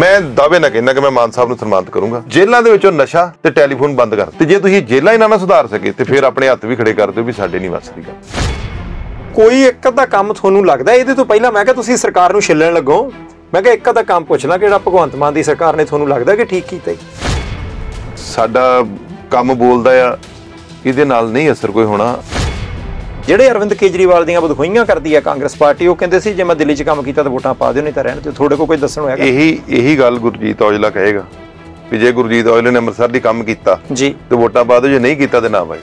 ਮੈਂ ਦਾਅਵੇ ਨਾ ਕਹਿੰਦਾ ਕਿ ਮੈਂ ਮਾਨ ਸਾਹਿਬ ਨੂੰ ਸਨਮਾਨਿਤ ਕਰੂੰਗਾ ਜੇਲ੍ਹਾਂ ਦੇ ਵਿੱਚੋਂ ਨਸ਼ਾ ਤੇ ਟੈਲੀਫੋਨ ਬੰਦ ਕਰ ਤੇ ਜੇ ਤੁਸੀਂ ਜੇਲ੍ਹਾਂ ਇਹਨਾਂ ਨਾਲ ਸੁਧਾਰ ਸਕੇ ਤੇ ਫਿਰ ਆਪਣੇ ਹੱਥ ਵੀ ਖੜੇ ਕਰ ਦਿਓ ਵੀ ਸਾਡੇ ਨਹੀਂ ਵਸਦੀ ਗੱਲ ਕੋਈ ਇੱਕ ਅੱਧਾ ਕੰਮ ਤੁਹਾਨੂੰ ਲੱਗਦਾ ਇਹਦੇ ਤੋਂ ਪਹਿਲਾਂ ਮੈਂ ਕਿਹਾ ਤੁਸੀਂ ਸਰਕਾਰ ਨੂੰ ਛਿੱਲਣ ਲੱਗੋ ਮੈਂ ਕਿਹਾ ਇੱਕ ਅੱਧਾ ਕੰਮ ਪੁੱਛਣਾ ਕਿਹੜਾ ਭਗਵੰਤ ਮਾਨ ਦੀ ਸਰਕਾਰ ਨੇ ਤੁਹਾਨੂੰ ਲੱਗਦਾ ਕਿ ਠੀਕ ਕੀਤਾ ਹੈ ਸਾਡਾ ਕੰਮ ਬੋਲਦਾ ਆ ਇਹਦੇ ਨਾਲ ਨਹੀਂ ਅਸਰ ਕੋਈ ਹੋਣਾ ਜਿਹੜੇ ਅਰਵਿੰਦ ਕੇਜਰੀਵਾਲ ਦੀਆਂ ਬਦਖੋਈਆਂ ਕਰਦੀ ਹੈ ਕਾਂਗਰਸ ਪਾਰਟੀ ਉਹ ਕਹਿੰਦੇ ਸੀ ਜੇ ਮੈਂ ਦਿੱਲੀ 'ਚ ਕੰਮ ਕੀਤਾ ਤਾਂ ਵੋਟਾਂ ਪਾ ਦਿਓ ਨਹੀਂ ਤਾਂ ਰਹਿਣ ਤੇ ਤੁਹਾਡੇ ਕੋਲ ਕੋਈ ਦੱਸਣ ਹੋਇਆ ਇਹੀ ਇਹੀ ਗੱਲ ਗੁਰਜੀਤ ਔਜਲਾ ਕਹੇਗਾ ਵੀ ਜੇ ਗੁਰਜੀਤ ਔਜਲੇ ਨੇ ਅੰਮ੍ਰਿਤਸਰ ਦੀ ਕੰਮ ਕੀਤਾ ਜੀ ਤੇ ਵੋਟਾਂ ਪਾ ਦਿਓ ਜੇ ਨਹੀਂ ਕੀਤਾ ਤੇ ਨਾ ਬਾਈ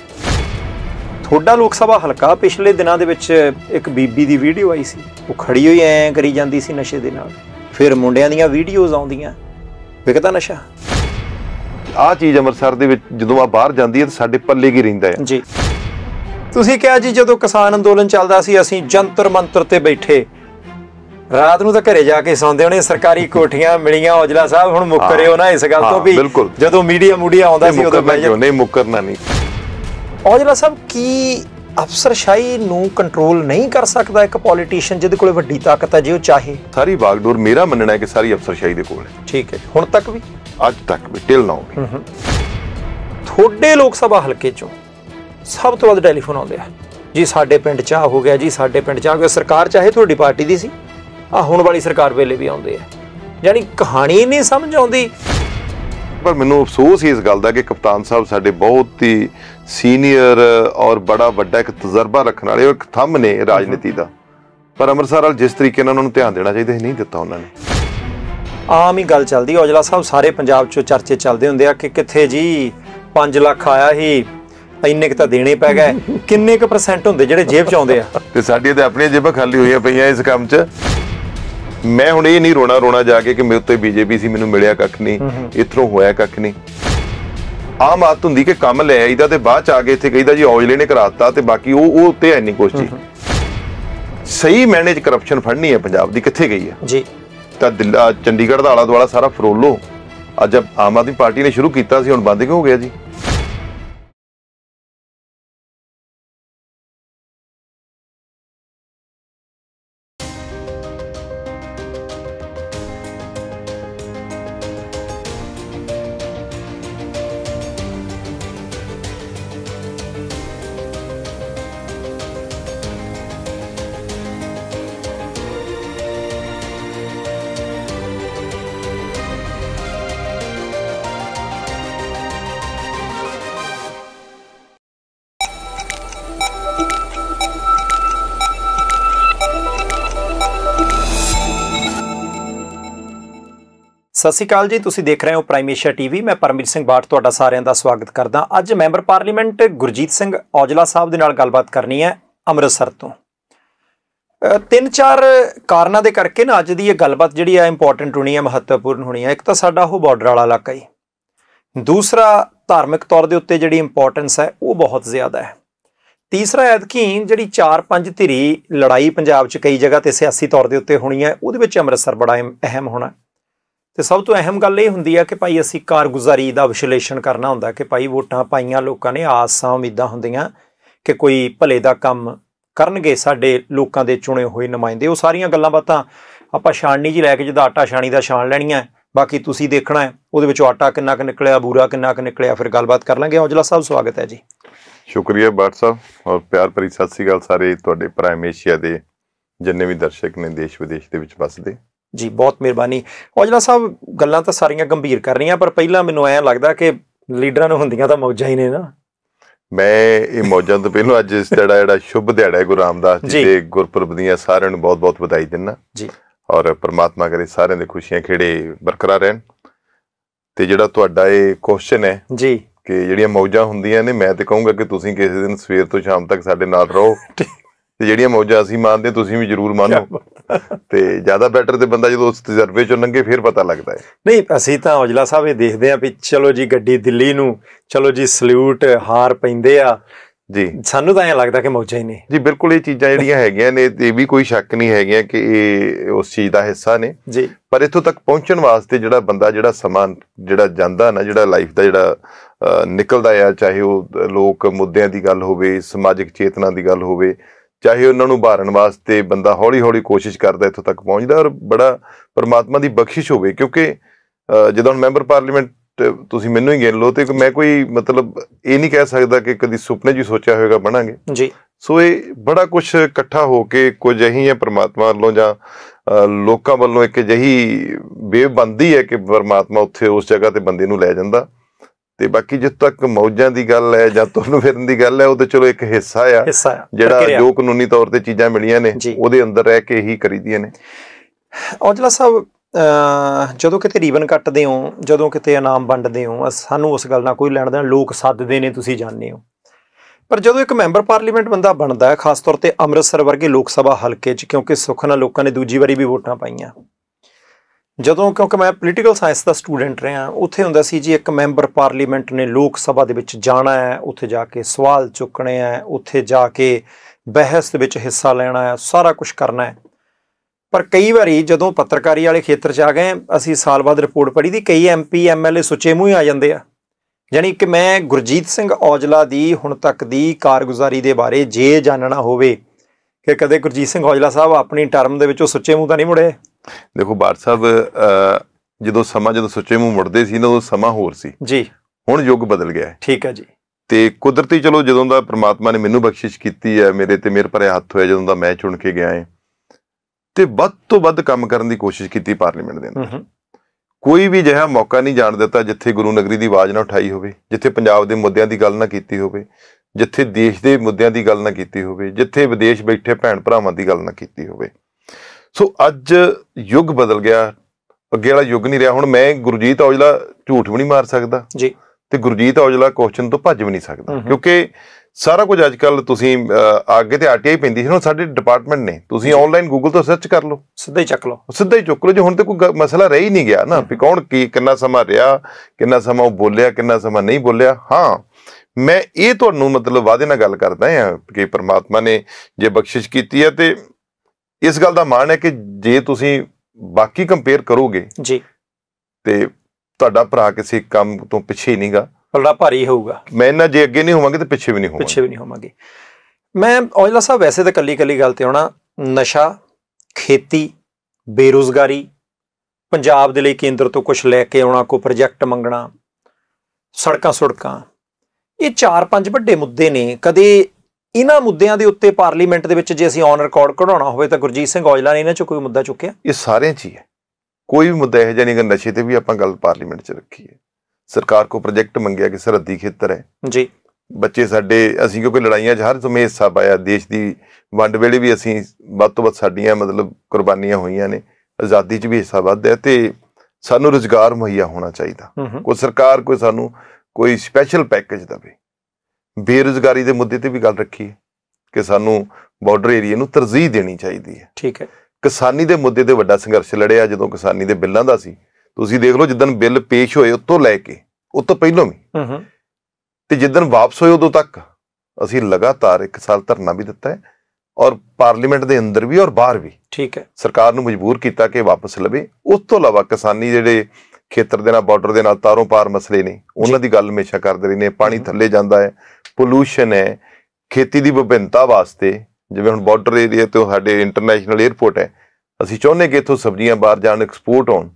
ਥੋੜਾ ਲੋਕ ਸਭਾ ਹਲਕਾ ਪਿਛਲੇ ਦਿਨਾਂ ਦੇ ਵਿੱਚ ਇੱਕ ਬੀਬੀ ਦੀ ਵੀਡੀਓ ਆਈ ਸੀ ਉਹ ਖੜੀ ਹੋਈ ਐ ਕਰੀ ਜਾਂਦੀ ਸੀ ਨਸ਼ੇ ਦੇ ਨਾਲ ਫਿਰ ਮੁੰਡਿਆਂ ਦੀਆਂ ਵੀਡੀਓਜ਼ ਆਉਂਦੀਆਂ ਵਿਕਦਾ ਨਸ਼ਾ ਆ ਚੀਜ਼ ਅੰਮ੍ਰਿਤਸਰ ਦੇ ਵਿੱਚ ਜਦੋਂ ਆ ਬਾਹਰ ਜਾਂਦੀ ਹੈ ਤਾਂ ਸਾਡੇ ਪੱਲੇ ਕੀ ਰਹਿੰਦਾ ਹੈ ਜੀ ਤੁਸੀਂ ਕਿਹਾ ਜੀ ਜਦੋਂ ਕਿਸਾਨ ਅੰਦੋਲਨ ਚੱਲਦਾ ਸੀ ਅਸੀਂ ਜੰਤਰ ਮੰਤਰ ਤੇ ਬੈਠੇ ਰਾਤ ਨੂੰ ਤਾਂ ਘਰੇ ਜਾ ਕੇ ਸੌਂਦੇ ਹੋਣੇ ਸਰਕਾਰੀ ਕੋਠੀਆਂ ਮਿਲੀਆਂ ਔਜਲਾ ਸਾਹਿਬ ਹੁਣ ਮੁੱਕਰਿਓ ਨਾ ਇਸ ਗੱਲ ਤੋਂ ਵੀ ਜਦੋਂ ਮੀਡੀਆ ਮੁੜੀਆ ਆਉਂਦਾ ਸੀ ਉਦੋਂ ਬੈਜ ਨਹੀਂ ਮੁੱਕਰਨਾ ਨਹੀਂ ਔਜਲਾ ਸਾਹਿਬ ਕੀ ਅਫਸਰਸ਼ਾਹੀ ਨੂੰ ਕੰਟਰੋਲ ਨਹੀਂ ਕਰ ਸਕਦਾ ਇੱਕ ਪੋਲੀਟੀਸ਼ੀਅਨ ਜਿਹਦੇ ਕੋਲੇ ਵੱਡੀ ਤਾਕਤ ਹੈ ਜੇ ਉਹ ਚਾਹੇ ਸਾਰੀ ਬਾਗਡੋਰ ਮੇਰਾ ਮੰਨਣਾ ਹੈ ਕਿ ਸਾਰੀ ਅਫਸਰਸ਼ਾਹੀ ਦੇ ਕੋਲ ਹੈ ਠੀਕ ਹੈ ਹੁਣ ਤੱਕ ਵੀ ਅੱਜ ਤੱਕ ਵੀ ਟਿਲ ਵੀ ਥੋੜੇ ਲੋਕ ਸਭਾ ਹਲਕੇ ਚੋਂ ਸਭ ਤੋਂ ਵੱਧ ਟੈਲੀਫੋਨ ਆਉਂਦੇ ਆ ਜੀ ਸਾਡੇ ਪਿੰਡ ਚਾਹ ਹੋ ਗਿਆ ਜੀ ਸਾਡੇ ਪਿੰਡ ਚਾਹ ਹੋ ਗਿਆ ਸਰਕਾਰ ਚਾਹੇ ਤੁਹਾਡੀ ਪਾਰਟੀ ਦੀ ਸੀ ਆ ਹੁਣ ਵਾਲੀ ਸਰਕਾਰ ਵੇਲੇ ਵੀ ਆਉਂਦੇ ਆ ਯਾਨੀ ਕਹਾਣੀ ਨਹੀਂ ਸਮਝ ਆਉਂਦੀ ਪਰ ਮੈਨੂੰ ਅਫਸੋਸ ਹੀ ਇਸ ਗੱਲ ਦਾ ਕਿ ਕਪਤਾਨ ਸਾਹਿਬ ਸਾਡੇ ਬਹੁਤ ਹੀ ਸੀਨੀਅਰ ਔਰ ਬੜਾ ਵੱਡਾ ਇੱਕ ਤਜਰਬਾ ਰੱਖਣ ਵਾਲੇ ਇੱਕ ਥੰਮ ਨੇ ਰਾਜਨੀਤੀ ਦਾ ਪਰ ਅੰਮ੍ਰਿਤਸਰ ਵਾਲ ਜਿਸ ਤਰੀਕੇ ਨਾਲ ਉਹਨਾਂ ਨੂੰ ਧਿਆਨ ਦੇਣਾ ਚਾਹੀਦਾ ਸੀ ਨਹੀਂ ਦਿੱਤਾ ਉਹਨਾਂ ਨੇ ਆਮ ਹੀ ਗੱਲ ਚੱਲਦੀ ਔਜਲਾ ਸਾਹਿਬ ਸਾਰੇ ਪੰਜਾਬ 'ਚ ਚਰਚੇ ਚੱਲਦੇ ਹੁੰਦੇ ਆ ਕਿ ਕਿੱਥੇ ਜੀ 5 ਲੱਖ ਆਇਆ ਸੀ ਇੰਨੇ ਕਿ ਤਾਂ ਦੇਣੇ ਪੈ ਗਏ ਕਿੰਨੇ ਕ ਪਰਸੈਂਟ ਹੁੰਦੇ ਜਿਹੜੇ ਜੇਬ 'ਚ ਆਉਂਦੇ ਆ ਤੇ ਸਾਡੀ ਤੇ ਆਪਣੀਆਂ ਜੇਬਾਂ ਖਾਲੀ ਹੋਈਆਂ ਪਈਆਂ ਇਸ ਕੰਮ 'ਚ ਮੈਂ ਹੁਣ ਇਹ ਨਹੀਂ ਰੋਣਾ ਰੋਣਾ ਜਾ ਕੇ ਕਿ ਮੇਰੇ ਉੱਤੇ ਬੀਜੇਪੀ ਸੀ ਮੈਨੂੰ ਮਿਲਿਆ ਕੱਖ ਨਹੀਂ ਇਥੋਂ ਹੋਇਆ ਕੱਖ ਨਹੀਂ ਆਮ ਆਦਤ ਹੁੰਦੀ ਕਿ ਕੰਮ ਲੈ ਆਈਦਾ ਤੇ ਬਾਅਦ ਚ ਆ ਕੇ ਇੱਥੇ ਕਹਿੰਦਾ ਜੀ ਔਜਲੇ ਨੇ ਕਰਾਤਾ ਤੇ ਬਾਕੀ ਉਹ ਉਹ ਉੱਤੇ ਐਨੀ ਨਹੀਂ ਕੁਛ ਜੀ ਸਹੀ ਮੈਨੇਜ ਕਰਪਸ਼ਨ ਫੜਨੀ ਹੈ ਪੰਜਾਬ ਦੀ ਕਿੱਥੇ ਗਈ ਹੈ ਜੀ ਤਾਂ ਚੰਡੀਗੜ੍ਹ ਦਾ ਆਲਾ ਦੁਆਲਾ ਸਾਰਾ ਫਰੋਲੋ ਅੱਜ ਆਮ ਆਦਮੀ ਪਾਰਟੀ ਨੇ ਸ਼ੁਰੂ ਕੀਤਾ ਸੀ ਹੁਣ ਬੰਦ ਕਿਉਂ ਹੋ ਗਿਆ ਜੀ ਸਤਿ ਸ਼੍ਰੀ ਅਕਾਲ ਜੀ ਤੁਸੀਂ ਦੇਖ ਰਹੇ ਹੋ ਪ੍ਰਾਈਮ ਟੀਵੀ ਮੈਂ ਪਰਮਜੀਤ ਸਿੰਘ ਬਾਟ ਤੁਹਾਡਾ ਸਾਰਿਆਂ ਦਾ ਸਵਾਗਤ ਕਰਦਾ ਅੱਜ ਮੈਂਬਰ ਪਾਰਲੀਮੈਂਟ ਗੁਰਜੀਤ ਸਿੰਘ ਔਜਲਾ ਸਾਹਿਬ ਦੇ ਨਾਲ ਗੱਲਬਾਤ ਕਰਨੀ ਹੈ ਅੰਮ੍ਰਿਤਸਰ ਤੋਂ ਤਿੰਨ ਚਾਰ ਕਾਰਨਾਂ ਦੇ ਕਰਕੇ ਨਾ ਅੱਜ ਦੀ ਇਹ ਗੱਲਬਾਤ ਜਿਹੜੀ ਹੈ ਇੰਪੋਰਟੈਂਟ ਹੋਣੀ ਹੈ ਮਹੱਤਵਪੂਰਨ ਹੋਣੀ ਹੈ ਇੱਕ ਤਾਂ ਸਾਡਾ ਉਹ ਬਾਰਡਰ ਵਾਲਾ ਇਲਾਕਾ ਹੀ ਦੂਸਰਾ ਧਾਰਮਿਕ ਤੌਰ ਦੇ ਉੱਤੇ ਜਿਹੜੀ ਇੰਪੋਰਟੈਂਸ ਹੈ ਉਹ ਬਹੁਤ ਜ਼ਿਆਦਾ ਹੈ ਤੀਸਰਾ ਐਤਕੀ ਜਿਹੜੀ 4-5 ਧਿਰੀ ਲੜਾਈ ਪੰਜਾਬ 'ਚ ਕਈ ਜਗ੍ਹਾ ਤੇ ਸਿਆਸੀ ਤੌਰ ਦੇ ਉੱਤੇ ਹੋਣੀ ਹੈ ਉਹਦੇ ਵਿੱਚ ਅੰਮ੍ਰਿਤਸਰ ਬੜਾ ਅਹਿਮ ਹੋਣਾ ਤੇ ਸਭ ਤੋਂ ਅਹਿਮ ਗੱਲ ਇਹ ਹੁੰਦੀ ਆ ਕਿ ਭਾਈ ਅਸੀਂ ਕਾਰਗੁਜ਼ਾਰੀ ਦਾ ਵਿਸ਼ਲੇਸ਼ਣ ਕਰਨਾ ਹੁੰਦਾ ਕਿ ਭਾਈ ਵੋਟਾਂ ਪਾਈਆਂ ਲੋਕਾਂ ਨੇ ਆਸਾਂ ਉਮੀਦਾਂ ਹੁੰਦੀਆਂ ਕਿ ਕੋਈ ਭਲੇ ਦਾ ਕੰਮ ਕਰਨਗੇ ਸਾਡੇ ਲੋਕਾਂ ਦੇ ਚੁਣੇ ਹੋਏ ਨੁਮਾਇੰਦੇ ਉਹ ਸਾਰੀਆਂ ਗੱਲਾਂ ਬਾਤਾਂ ਆਪਾਂ ਛਾਣਨੀ ਜੀ ਲੈ ਕੇ ਜਿਹਦਾ ਆਟਾ ਛਾਣੀ ਦਾ ਛਾਣ ਲੈਣੀ ਆ ਬਾਕੀ ਤੁਸੀਂ ਦੇਖਣਾ ਹੈ ਉਹਦੇ ਵਿੱਚੋਂ ਆਟਾ ਕਿੰਨਾ ਕੁ ਨਿਕਲਿਆ ਬੂਰਾ ਕਿੰਨਾ ਕੁ ਨਿਕਲਿਆ ਫਿਰ ਗੱਲਬਾਤ ਕਰ ਲਾਂਗੇ ਔਜਲਾ ਸਾਹਿਬ ਸਵਾਗਤ ਹੈ ਜੀ ਸ਼ੁਕਰੀਆ ਬਾਟ ਸਾਹਿਬ ਔਰ ਪਿਆਰ ਭਰੀ ਸਤਿ ਸ੍ਰੀ ਅਕਾਲ ਸਾਰੇ ਤੁਹਾਡੇ ਪ੍ਰਾਈਮ ਏਸ਼ੀਆ ਦੇ ਜਿੰਨੇ ਵੀ ਦਰਸ਼ਕ ਨੇ ਦੇਸ਼ ਵਿਦੇਸ਼ ਦੇ ਵਿੱਚ ਵੱਸਦੇ ਜੀ ਬਹੁਤ ਮਿਹਰਬਾਨੀ ਔਜਲਾ ਸਾਹਿਬ ਗੱਲਾਂ ਤਾਂ ਸਾਰੀਆਂ ਗੰਭੀਰ ਕਰਨੀਆਂ ਪਰ ਪਹਿਲਾਂ ਮੈਨੂੰ ਐਂ ਲੱਗਦਾ ਕਿ ਲੀਡਰਾਂ ਨੂੰ ਹੁੰਦੀਆਂ ਤਾਂ ਮੌਜਾਂ ਹੀ ਨੇ ਨਾ ਮੈਂ ਇਹ ਮੌਜਾਂ ਤੋਂ ਪਹਿਲਾਂ ਅੱਜ ਇਸ ਜਿਹੜਾ ਜਿਹੜਾ ਸ਼ੁਭ ਦਿਹਾੜਾ ਹੈ ਗੁਰੂ ਰਾਮਦਾਸ ਜੀ ਦੇ ਗੁਰਪੁਰਬ ਦੀਆਂ ਸਾਰਿਆਂ ਨੂੰ ਬਹੁਤ-ਬਹੁਤ ਵਧਾਈ ਦਿੰਨਾ ਜੀ ਔਰ ਪ੍ਰਮਾਤਮਾ ਕਰੇ ਸਾਰਿਆਂ ਦੇ ਖੁਸ਼ੀਆਂ ਖੇੜੇ ਬਰਕਰਾਰ ਰਹਿਣ ਤੇ ਜਿਹੜਾ ਤੁਹਾਡਾ ਇਹ ਕੁਐਸਚਨ ਹੈ ਜੀ ਕਿ ਜਿਹੜੀਆਂ ਮੌਜਾਂ ਹੁੰਦੀਆਂ ਨੇ ਮੈਂ ਤੇ ਕਹੂੰਗਾ ਕਿ ਤੁਸੀਂ ਕਿਸੇ ਦਿਨ ਸਵੇਰ ਤੋਂ ਸ਼ਾਮ ਤੱਕ ਸਾਡੇ ਨਾਲ ਰਹੋ ਤੇ ਜਿਹੜੀਆਂ ਮੌਜਾਂ ਅਸੀਂ ਮੰਨਦੇ ਤੁਸੀਂ ਵੀ ਜ਼ਰੂਰ ਮੰਨੋ ਤੇ ਜਿਆਦਾ ਬੈਟਰ ਤੇ ਬੰਦਾ ਜਦੋਂ ਉਸ ਤਜਰਬੇ ਚੋਂ ਲੰਘੇ ਫਿਰ ਪਤਾ ਲੱਗਦਾ ਹੈ ਨਹੀਂ ਅਸੀਂ ਤਾਂ ਔਜਲਾ ਸਾਹਿਬ ਇਹ ਦੇਖਦੇ ਆਂ ਵੀ ਚਲੋ ਜੀ ਗੱਡੀ ਦਿੱਲੀ ਨੂੰ ਚਲੋ ਜੀ ਸਲੂਟ ਹਾਰ ਪੈਂਦੇ ਆ ਜੀ ਸਾਨੂੰ ਤਾਂ ਐਂ ਲੱਗਦਾ ਕਿ ਮੌਜਾਂ ਹੀ ਨੇ ਜੀ ਬਿਲਕੁਲ ਇਹ ਚੀਜ਼ਾਂ ਜਿਹੜੀਆਂ ਹੈਗੀਆਂ ਨੇ ਇਹ ਵੀ ਕੋਈ ਸ਼ੱਕ ਨਹੀਂ ਹੈਗੀਆਂ ਕਿ ਇਹ ਉਸ ਚੀਜ਼ ਦਾ ਹਿੱਸਾ ਨੇ ਜੀ ਪਰ ਇੱਥੋਂ ਤੱਕ ਪਹੁੰਚਣ ਵਾਸਤੇ ਜਿਹੜਾ ਬੰਦਾ ਜਿਹੜਾ ਸਮਾਂ ਜਿਹੜਾ ਜਾਂਦਾ ਨਾ ਜਿਹੜਾ ਲਾਈਫ ਦਾ ਜਿਹੜਾ ਨਿਕਲਦਾ ਆ ਚਾਹੇ ਉਹ ਲੋਕ ਮੁੱਦਿਆਂ ਦੀ ਗੱਲ ਹੋਵੇ ਸਮਾਜਿਕ ਚੇਤਨਾ ਦੀ ਗੱਲ ਹੋਵੇ ਚਾਹੇ ਉਹਨਾਂ ਨੂੰ ਭਾਰਨ ਵਾਸਤੇ ਬੰਦਾ ਹੌਲੀ-ਹੌਲੀ ਕੋਸ਼ਿਸ਼ ਕਰਦਾ ਇੱਥੋਂ ਤੱਕ ਪਹੁੰਚਦਾ ਔਰ ਬੜਾ ਪਰਮਾਤਮਾ ਦੀ ਬਖਸ਼ਿਸ਼ ਹੋਵੇ ਕਿਉਂਕਿ ਜਦੋਂ ਮੈਂਬਰ ਪਾਰਲੀਮੈਂਟ ਤੁਸੀਂ ਮੈਨੂੰ ਹੀ ਗਿਣ ਲਓ ਤੇ ਮੈਂ ਕੋਈ ਮਤਲਬ ਇਹ ਨਹੀਂ ਕਹਿ ਸਕਦਾ ਕਿ ਕਦੀ ਸੁਪਨੇ ਜੀ ਸੋਚਿਆ ਹੋਵੇਗਾ ਬਣਾਂਗੇ ਜੀ ਸੋ ਇਹ ਬੜਾ ਕੁਝ ਇਕੱਠਾ ਹੋ ਕੇ ਕੁਝ ਅਹੀ ਹੈ ਪ੍ਰਮਾਤਮਾ ਵੱਲੋਂ ਜਾਂ ਲੋਕਾਂ ਵੱਲੋਂ ਇੱਕ ਜਹੀ ਬੇਬੰਦੀ ਹੈ ਕਿ ਪ੍ਰਮਾਤਮਾ ਉੱਥੇ ਉਸ ਜਗ੍ਹਾ ਤੇ ਬੰਦੇ ਨੂੰ ਲੈ ਜਾਂਦਾ ਤੇ ਬਾਕੀ ਜਿੱਥੇ ਤੱਕ ਮੌਜਾਂ ਦੀ ਗੱਲ ਹੈ ਜਾਂ ਤੁਹਾਨੂੰ ਫਿਰਨ ਦੀ ਗੱਲ ਹੈ ਉਹ ਤਾਂ ਚਲੋ ਇੱਕ ਹਿੱਸਾ ਆ ਜਿਹੜਾ ਜੋ ਕਾਨੂੰਨੀ ਤੌਰ ਤੇ ਚੀਜ਼ਾਂ ਮਿਲੀਆਂ ਨੇ ਉਹਦੇ ਅੰਦਰ ਰਹਿ ਕੇ ਹੀ ਕਰੀਦੀਆਂ ਨੇ ਔਜਲਾ ਸਾਹਿਬ ਜਦੋਂ ਕਿਤੇ ਰੀਬਨ ਕੱਟਦੇ ਹੋ ਜਦੋਂ ਕਿਤੇ ਇਨਾਮ ਵੰਡਦੇ ਹੋ ਸਾਨੂੰ ਉਸ ਗੱਲ ਨਾਲ ਕੋਈ ਲੈਣ ਦੇਣ ਲੋਕ ਸੱਦਦੇ ਨੇ ਤੁਸੀਂ ਜਾਣਦੇ ਹੋ ਪਰ ਜਦੋਂ ਇੱਕ ਮੈਂਬਰ ਪਾਰਲੀਮੈਂਟ ਬੰਦਾ ਬਣਦਾ ਹੈ ਖਾਸ ਤੌਰ ਤੇ ਅੰਮ੍ਰਿਤਸਰ ਵਰਗੇ ਲੋਕ ਸਭਾ ਹਲਕੇ 'ਚ ਕਿਉਂਕਿ ਸੁੱਖ ਨਾਲ ਲੋਕਾਂ ਨੇ ਦੂਜੀ ਵਾਰੀ ਵੀ ਵੋਟਾਂ ਪਾਈਆਂ ਜਦੋਂ ਕਿਉਂਕਿ ਮੈਂ ਪੋਲੀਟੀਕਲ ਸਾਇੰਸ ਦਾ ਸਟੂਡੈਂਟ ਰਿਹਾ ਉੱਥੇ ਹੁੰਦਾ ਸੀ ਜੀ ਇੱਕ ਮੈਂਬਰ ਪਾਰਲੀਮੈਂਟ ਨੇ ਲੋਕ ਸਭਾ ਦੇ ਵਿੱਚ ਜਾਣਾ ਹੈ ਉੱਥੇ ਜਾ ਕੇ ਸਵਾਲ ਚੁੱਕਣੇ ਆ ਉੱਥੇ ਜਾ ਕੇ ਬਹਿਸ ਦੇ ਵਿੱਚ ਹਿੱਸਾ ਲੈਣਾ ਹੈ ਸਾਰਾ ਕੁਝ ਕਰਨਾ ਹੈ ਪਰ ਕਈ ਵਾਰੀ ਜਦੋਂ ਪੱਤਰਕਾਰੀ ਵਾਲੇ ਖੇਤਰ 'ਚ ਆ ਗਏ ਅਸੀਂ ਸਾਲ ਬਾਅਦ ਰਿਪੋਰਟ ਪੜ੍ਹੀ ਦੀ ਕਈ ਐਮਪੀ ਐਮਐਲਏ ਸੁੱਚੇ ਮੂੰਹ ਹੀ ਆ ਜਾਂਦੇ ਆ ਯਾਨੀ ਕਿ ਮੈਂ ਗੁਰਜੀਤ ਸਿੰਘ ਔਜਲਾ ਦੀ ਹੁਣ ਤੱਕ ਦੀ ਕਾਰਗੁਜ਼ਾਰੀ ਦੇ ਬਾਰੇ ਜੇ ਜਾਣਨਾ ਹੋਵੇ ਕਿ ਕਦੇ ਗੁਰਜੀਤ ਸਿੰਘ ਔਜਲਾ ਸਾਹਿਬ ਆਪਣੀ ਟਰਮ ਦੇ ਵਿੱਚੋਂ ਸੁੱਚੇ ਮੂੰਹ ਤਾਂ ਨਹੀਂ ਮੁੜੇ ਦੇਖੋ ਬਾਦ ਸਾਹਿਬ ਜਦੋਂ ਸਮਾਂ ਜਦੋਂ ਸੁੱਚੇ ਮੂੰਹ ਮੁੜਦੇ ਸੀ ਨਾ ਉਹ ਸਮਾਂ ਹੋਰ ਸੀ ਜੀ ਹੁਣ ਯੁੱਗ ਬਦਲ ਗਿਆ ਹੈ ਠੀਕ ਹੈ ਜੀ ਤੇ ਕੁਦਰਤੀ ਚਲੋ ਜਦੋਂ ਦਾ ਪ੍ਰਮਾਤਮਾ ਨੇ ਮੈਨੂੰ ਬਖਸ਼ਿਸ਼ ਕੀਤੀ ਹੈ ਮੇਰੇ ਤੇ ਮੇਰੇ ਪਰੇ ਹੱਥ ਹੋਇਆ ਜਦੋਂ ਦਾ ਮੈਂ ਚੁਣ ਕੇ ਗਿਆ ਹਾਂ ਤੇ ਵੱਧ ਤੋਂ ਵੱਧ ਕੰਮ ਕਰਨ ਦੀ ਕੋਸ਼ਿਸ਼ ਕੀਤੀ ਪਾਰਲੀਮੈਂਟ ਦੇ ਅੰਦਰ ਕੋਈ ਵੀ ਜਿਹੜਾ ਮੌਕਾ ਨਹੀਂ ਜਾਣ ਦਿੱਤਾ ਜਿੱਥੇ ਗੁਰੂ ਨਗਰੀ ਦੀ ਆਵਾਜ਼ ਨਾ ਉਠਾਈ ਹੋਵੇ ਜਿੱਥੇ ਪੰਜਾਬ ਦੇ ਮੁੱਦਿਆਂ ਦੀ ਗੱਲ ਨਾ ਕੀਤੀ ਹੋਵੇ ਜਿੱਥੇ ਦੇਸ਼ ਦੇ ਮੁੱਦਿਆਂ ਦੀ ਗੱਲ ਨਾ ਕੀਤੀ ਹੋਵੇ ਜਿੱਥੇ ਵਿਦੇਸ਼ ਬੈਠੇ ਭੈਣ ਭਰਾਵਾਂ ਦੀ ਗੱਲ ਨਾ ਕੀਤੀ ਹੋਵੇ ਸੋ ਅੱਜ ਯੁੱਗ ਬਦਲ ਗਿਆ ਅੱਗੇ ਵਾਲਾ ਯੁੱਗ ਨਹੀਂ ਰਿਹਾ ਹੁਣ ਮੈਂ ਗੁਰਜੀਤ ਔਜਲਾ ਝੂਠ ਵੀ ਨਹੀਂ ਮਾਰ ਸਕਦਾ ਜੀ ਤੇ ਗੁਰਜੀਤ ਔਜਲਾ ਕੁਐਸਚਨ ਤੋਂ ਭੱਜ ਵੀ ਨਹੀਂ ਸਕਦਾ ਕਿਉਂਕਿ ਸਾਰਾ ਕੁਝ ਅੱਜ ਕੱਲ ਤੁਸੀਂ ਅੱਗੇ ਤੇ ਆਰਟੀਆਈ ਪੈਂਦੀ ਸੀ ਹੁਣ ਸਾਡੇ ਡਿਪਾਰਟਮੈਂਟ ਨੇ ਤੁਸੀਂ ਆਨਲਾਈਨ ਗੂਗਲ ਤੋਂ ਸਰਚ ਕਰ ਲਓ ਸਿੱਧਾ ਹੀ ਚੱਕ ਲਓ ਸਿੱਧਾ ਹੀ ਚੱਕ ਲਓ ਜੇ ਹੁਣ ਤੇ ਕੋਈ ਮਸਲਾ ਰਹਿ ਹੀ ਨਹੀਂ ਗਿਆ ਨਾ ਵੀ ਕੌਣ ਕੀ ਕਿੰਨਾ ਸਮਾਂ ਰਿਹਾ ਕਿੰਨਾ ਸਮਾਂ ਉਹ ਬੋਲਿਆ ਕਿੰਨਾ ਸਮਾਂ ਨਹੀਂ ਬੋਲਿਆ ਹਾਂ ਮੈਂ ਇਹ ਤੁਹਾਨੂੰ ਮਤਲਬ ਵਾਅਦੇ ਨਾਲ ਗੱਲ ਕਰਦਾ ਹਾਂ ਕਿ ਪ੍ਰਮਾਤਮਾ ਨੇ ਜੇ ਬਖਸ਼ਿਸ਼ ਕੀਤੀ ਹੈ ਤੇ ਇਸ ਗੱਲ ਦਾ ਮਾਣ ਹੈ ਕਿ ਜੇ ਤੁਸੀਂ ਬਾਕੀ ਕੰਪੇਅਰ ਕਰੋਗੇ ਜੀ ਤੇ ਤੁਹਾਡਾ ਭਰਾ ਕਿਸੇ ਕੰਮ ਤੋਂ ਪਿੱਛੇ ਨਹੀਂਗਾ ਤੁਹਾਡਾ ਭਾਰੀ ਹੋਊਗਾ ਮੈਂ ਇਹਨਾਂ ਜੇ ਅੱਗੇ ਨਹੀਂ ਹੋਵਾਂਗੇ ਤੇ ਪਿੱਛੇ ਵੀ ਨਹੀਂ ਹੋਵਾਂਗੇ ਪਿੱਛੇ ਵੀ ਨਹੀਂ ਹੋਵਾਂਗੇ ਮੈਂ ਔਜਲਾ ਸਾਹਿਬ ਵੈਸੇ ਤਾਂ ਕੱਲੀ ਕੱਲੀ ਗੱਲ ਤੇ ਆਉਣਾ ਨਸ਼ਾ ਖੇਤੀ ਬੇਰੋਜ਼ਗਾਰੀ ਪੰਜਾਬ ਦੇ ਲਈ ਕੇਂਦਰ ਤੋਂ ਕੁਝ ਲੈ ਕੇ ਆਉਣਾ ਕੋ ਪ੍ਰੋਜੈਕਟ ਮੰਗਣਾ ਸੜਕਾਂ ਸੜਕਾਂ ਇਹ ਚਾਰ ਪੰਜ ਵੱਡੇ ਮੁੱਦੇ ਨੇ ਕਦੇ ਇਹਨਾਂ ਮੁੱਦਿਆਂ ਦੇ ਉੱਤੇ ਪਾਰਲੀਮੈਂਟ ਦੇ ਵਿੱਚ ਜੇ ਅਸੀਂ ਔਨ ਰਿਕਾਰਡ ਕਢਾਉਣਾ ਹੋਵੇ ਤਾਂ ਗੁਰਜੀਤ ਸਿੰਘ ਔਜਲਾ ਨੇ ਇਹਨਾਂ 'ਚ ਕੋਈ ਮੁੱਦਾ ਚੁੱਕਿਆ ਇਹ ਸਾਰਿਆਂ 'ਚ ਹੀ ਹੈ ਕੋਈ ਵੀ ਮੁੱਦਾ ਇਹ ਜਾਨੀ ਕਿ ਨਸ਼ੇ ਤੇ ਵੀ ਆਪਾਂ ਗੱਲ ਪਾਰਲੀਮੈਂਟ 'ਚ ਰੱਖੀ ਹੈ ਸਰਕਾਰ ਕੋ ਪ੍ਰੋਜੈਕਟ ਮੰਗਿਆ ਕਿ ਸਰਹੱਦੀ ਖੇਤਰ ਹੈ ਜੀ ਬੱਚੇ ਸਾਡੇ ਅਸੀਂ ਕਿਉਂਕਿ ਲੜਾਈਆਂ 'ਚ ਹਰ ਸਮੇਂ ਹਿੱਸਾ ਪਾਇਆ ਦੇਸ਼ ਦੀ ਵੰਡ ਵੇਲੇ ਵੀ ਅਸੀਂ ਵੱਧ ਤੋਂ ਵੱਧ ਸਾਡੀਆਂ ਮਤਲਬ ਕੁਰਬਾਨੀਆਂ ਹੋਈਆਂ ਨੇ ਆਜ਼ਾਦੀ 'ਚ ਵੀ ਹਿੱਸਾ ਵੱਧਿਆ ਤੇ ਸਾਨੂੰ ਰੋਜ਼ਗਾਰ ਮੁਹੱਈਆ ਹੋਣਾ ਚਾਹੀਦਾ ਕੋਈ ਸਰਕਾਰ ਕੋਈ ਸਾਨੂੰ ਕੋਈ ਸਪੈਸ਼ਲ ਪੈਕੇਜ ਦੇਵੇ ਬੇਰੋਜ਼ਗਾਰੀ ਦੇ ਮੁੱਦੇ ਤੇ ਵੀ ਗੱਲ ਰੱਖੀ ਹੈ ਕਿ ਸਾਨੂੰ ਬਾਰਡਰ ਏਰੀਆ ਨੂੰ ਤਰਜੀਹ ਦੇਣੀ ਚਾਹੀਦੀ ਹੈ ਠੀਕ ਹੈ ਕਿਸਾਨੀ ਦੇ ਮੁੱਦੇ ਤੇ ਵੱਡਾ ਸੰਘਰਸ਼ ਲੜਿਆ ਜਦੋਂ ਕਿਸਾਨੀ ਦੇ ਬਿੱਲਾਂ ਦਾ ਸੀ ਤੁਸੀਂ ਦੇਖ ਲਓ ਜਿੱਦਨ ਬਿੱਲ ਪੇਸ਼ ਹੋਏ ਉਤੋਂ ਲੈ ਕੇ ਉਤੋਂ ਪਹਿਲਾਂ ਵੀ ਹੂੰ ਤੇ ਜਿੱਦਨ ਵਾਪਸ ਹੋਏ ਉਦੋਂ ਤੱਕ ਅਸੀਂ ਲਗਾਤਾਰ ਇੱਕ ਸਾਲ ਧਰਨਾ ਵੀ ਦਿੱਤਾ ਹੈ ਔਰ ਪਾਰਲੀਮੈਂਟ ਦੇ ਅੰਦਰ ਵੀ ਔਰ ਬਾਹਰ ਵੀ ਠੀਕ ਹੈ ਸਰਕਾਰ ਨੂੰ ਮਜਬੂਰ ਕੀਤਾ ਕਿ ਵਾਪਸ ਲਵੇ ਉਸ ਤੋਂ ਇਲਾਵਾ ਕਿਸਾਨੀ ਜਿਹੜੇ ਖੇਤਰ ਦੇ ਨਾਲ ਬਾਰਡਰ ਦੇ ਨਾਲ ਤਾਰੋਂ ਪਾਰ ਮਸਲੇ ਨੇ ਉਹਨਾਂ ਦੀ ਗੱਲ ਹਮੇਸ਼ਾ ਕਰਦੇ ਨੇ ਪਾਣੀ ਥੱਲੇ ਜਾਂਦਾ ਹੈ ਪੋਲੂਸ਼ਨ ਹੈ ਖੇਤੀ ਦੀ ਵਿਭਿੰਨਤਾ ਵਾਸਤੇ ਜਿਵੇਂ ਹੁਣ ਬਾਰਡਰ ਏਰੀਆ ਤੇ ਸਾਡੇ ਇੰਟਰਨੈਸ਼ਨਲ 에ਅਰਪੋਰਟ ਹੈ ਅਸੀਂ ਚਾਹੁੰਦੇ ਕਿ ਇਥੋਂ ਸਬਜ਼ੀਆਂ ਬਾਹਰ ਜਾਣ ਐਕਸਪੋਰਟ ਹੋਣ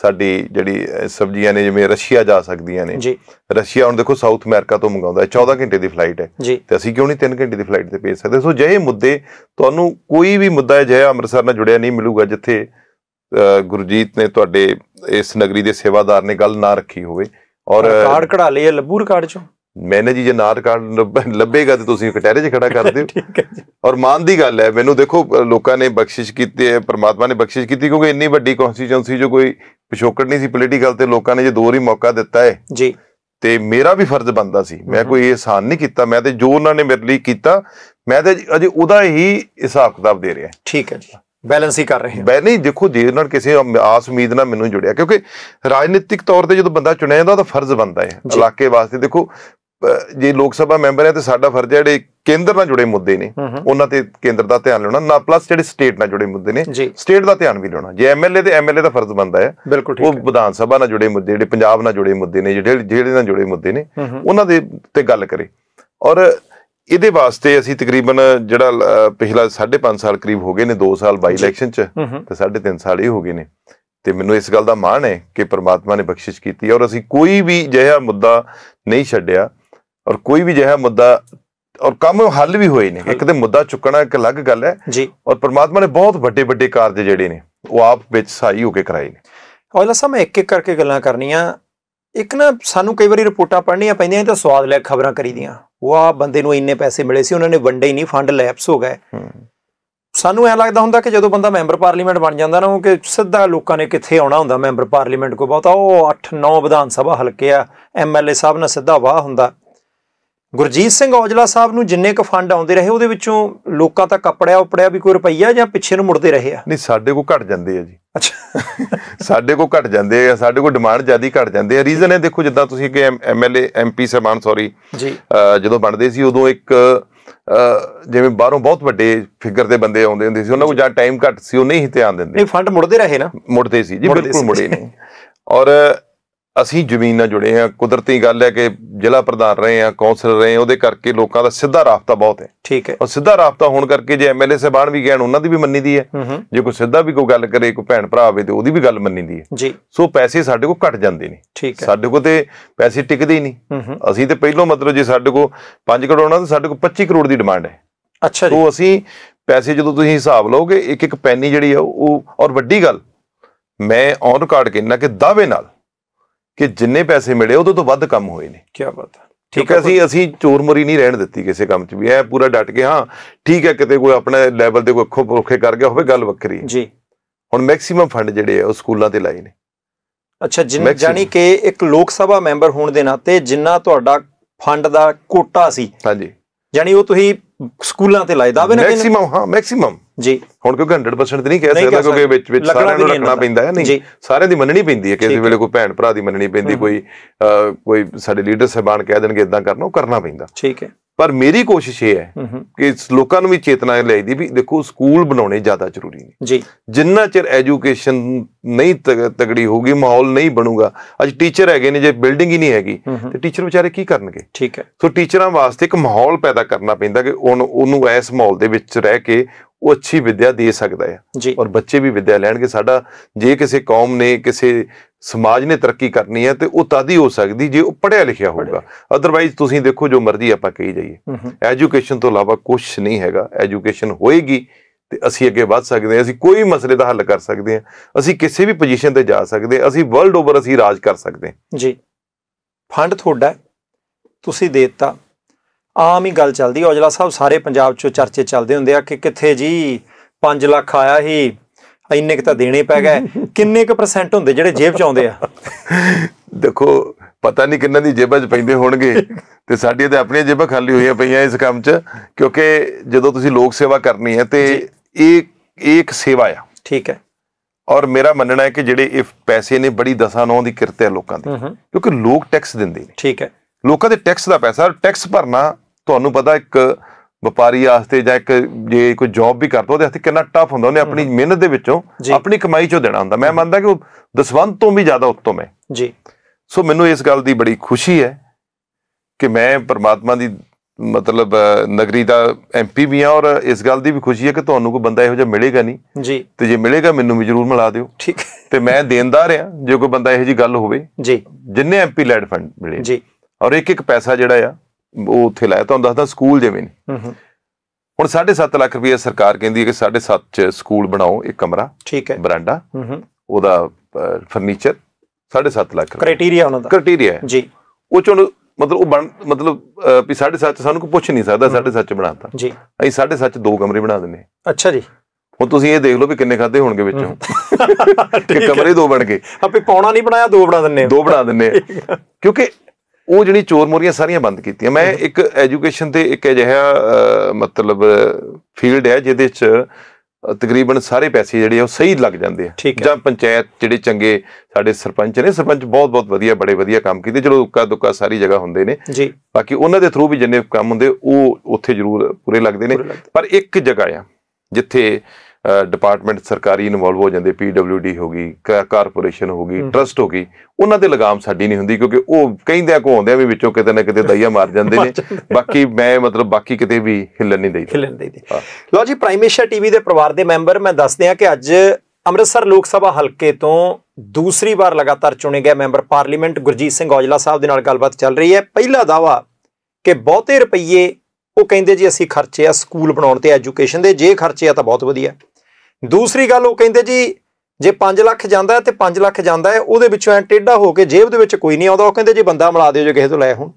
ਸਾਡੀ ਜਿਹੜੀ ਸਬਜ਼ੀਆਂ ਨੇ ਜਿਵੇਂ ਰਸ਼ੀਆ ਜਾ ਸਕਦੀਆਂ ਨੇ ਜੀ ਰਸ਼ੀਆ ਹੁਣ ਦੇਖੋ ਸਾਊਥ ਅਮਰੀਕਾ ਤੋਂ ਮੰਗਾਉਂਦਾ ਹੈ 14 ਘੰਟੇ ਦੀ ਫਲਾਈਟ ਹੈ ਤੇ ਅਸੀਂ ਕਿਉਂ ਨਹੀਂ 3 ਘੰਟੇ ਦੀ ਫਲਾਈਟ ਤੇ ਭੇਜ ਸਕਦੇ ਸੋ ਜਿਹੇ ਮੁੱਦੇ ਤੁਹਾਨੂੰ ਕੋਈ ਵੀ ਮੁੱਦਾ ਜਿਹੜਾ ਅੰਮ੍ਰਿਤਸਰ ਨਾਲ ਜੁੜਿਆ ਨਹੀਂ ਮਿਲੂਗਾ ਜਿੱਥੇ ਗੁਰਜੀਤ ਨੇ ਤੁਹਾਡੇ ਇਸ ਨਗਰੀ ਦੇ ਸੇਵਾਦਾਰ ਨੇ ਗੱਲ ਨਾ ਰੱਖੀ ਹੋਵੇ ਔਰ ਕਾਰਡ ਕਢਾ ਹੈ ਲੱਭੂ ਰਿਕਾਰਡ ਚੋਂ ਮੈਨੇ ਜੀ ਜੇ ਨਾ ਕਾਰਡ ਲੱਭੇਗਾ ਤੇ ਤੁਸੀਂ ਕਟਹਿਰੇ 'ਚ ਖੜਾ ਕਰ ਦਿਓ ਠੀਕ ਹੈ ਜੀ ਔਰ ਮਾਨ ਦੀ ਗੱਲ ਹੈ ਮੈਨੂੰ ਦੇਖੋ ਲੋਕਾਂ ਨੇ ਬਖਸ਼ਿਸ਼ ਕੀਤੀ ਹੈ ਪ੍ਰਮਾਤਮਾ ਨੇ ਬਖਸ਼ਿਸ਼ ਕੀਤੀ ਕਿਉਂਕਿ ਇੰਨੀ ਵੱਡੀ ਕਨਸਟੀਚੁਐਂਸੀ ਜੋ ਕੋਈ ਪਿਛੋਕੜ ਨਹੀਂ ਸੀ ਪੋਲੀਟੀਕਲ ਤੇ ਲੋਕਾਂ ਨੇ ਜੇ ਦੋ ਹੀ ਮੌਕਾ ਦਿੱਤਾ ਹੈ ਜੀ ਤੇ ਮੇਰਾ ਵੀ ਫਰਜ਼ ਬੰਦਾ ਸੀ ਮੈਂ ਕੋਈ ਇਹਸਾਨ ਨਹੀਂ ਕੀਤਾ ਮੈਂ ਤੇ ਜੋ ਉਹਨਾਂ ਨੇ ਮੇਰੇ ਲਈ ਕੀਤਾ ਮੈਂ ਤੇ ਅਜੇ ਉਹਦਾ ਹੀ ਹਿਸਾਬ ਕਿਤਾਬ ਦੇ ਰਿਹਾ ਠੀਕ ਹੈ ਜੀ ਬੈਲੈਂਸ ਹੀ ਕਰ ਰਹੇ ਹਾਂ ਬੈ ਨਹੀਂ ਦੇਖੋ ਦੇਰ ਨਾਲ ਕਿਸੇ ਆਸ ਉਮੀਦ ਨਾਲ ਮੈਨੂੰ ਜੁੜਿਆ ਕਿਉਂਕਿ ਰਾਜਨੀਤਿਕ ਤੌਰ ਤੇ ਜਦੋਂ ਬੰਦਾ ਚੁਣਿਆ ਜਾਂਦਾ ਉਹਦਾ ਫਰਜ਼ ਬਣਦਾ ਹੈ ਇਲਾਕੇ ਵਾਸਤੇ ਦੇਖੋ ਜੇ ਲੋਕ ਸਭਾ ਮੈਂਬਰ ਹੈ ਤੇ ਸਾਡਾ ਫਰਜ਼ ਹੈ ਜਿਹੜੇ ਕੇਂਦਰ ਨਾਲ ਜੁੜੇ ਮੁੱਦੇ ਨੇ ਉਹਨਾਂ ਤੇ ਕੇਂਦਰ ਦਾ ਧਿਆਨ ਲੈਣਾ ਨਾ ਪਲੱਸ ਜਿਹੜੇ ਸਟੇਟ ਨਾਲ ਜੁੜੇ ਮੁੱਦੇ ਨੇ ਸਟੇਟ ਦਾ ਧਿਆਨ ਵੀ ਲੈਣਾ ਜੇ ਐਮਐਲਏ ਤੇ ਐਮਐਲਏ ਦਾ ਫਰਜ਼ ਬਣਦਾ ਹੈ ਉਹ ਵਿਧਾਨ ਸਭਾ ਨਾਲ ਜੁੜੇ ਮੁੱਦੇ ਜਿਹੜੇ ਪੰਜਾਬ ਨਾਲ ਜੁੜੇ ਮੁੱਦੇ ਨੇ ਜਿਹੜੇ ਜਿਹੜੇ ਨਾਲ ਜੁੜੇ ਮੁੱਦੇ ਨੇ ਉਹਨਾਂ ਦੇ ਤੇ ਗੱਲ ਕਰੇ ਔਰ ਇਹਦੇ ਵਾਸਤੇ ਅਸੀਂ ਤਕਰੀਬਨ ਜਿਹੜਾ ਪਿਛਲਾ 5.5 ਸਾਲ ਕਰੀਬ ਹੋ ਗਏ ਨੇ 2 ਸਾਲ ਬਾਈ ਇਲੈਕਸ਼ਨ ਚ ਤੇ 3.5 ਸਾਲ ਹੀ ਹੋ ਗਏ ਨੇ ਤੇ ਮੈਨੂੰ ਇਸ ਗੱਲ ਦਾ ਮਾਣ ਹੈ ਕਿ ਪ੍ਰਮਾਤਮਾ ਨੇ ਬਖਸ਼ਿਸ਼ ਕੀਤੀ ਔਰ ਅਸੀਂ ਕੋਈ ਵੀ ਜਿਹੜਾ ਮੁੱਦਾ ਨਹੀਂ ਛੱਡਿਆ ਔਰ ਕੋਈ ਵੀ ਜਿਹੜਾ ਮੁੱਦਾ ਔਰ ਕੰਮ ਹੱਲ ਵੀ ਹੋਏ ਨੇ ਇੱਕ ਤੇ ਮੁੱਦਾ ਚੁੱਕਣਾ ਇੱਕ ਅਲੱਗ ਗੱਲ ਹੈ ਜੀ ਔਰ ਪ੍ਰਮਾਤਮਾ ਨੇ ਬਹੁਤ ਵੱਡੇ ਵੱਡੇ ਕਾਰਜ ਜਿਹੜੇ ਨੇ ਉਹ ਆਪ ਵਿੱਚ ਸਾਈ ਹੋ ਕੇ ਕਰਾਏ ਨੇ ਔਲਾ ਸਮਾਂ ਇੱਕ ਇੱਕ ਕਰਕੇ ਗੱਲਾਂ ਕਰਨੀਆਂ ਇੱਕ ਨਾ ਸਾਨੂੰ ਕਈ ਵਾਰੀ ਰਿਪੋਰਟਾਂ ਪੜ੍ਹਨੀਆਂ ਪੈਂਦੀਆਂ ਤਾਂ ਸਵਾਦ ਲੈ ਖਬਰਾਂ ਕਰੀਦੀਆਂ ਉਹ ਆ ਬੰਦੇ ਨੂੰ ਇੰਨੇ ਪੈਸੇ ਮਿਲੇ ਸੀ ਉਹਨਾਂ ਨੇ ਵੰਡੇ ਹੀ ਨਹੀਂ ਫੰਡ ਲੈਪਸ ਹੋ ਗਏ ਸਾਨੂੰ ਐ ਲੱਗਦਾ ਹੁੰਦਾ ਕਿ ਜਦੋਂ ਬੰਦਾ ਮੈਂਬਰ ਪਾਰਲੀਮੈਂਟ ਬਣ ਜਾਂਦਾ ਨਾ ਉਹ ਕਿ ਸਿੱਧਾ ਲੋਕਾਂ ਨੇ ਕਿੱਥੇ ਆਉਣਾ ਹੁੰਦਾ ਮੈਂਬਰ ਪਾਰਲੀਮੈਂਟ ਕੋ ਬਹੁਤਾ ਉਹ 8 9 ਵਿਧਾਨ ਸਭਾ ਹਲਕੇ ਆ ਐਮਐਲਏ ਸਾਹਿਬ ਨਾਲ ਸਿੱਧਾ ਵਾਹ ਹੁੰਦਾ ਗੁਰਜੀਤ ਸਿੰਘ ਔਜਲਾ ਸਾਹਿਬ ਨੂੰ ਜਿੰਨੇ ਕ ਫੰਡ ਆਉਂਦੇ ਰਹੇ ਉਹਦੇ ਵਿੱਚੋਂ ਲੋਕਾਂ ਤੱਕ ਕੱਪੜਿਆ ਉਪੜਿਆ ਵੀ ਕੋਈ ਰੁਪਈਆ ਜਾਂ ਪਿੱਛੇ ਨੂੰ ਮੁੜਦੇ ਰਹੇ ਆ ਨਹੀਂ ਸਾਡੇ ਕੋ ਘਟ ਜਾਂਦੇ ਆ ਜੀ ਅੱਛਾ ਸਾਡੇ ਕੋ ਘਟ ਜਾਂਦੇ ਆ ਸਾਡੇ ਕੋ ਡਿਮਾਂਡ ਜਿਆਦੀ ਘਟ ਜਾਂਦੇ ਆ ਰੀਜ਼ਨ ਹੈ ਦੇਖੋ ਜਿੱਦਾਂ ਤੁਸੀਂ ਕਿ ਐਮਐਲਏ ਐਮਪੀ ਸਰਮਾਨ ਸੌਰੀ ਜੀ ਜਦੋਂ ਬਣਦੇ ਸੀ ਉਦੋਂ ਇੱਕ ਜਿਵੇਂ ਬਾਹਰੋਂ ਬਹੁਤ ਵੱਡੇ ਫਿਗਰ ਦੇ ਬੰਦੇ ਆਉਂਦੇ ਹੁੰਦੇ ਸੀ ਉਹਨਾਂ ਕੋਲ ਜਾਂ ਟਾਈਮ ਘਟ ਸੀ ਉਹ ਨਹੀਂ ਧਿਆਨ ਦਿੰਦੇ ਨਹੀਂ ਫੰਡ ਮੁੜਦੇ ਰਹੇ ਨਾ ਮੁੜਦੇ ਸੀ ਜੀ ਬਿਲਕੁਲ ਮੁੜੇ ਨਹੀਂ ਔਰ ਅਸੀਂ ਜ਼ਮੀਨ ਨਾਲ ਜੁੜੇ ਹਾਂ ਕੁਦਰਤੀ ਗੱਲ ਹੈ ਕਿ ਜ਼ਿਲ੍ਹਾ ਪ੍ਰਧਾਨ ਰਹੇ ਹਾਂ ਕੌਂਸਲਰ ਰਹੇ ਉਹਦੇ ਕਰਕੇ ਲੋਕਾਂ ਦਾ ਸਿੱਧਾ ਰਾਬਤਾ ਬਹੁਤ ਹੈ ਠੀਕ ਹੈ ਔਰ ਸਿੱਧਾ ਰਾਬਤਾ ਹੋਣ ਕਰਕੇ ਜੇ ਐਮਐਲਏ ਸਾਹਿਬਾਨ ਵੀ ਕਹਿਣ ਉਹਨਾਂ ਦੀ ਵੀ ਮੰਨੀ ਦੀ ਹੈ ਜੇ ਕੋਈ ਸਿੱਧਾ ਵੀ ਕੋਈ ਗੱਲ ਕਰੇ ਕੋਈ ਭੈਣ ਭਰਾ ਆਵੇ ਤੇ ਉਹਦੀ ਵੀ ਗੱਲ ਮੰਨੀ ਦੀ ਹੈ ਜੀ ਸੋ ਪੈਸੇ ਸਾਡੇ ਕੋਲ ਘਟ ਜਾਂਦੇ ਨੇ ਠੀਕ ਹੈ ਸਾਡੇ ਕੋਲ ਤੇ ਪੈਸੇ ਟਿਕਦੇ ਹੀ ਨਹੀਂ ਅਸੀਂ ਤੇ ਪਹਿਲੋਂ ਮਤਲਬ ਜੇ ਸਾਡੇ ਕੋਲ 5 ਕਰੋੜ ਉਹਨਾਂ ਤੇ ਸਾਡੇ ਕੋਲ 25 ਕਰੋੜ ਦੀ ਡਿਮਾਂਡ ਹੈ ਅੱਛਾ ਜੀ ਸੋ ਅਸੀਂ ਪੈਸੇ ਜਦੋਂ ਤੁਸੀਂ ਹਿਸਾਬ ਲਓਗੇ ਇੱਕ ਇੱਕ ਪੈਨੀ ਜਿਹੜੀ ਆ ਉਹ ਔਰ ਵੱਡੀ ਗੱਲ ਮੈਂ ਔਨ ਰਿਕਾਰਡ ਕਹਿੰਦਾ ਕਿ ਦਾਵੇ ਨਾਲ ਕਿ ਜਿੰਨੇ ਪੈਸੇ ਮਿਲੇ ਉਹਦੇ ਤੋਂ ਵੱਧ ਕੰਮ ਹੋਏ ਨੇ ਕੀ ਬਾਤ ਹੈ ਠੀਕ ਹੈ ਅਸੀਂ ਅਸੀਂ ਚੋਰ ਮਰੀ ਨਹੀਂ ਰਹਿਣ ਦਿੱਤੀ ਕਿਸੇ ਕੰਮ 'ਚ ਵੀ ਐ ਪੂਰਾ ਡਟ ਕੇ ਹਾਂ ਠੀਕ ਹੈ ਕਿਤੇ ਕੋਈ ਆਪਣੇ ਲੈਵਲ ਦੇ ਕੋਈ ਅੱਖੋਂ ਪਰੋਖੇ ਕਰ ਗਿਆ ਹੋਵੇ ਗੱਲ ਵੱਖਰੀ ਜੀ ਹੁਣ ਮੈਕਸਿਮਮ ਫੰਡ ਜਿਹੜੇ ਆ ਉਹ ਸਕੂਲਾਂ ਤੇ ਲਾਏ ਨੇ ਅੱਛਾ ਜਿੰਨ ਜਾਨੀ ਕਿ ਇੱਕ ਲੋਕ ਸਭਾ ਮੈਂਬਰ ਹੋਣ ਦੇ ਨਾਤੇ ਜਿੰਨਾ ਤੁਹਾਡਾ ਫੰਡ ਦਾ ਕੋਟਾ ਸੀ ਹਾਂਜੀ ਯਾਨੀ ਉਹ ਤੁਸੀਂ ਸਕੂਲਾਂ ਤੇ ਲਾਏ ਦਾਵੇ ਨਾ ਮੈਕਸਿਮਮ ਹਾਂ ਮੈਕਸਿਮਮ ਜੀ ਹੁਣ ਕਿਉਂਕਿ 100% ਤੇ ਨਹੀਂ ਕਹਿ ਸਕਦਾ ਕਿਉਂਕਿ ਵਿੱਚ ਵਿੱਚ ਸਾਰਿਆਂ ਨੂੰ ਰੱਖਣਾ ਪੈਂਦਾ ਹੈ ਨਹੀਂ ਸਾਰਿਆਂ ਦੀ ਮੰਨਣੀ ਪੈਂਦੀ ਹੈ ਕਿਸੇ ਵੇਲੇ ਕੋਈ ਭੈਣ ਭਰਾ ਦੀ ਮੰਨਣੀ ਪੈਂਦੀ ਕੋਈ ਕੋਈ ਸਾਡੇ ਲੀਡਰ ਸਹਿਬਾਨ ਕਹਿ ਦੇਣਗੇ ਇਦਾਂ ਕਰਨਾ ਉਹ ਕਰਨਾ ਪੈਂਦਾ ਠੀਕ ਹੈ ਪਰ ਮੇਰੀ ਕੋਸ਼ਿਸ਼ ਇਹ ਹੈ ਕਿ ਲੋਕਾਂ ਨੂੰ ਵੀ ਚੇਤਨਾ ਲਿਆਈ ਦੀ ਵੀ ਦੇਖੋ ਸਕੂਲ ਬਣਾਉਣੇ ਜ਼ਿਆਦਾ ਜ਼ਰੂਰੀ ਨੇ ਜੀ ਜਿੰਨਾ ਚਿਰ ਐਜੂਕੇਸ਼ਨ ਨਹੀਂ ਤਗੜੀ ਹੋਊਗੀ ਮਾਹੌਲ ਨਹੀਂ ਬਣੂਗਾ ਅੱਜ ਟੀਚਰ ਹੈਗੇ ਨੇ ਜੇ ਬਿਲਡਿੰਗ ਹੀ ਨਹੀਂ ਹੈਗੀ ਤੇ ਟੀਚਰ ਵਿਚਾਰੇ ਕੀ ਕਰਨਗੇ ਠੀਕ ਹੈ ਸੋ ਟੀਚਰਾਂ ਵਾਸਤੇ ਇੱਕ ਮਾਹੌਲ ਪੈਦਾ ਕਰਨਾ ਪੈਂਦਾ ਕਿ ਉਹਨੂੰ ਇਸ ਮਾਹੌਲ ਦੇ ਵਿੱਚ ਰਹਿ ਕੇ ਉਹ ਅੱਛੀ ਵਿਦਿਆ ਦੇ ਸਕਦਾ ਹੈ ਔਰ ਬੱਚੇ ਵੀ ਵਿਦਿਆ ਲੈਣਗੇ ਸਾਡਾ ਜੇ ਕਿਸੇ ਕੌਮ ਨੇ ਕਿਸੇ ਸਮਾਜ ਨੇ ਤਰੱਕੀ ਕਰਨੀ ਹੈ ਤੇ ਉਹ ਤਦ ਹੋ ਸਕਦੀ ਜੇ ਉਹ ਪੜਿਆ ਲਿਖਿਆ ਹੋਊਗਾ ਅਦਰਵਾਈਜ਼ ਤੁਸੀਂ ਦੇਖੋ ਜੋ ਮਰਜ਼ੀ ਆਪਾਂ ਕਹੀ ਜਾਈਏ ਐਜੂਕੇਸ਼ਨ ਤੋਂ ਇਲਾਵਾ ਕੁਝ ਨਹੀਂ ਹੈਗਾ ਐਜੂਕੇਸ਼ਨ ਹੋਏਗੀ ਤੇ ਅਸੀਂ ਅੱਗੇ ਵੱਧ ਸਕਦੇ ਹਾਂ ਅਸੀਂ ਕੋਈ ਮਸਲੇ ਦਾ ਹੱਲ ਕਰ ਸਕਦੇ ਹਾਂ ਅਸੀਂ ਕਿਸੇ ਵੀ ਪੋਜੀਸ਼ਨ ਤੇ ਜਾ ਸਕਦੇ ਹਾਂ ਅਸੀਂ ਵਰਲਡ ਓਵਰ ਅਸੀਂ ਰਾਜ ਕਰ ਸਕਦੇ ਹਾਂ ਜੀ ਫੰਡ ਤੁਹਾਡਾ ਤੁਸੀਂ ਦੇ ਦਿੱਤਾ ਆਮ ਹੀ ਗੱਲ ਚੱਲਦੀ ਔਜਲਾ ਸਾਹਿਬ ਸਾਰੇ ਪੰਜਾਬ 'ਚ ਚਰਚੇ ਚੱਲਦੇ ਹੁੰਦੇ ਆ ਕਿ ਕਿੱਥੇ ਜੀ 5 ਲੱਖ ਆਇਆ ਹੀ ਇੰਨੇ ਕ ਤਾਂ ਦੇਣੇ ਪੈ ਗਏ ਕਿੰਨੇ ਕ ਪਰਸੈਂਟ ਹੁੰਦੇ ਜਿਹੜੇ ਜੇਬ 'ਚ ਆਉਂਦੇ ਆ ਦੇਖੋ ਪਤਾ ਨਹੀਂ ਕਿੰਨਾਂ ਦੀ ਜੇਬਾਂ 'ਚ ਪੈਂਦੇ ਹੋਣਗੇ ਤੇ ਸਾਡੀਆਂ ਤੇ ਆਪਣੀਆਂ ਜੇਬਾਂ ਖਾਲੀ ਹੋਈਆਂ ਪਈਆਂ ਇਸ ਕੰਮ 'ਚ ਕਿਉਂਕਿ ਜਦੋਂ ਤੁਸੀਂ ਲੋਕ ਸੇਵਾ ਕਰਨੀ ਹੈ ਤੇ ਇਹ ਇੱਕ ਸੇਵਾ ਆ ਠੀਕ ਹੈ ਔਰ ਮੇਰਾ ਮੰਨਣਾ ਹੈ ਕਿ ਜਿਹੜੇ ਇਹ ਪੈਸੇ ਨੇ ਬੜੀ ਦਸਾਂ ਨੌਂ ਦੀ ਕਿਰਤ ਹੈ ਲੋਕਾਂ ਦੀ ਕਿਉਂਕਿ ਲੋਕ ਟੈਕਸ ਦਿੰਦੇ ਨੇ ਠੀਕ ਹੈ ਲੋਕਾਂ ਦੇ ਟੈਕਸ ਦਾ ਪੈਸਾ ਟੈਕਸ ਭਰਨਾ ਤੁਹਾਨੂੰ ਪਤਾ ਇੱਕ ਵਪਾਰੀ ਆਸਤੇ ਜਾਂ ਇੱਕ ਜੇ ਕੋਈ ਜੌਬ ਵੀ ਕਰਦਾ ਉਹਦੇ ਹੱਥ ਕਿੰਨਾ ਟਫ ਹੁੰਦਾ ਉਹਨੇ ਆਪਣੀ ਮਿਹਨਤ ਦੇ ਵਿੱਚੋਂ ਆਪਣੀ ਕਮਾਈ ਚੋਂ ਦੇਣਾ ਹੁੰਦਾ ਮੈਂ ਮੰਨਦਾ ਕਿ ਉਹ ਦਸਵੰਤ ਤੋਂ ਵੀ ਜ਼ਿਆਦਾ ਉੱਤਮ ਹੈ ਜੀ ਸੋ ਮੈਨੂੰ ਇਸ ਗੱਲ ਦੀ ਬੜੀ ਖੁਸ਼ੀ ਹੈ ਕਿ ਮੈਂ ਪਰਮਾਤਮਾ ਦੀ ਮਤਲਬ ਨਗਰੀ ਦਾ ਐਮਪੀ ਵੀ ਆ ਔਰ ਇਸ ਗੱਲ ਦੀ ਵੀ ਖੁਸ਼ੀ ਹੈ ਕਿ ਤੁਹਾਨੂੰ ਕੋਈ ਬੰਦਾ ਇਹੋ ਜਿਹਾ ਮਿਲੇਗਾ ਨਹੀਂ ਜੀ ਤੇ ਜੇ ਮਿਲੇਗਾ ਮੈਨੂੰ ਵੀ ਜ਼ਰੂਰ ਮਿਲਾ ਦਿਓ ਠੀਕ ਤੇ ਮੈਂ ਦੇਣਦਾਰ ਆ ਜੇ ਕੋਈ ਬੰਦਾ ਇਹੋ ਜੀ ਗੱਲ ਹੋਵੇ ਜੀ ਜਿੰਨੇ ਐਮਪੀ ਲੈਡ ਫੰਡ ਮਿਲੇ ਜੀ ਔਰ ਇੱਕ ਇੱਕ ਪੈਸਾ ਜਿਹੜਾ ਆ ਉਹ ਉੱਥੇ ਲਾਇਆ ਤੁਹਾਨੂੰ ਦੱਸਦਾ ਸਕੂਲ ਜਿਵੇਂ ਨਹੀਂ ਹੁਣ 7.5 ਲੱਖ ਰੁਪਏ ਸਰਕਾਰ ਕਹਿੰਦੀ ਹੈ ਕਿ 7.5 ਚ ਸਕੂਲ ਬਣਾਓ ਇੱਕ ਕਮਰਾ ਠੀਕ ਹੈ ਬਰਾਂਡਾ ਉਹਦਾ ਫਰਨੀਚਰ 7.5 ਲੱਖ ਕ੍ਰਾਈਟੇਰੀਆ ਉਹਨਾਂ ਦਾ ਕ੍ਰਾਈਟੇਰੀਆ ਜੀ ਉਹ ਚੋਂ ਮਤਲਬ ਉਹ ਬਣ ਮਤਲਬ ਵੀ 7.5 ਚ ਸਾਨੂੰ ਕੋਈ ਪੁੱਛ ਨਹੀਂ ਸਕਦਾ 7.5 ਚ ਬਣਾਤਾ ਜੀ ਅਸੀਂ 7.5 ਚ ਦੋ ਕਮਰੇ ਬਣਾ ਦਿੰਨੇ ਅੱਛਾ ਜੀ ਹੁਣ ਤੁਸੀਂ ਇਹ ਦੇਖ ਲਓ ਵੀ ਕਿੰਨੇ ਖਾਦੇ ਹੋਣਗੇ ਵਿੱਚੋਂ ਕਿ ਕਮਰੇ ਦੋ ਬਣ ਗਏ ਆਪੇ ਪੌਣਾ ਨਹੀਂ ਬਣਾਇਆ ਦੋ ਬਣਾ ਦਿੰਨੇ ਦੋ ਬਣਾ ਦਿੰਨੇ ਕਿਉਂਕਿ ਉਹ ਜਿਹੜੀ ਚੋਰ ਮੋਰੀਆਂ ਸਾਰੀਆਂ ਬੰਦ ਕੀਤੀਆਂ ਮੈਂ ਇੱਕ ਐਜੂਕੇਸ਼ਨ ਤੇ ਇੱਕ ਅਜਿਹਾ ਮਤਲਬ ਫੀਲਡ ਹੈ ਜਿਹਦੇ 'ਚ ਤਕਰੀਬਨ ਸਾਰੇ ਪੈਸੇ ਜਿਹੜੇ ਉਹ ਸਹੀ ਲੱਗ ਜਾਂਦੇ ਆ ਜਾਂ ਪੰਚਾਇਤ ਜਿਹੜੇ ਚੰਗੇ ਸਾਡੇ ਸਰਪੰਚ ਨੇ ਸਰਪੰਚ ਬਹੁਤ ਬਹੁਤ ਵਧੀਆ ਬੜੇ ਵਧੀਆ ਕੰਮ ਕੀਤੇ ਚਲੋ ਉੱਕਾ ਦੁੱਕਾ ਸਾਰੀ ਜਗ੍ਹਾ ਹੁੰਦੇ ਨੇ ਜੀ ਬਾਕੀ ਉਹਨਾਂ ਦੇ ਥਰੂ ਵੀ ਜਿੰਨੇ ਕੰਮ ਹੁੰਦੇ ਉਹ ਉੱਥੇ ਜ਼ਰੂਰ ਪੂਰੇ ਲੱਗਦੇ ਨੇ ਪਰ ਇੱਕ ਜਗ੍ਹਾ ਆ ਜਿੱਥੇ ਡਿਪਾਰਟਮੈਂਟ ਸਰਕਾਰੀ ਇਨਵੋਲਵ ਹੋ ਜਾਂਦੇ ਪੀਡਬਲਯੂਡੀ ਹੋ ਗਈ ਕਾਰਪੋਰੇਸ਼ਨ ਹੋ ਗਈ ਟਰਸਟ ਹੋ ਗਈ ਉਹਨਾਂ ਦੇ ਲਗਾਮ ਸਾਡੀ ਨਹੀਂ ਹੁੰਦੀ ਕਿਉਂਕਿ ਉਹ ਕਹਿੰਦੇ ਆ ਕੋ ਹੁੰਦੇ ਆ ਵੀ ਵਿੱਚੋਂ ਕਿਤੇ ਨਾ ਕਿਤੇ ਦਈਆ ਮਾਰ ਜਾਂਦੇ ਨੇ ਬਾਕੀ ਮੈਂ ਮਤਲਬ ਬਾਕੀ ਕਿਤੇ ਵੀ ਹਿੱਲਣ ਨਹੀਂ ਦੇਈ ਹਿੱਲਣ ਦੇਈ ਲੋ ਜੀ ਪ੍ਰਾਈਮੇਸ਼ਾ ਟੀਵੀ ਦੇ ਪਰਿਵਾਰ ਦੇ ਮੈਂਬਰ ਮੈਂ ਦੱਸਦੇ ਆ ਕਿ ਅੱਜ ਅੰਮ੍ਰਿਤਸਰ ਲੋਕ ਸਭਾ ਹਲਕੇ ਤੋਂ ਦੂਸਰੀ ਵਾਰ ਲਗਾਤਾਰ ਚੁਣੇ ਗਏ ਮੈਂਬਰ ਪਾਰਲੀਮੈਂਟ ਗੁਰਜੀਤ ਸਿੰਘ ਔਜਲਾ ਸਾਹਿਬ ਦੇ ਨਾਲ ਗੱਲਬਾਤ ਚੱਲ ਰਹੀ ਹੈ ਪਹਿਲਾ ਦਾਵਾ ਕਿ ਬਹੁਤੇ ਰੁਪਏ ਉਹ ਕਹਿੰਦੇ ਜੀ ਅਸੀਂ ਖਰਚੇ ਆ ਸਕੂਲ ਬਣਾਉਣ ਤੇ ਐਜੂਕੇਸ਼ਨ ਦੇ ਜੇ ਖਰਚੇ ਆ ਤਾਂ ਬਹੁਤ ਵਧੀਆ ਦੂਸਰੀ ਗੱਲ ਉਹ ਕਹਿੰਦੇ ਜੀ ਜੇ 5 ਲੱਖ ਜਾਂਦਾ ਤੇ 5 ਲੱਖ ਜਾਂਦਾ ਉਹਦੇ ਵਿੱਚੋਂ ਐ ਟੇਢਾ ਹੋ ਕੇ ਜੇਬ ਦੇ ਵਿੱਚ ਕੋਈ ਨਹੀਂ ਆਉਂਦਾ ਉਹ ਕਹਿੰਦੇ ਜੇ ਬੰਦਾ ਮਲਾ ਦਿਓ ਜੇ ਕਿਸੇ ਤੋਂ ਲੈ ਹੁਣ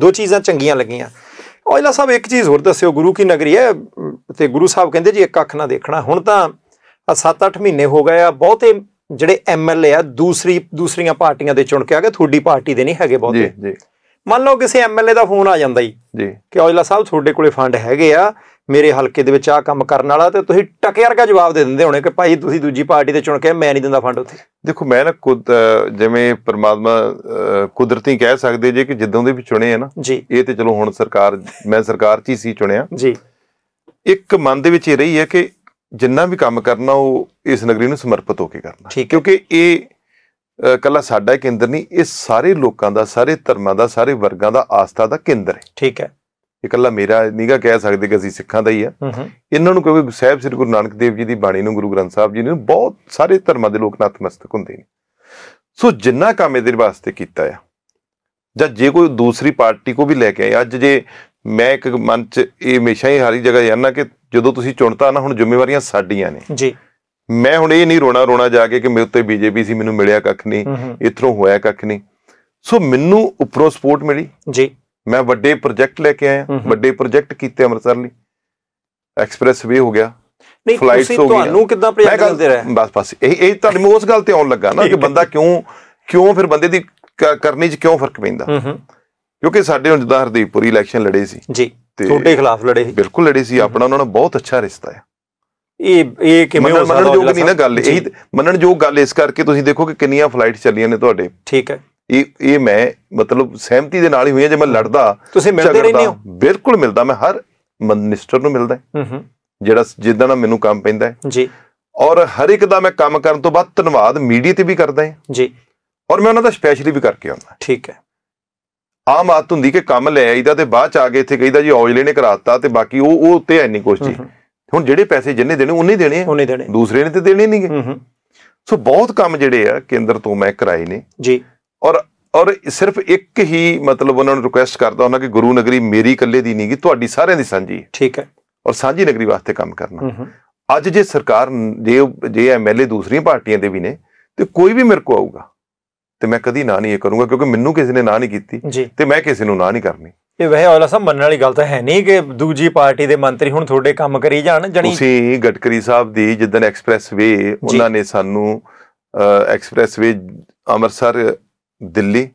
ਦੋ ਚੀਜ਼ਾਂ ਚੰਗੀਆਂ ਲੱਗੀਆਂ ਔਜਲਾ ਸਾਹਿਬ ਇੱਕ ਚੀਜ਼ ਹੋਰ ਦੱਸਿਓ ਗੁਰੂ ਕੀ ਨਗਰੀ ਹੈ ਤੇ ਗੁਰੂ ਸਾਹਿਬ ਕਹਿੰਦੇ ਜੀ ਇੱਕ ਅੱਖ ਨਾ ਦੇਖਣਾ ਹੁਣ ਤਾਂ ਆ 7-8 ਮਹੀਨੇ ਹੋ ਗਏ ਆ ਬਹੁਤੇ ਜਿਹੜੇ ਐਮਐਲਏ ਆ ਦੂਸਰੀ ਦੂਸਰੀਆਂ ਪਾਰਟੀਆਂ ਦੇ ਚੁਣ ਕੇ ਆ ਗਏ ਤੁਹਾਡੀ ਪਾਰਟੀ ਦੇ ਨਹੀਂ ਹੈਗੇ ਬਹੁਤੇ ਜੀ ਜੀ ਮੰਨ ਲਓ ਕਿਸੇ ਐਮਐਲਏ ਦਾ ਫੋਨ ਆ ਜਾਂਦਾ ਜੀ ਕਿ ਔਜਲਾ ਸਾਹਿਬ ਤੁਹਾਡੇ ਕੋਲੇ ਫੰਡ ਹੈਗੇ ਆ ਮੇਰੇ ਹਲਕੇ ਦੇ ਵਿੱਚ ਆ ਕੰਮ ਕਰਨ ਵਾਲਾ ਤੇ ਤੁਸੀਂ ਟਕੇ ਵਰਗਾ ਜਵਾਬ ਦੇ ਦਿੰਦੇ ਹੋਣੇ ਕਿ ਭਾਈ ਤੁਸੀਂ ਦੂਜੀ ਪਾਰਟੀ ਦੇ ਚੁਣ ਕੇ ਮੈਂ ਨਹੀਂ ਦਿੰਦਾ ਫੰਡ ਉੱਥੇ ਦੇਖੋ ਮੈਂ ਨਾ ਕੁਦ ਜਿਵੇਂ ਪਰਮਾਤਮਾ ਕੁਦਰਤੀ ਕਹਿ ਸਕਦੇ ਜੇ ਕਿ ਜਿੱਦੋਂ ਦੇ ਵੀ ਚੁਣੇ ਆ ਨਾ ਇਹ ਤੇ ਚਲੋ ਹੁਣ ਸਰਕਾਰ ਮੈਂ ਸਰਕਾਰ 'ਚ ਹੀ ਸੀ ਚੁਣਿਆ ਜੀ ਇੱਕ ਮਨ ਦੇ ਵਿੱਚ ਇਹ ਰਹੀ ਹੈ ਕਿ ਜਿੰਨਾ ਵੀ ਕੰਮ ਕਰਨਾ ਉਹ ਇਸ ਨਗਰੀ ਨੂੰ ਸਮਰਪਿਤ ਹੋ ਕੇ ਕਰਨਾ ਕਿਉਂਕਿ ਇਹ ਕੱਲਾ ਸਾਡਾ ਕੇਂਦਰ ਨਹੀਂ ਇਹ ਸਾਰੇ ਲੋਕਾਂ ਦਾ ਸਾਰੇ ਧਰਮਾਂ ਦਾ ਸਾਰੇ ਵਰਗਾਂ ਦਾ ਆਸਥਾ ਦਾ ਕੇਂਦਰ ਹੈ ਠੀਕ ਹੈ ਇਕੱਲਾ ਮੇਰਾ ਨੀਗਾ ਕਹਿ ਸਕਦੇ ਕਿ ਅਸੀਂ ਸਿੱਖਾਂ ਦਾ ਹੀ ਆ ਇਹਨਾਂ ਨੂੰ ਕਿਉਂਕਿ ਸਹਿਬ ਸ੍ਰੀ ਗੁਰੂ ਨਾਨਕ ਦੇਵ ਜੀ ਦੀ ਬਾਣੀ ਨੂੰ ਗੁਰੂ ਗ੍ਰੰਥ ਸਾਹਿਬ ਜੀ ਨੇ ਬਹੁਤ ਸਾਰੇ ਧਰਮਾਂ ਦੇ ਲੋਕ ਨਤਮਸਤਕ ਹੁੰਦੇ ਨੇ ਸੋ ਜਿੰਨਾ ਕੰਮ ਇਹਦੇ ਵਾਸਤੇ ਕੀਤਾ ਆ ਜਾਂ ਜੇ ਕੋਈ ਦੂਸਰੀ ਪਾਰਟੀ ਕੋ ਵੀ ਲੈ ਕੇ ਆਏ ਅੱਜ ਜੇ ਮੈਂ ਇੱਕ ਮਨ ਚ ਇਹ ਹਮੇਸ਼ਾ ਹੀ ਹਰੀ ਜਗ੍ਹਾ ਜਾਨਣਾ ਕਿ ਜਦੋਂ ਤੁਸੀਂ ਚੁਣਤਾ ਨਾ ਹੁਣ ਜ਼ਿੰਮੇਵਾਰੀਆਂ ਸਾਡੀਆਂ ਨੇ ਜੀ ਮੈਂ ਹੁਣ ਇਹ ਨਹੀਂ ਰੋਣਾ ਰੋਣਾ ਜਾ ਕੇ ਕਿ ਮੇਰੇ ਉੱਤੇ ਬੀਜੇਪੀ ਸੀ ਮੈਨੂੰ ਮਿਲਿਆ ਕੱਖ ਨਹੀਂ ਇਥੋਂ ਹੋਇਆ ਕੱਖ ਨਹੀਂ ਸੋ ਮੈਨੂੰ ਉਪਰੋਂ ਸਪੋਰਟ ਮਿਲੀ ਜੀ ਮੈਂ ਵੱਡੇ ਪ੍ਰੋਜੈਕਟ ਲੈ ਕੇ ਆਇਆ ਵੱਡੇ ਪ੍ਰੋਜੈਕਟ ਕੀਤੇ ਅੰਮ੍ਰਿਤਸਰ ਲਈ ਐਕਸਪ੍ਰੈਸ ਵੇ ਹੋ ਗਿਆ ਨਹੀਂ ਤੁਸੀਂ ਤੁਹਾਨੂੰ ਕਿੱਦਾਂ ਪ੍ਰੋਜੈਕਟ ਦਿੰਦੇ ਰਹੇ ਬਸ ਬਸ ਇਹ ਇਹ ਤੁਹਾਡੀ ਮੋਸ ਗੱਲ ਤੇ ਆਉਣ ਲੱਗਾ ਨਾ ਕਿ ਬੰਦਾ ਕਿਉਂ ਕਿਉਂ ਫਿਰ ਬੰਦੇ ਦੀ ਕਰਨੀ 'ਚ ਕਿਉਂ ਫਰਕ ਪੈਂਦਾ ਕਿਉਂਕਿ ਸਾਡੇ ਹੁਣ ਜਦਾਂ ਹਰਦੀਪਪੁਰੀ ਇਲੈਕਸ਼ਨ ਲੜੇ ਸੀ ਜੀ ਛੋਟੇ ਖਿਲਾਫ ਲੜੇ ਸੀ ਬਿਲਕੁਲ ਲੜੇ ਸੀ ਆਪਣਾ ਉਹਨਾਂ ਨਾਲ ਬਹੁਤ ਅੱਛਾ ਰਿਸ਼ਤਾ ਹੈ ਇਹ ਇਹ ਕਿਵੇਂ ਹੋ ਸਕਦਾ ਮੰਨਣ ਯੋਗ ਨਹੀਂ ਨਾ ਗੱਲ ਇਹ ਮੰਨਣ ਯੋਗ ਗੱਲ ਇਸ ਕਰਕੇ ਤੁਸੀਂ ਦੇਖੋ ਕਿ ਕਿੰਨੀਆਂ ਫਲਾਈਟ ਚੱਲੀਆਂ ਨੇ ਤੁਹਾਡੇ ਠੀਕ ਹੈ ਇਹ ਇਹ ਮੈਂ ਮਤਲਬ ਸਹਿਮਤੀ ਦੇ ਨਾਲ ਹੀ ਹੋਈਆਂ ਜੇ ਮੈਂ ਲੜਦਾ ਤੁਸੀਂ ਮਿਲਦੇ ਰਹਿੰਦੇ ਹੋ ਬਿਲਕੁਲ ਮਿਲਦਾ ਮੈਂ ਹਰ ਮਿਨਿਸਟਰ ਨੂੰ ਮਿਲਦਾ ਹੂੰ ਹੂੰ ਜਿਹੜਾ ਜਿੱਦਾਂ ਨਾਲ ਮੈਨੂੰ ਕੰਮ ਪੈਂਦਾ ਹੈ ਜੀ ਔਰ ਹਰ ਇੱਕ ਦਾ ਮੈਂ ਕੰਮ ਕਰਨ ਤੋਂ ਬਾਅਦ ਧੰਨਵਾਦ ਮੀਡੀਆ ਤੇ ਵੀ ਕਰਦਾ ਹਾਂ ਜੀ ਔਰ ਮੈਂ ਉਹਨਾਂ ਦਾ ਸਪੈਸ਼ਲੀ ਵੀ ਕਰਕੇ ਆਉਂਦਾ ਠੀਕ ਹੈ ਆਮ ਆਤ ਹੁੰਦੀ ਕਿ ਕੰਮ ਲੈ ਆਈਦਾ ਤੇ ਬਾਅਦ ਚ ਆ ਕੇ ਇੱਥੇ ਕਹੀਦਾ ਜੀ ਔਜਲੇ ਨੇ ਕਰਾਤਾ ਤੇ ਬਾਕੀ ਉਹ ਉਹ ਉੱਤੇ ਐ ਨਹੀਂ ਕੁਛ ਜੀ ਹੁਣ ਜਿਹੜੇ ਪੈਸੇ ਜਿੰਨੇ ਦੇਣੇ ਉਹਨੇ ਦੇਣੇ ਆ ਦੂਸਰੇ ਨੇ ਤੇ ਦੇਣੇ ਨਹੀਂਗੇ ਸੋ ਬਹੁਤ ਕੰਮ ਜਿਹੜੇ ਆ ਕੇਂਦਰ ਤੋਂ ਮੈਂ ਕਰਾਏ ਨੇ ਜੀ ਔਰ ਔਰ ਸਿਰਫ ਇੱਕ ਹੀ ਮਤਲਬ ਉਹਨਾਂ ਨੂੰ ਰਿਕੁਐਸਟ ਕਰਦਾ ਉਹਨਾਂ ਕਿ ਗੁਰੂ ਨਗਰੀ ਮੇਰੀ ਇਕੱਲੇ ਦੀ ਨਹੀਂ ਕਿ ਤੁਹਾਡੀ ਸਾਰਿਆਂ ਦੀ ਸਾਂਝੀ ਠੀਕ ਹੈ ਔਰ ਸਾਂਝੀ ਨਗਰੀ ਵਾਸਤੇ ਕੰਮ ਕਰਨਾ ਅੱਜ ਜੇ ਸਰਕਾਰ ਜੇ ਜੇ ਐਮਐਲਏ ਦੂਸਰੀਆਂ ਪਾਰਟੀਆਂ ਦੇ ਵੀ ਨੇ ਤੇ ਕੋਈ ਵੀ ਮੇਰੇ ਕੋ ਆਊਗਾ ਤੇ ਮੈਂ ਕਦੀ ਨਾ ਨਹੀਂ ਇਹ ਕਰੂੰਗਾ ਕਿਉਂਕਿ ਮੈਨੂੰ ਕਿਸੇ ਨੇ ਨਾ ਨਹੀਂ ਕੀਤੀ ਤੇ ਮੈਂ ਕਿਸੇ ਨੂੰ ਨਾ ਨਹੀਂ ਕਰਨੀ ਇਹ ਵਹਿ ਔਲਾ ਸਾਹਿਬ ਮੰਨਣ ਵਾਲੀ ਗੱਲ ਤਾਂ ਹੈ ਨਹੀਂ ਕਿ ਦੂਜੀ ਪਾਰਟੀ ਦੇ ਮੰਤਰੀ ਹੁਣ ਤੁਹਾਡੇ ਕੰਮ ਕਰੀ ਜਾਣ ਜਣੀ ਤੁਸੀਂ ਗਟਕਰੀ ਸਾਹਿਬ ਦੀ ਜਿੱਦਨ ਐਕਸਪ੍ਰੈਸ ਵੇ ਉਹਨਾਂ ਨੇ ਸਾਨੂੰ expressway Amritsar Delhi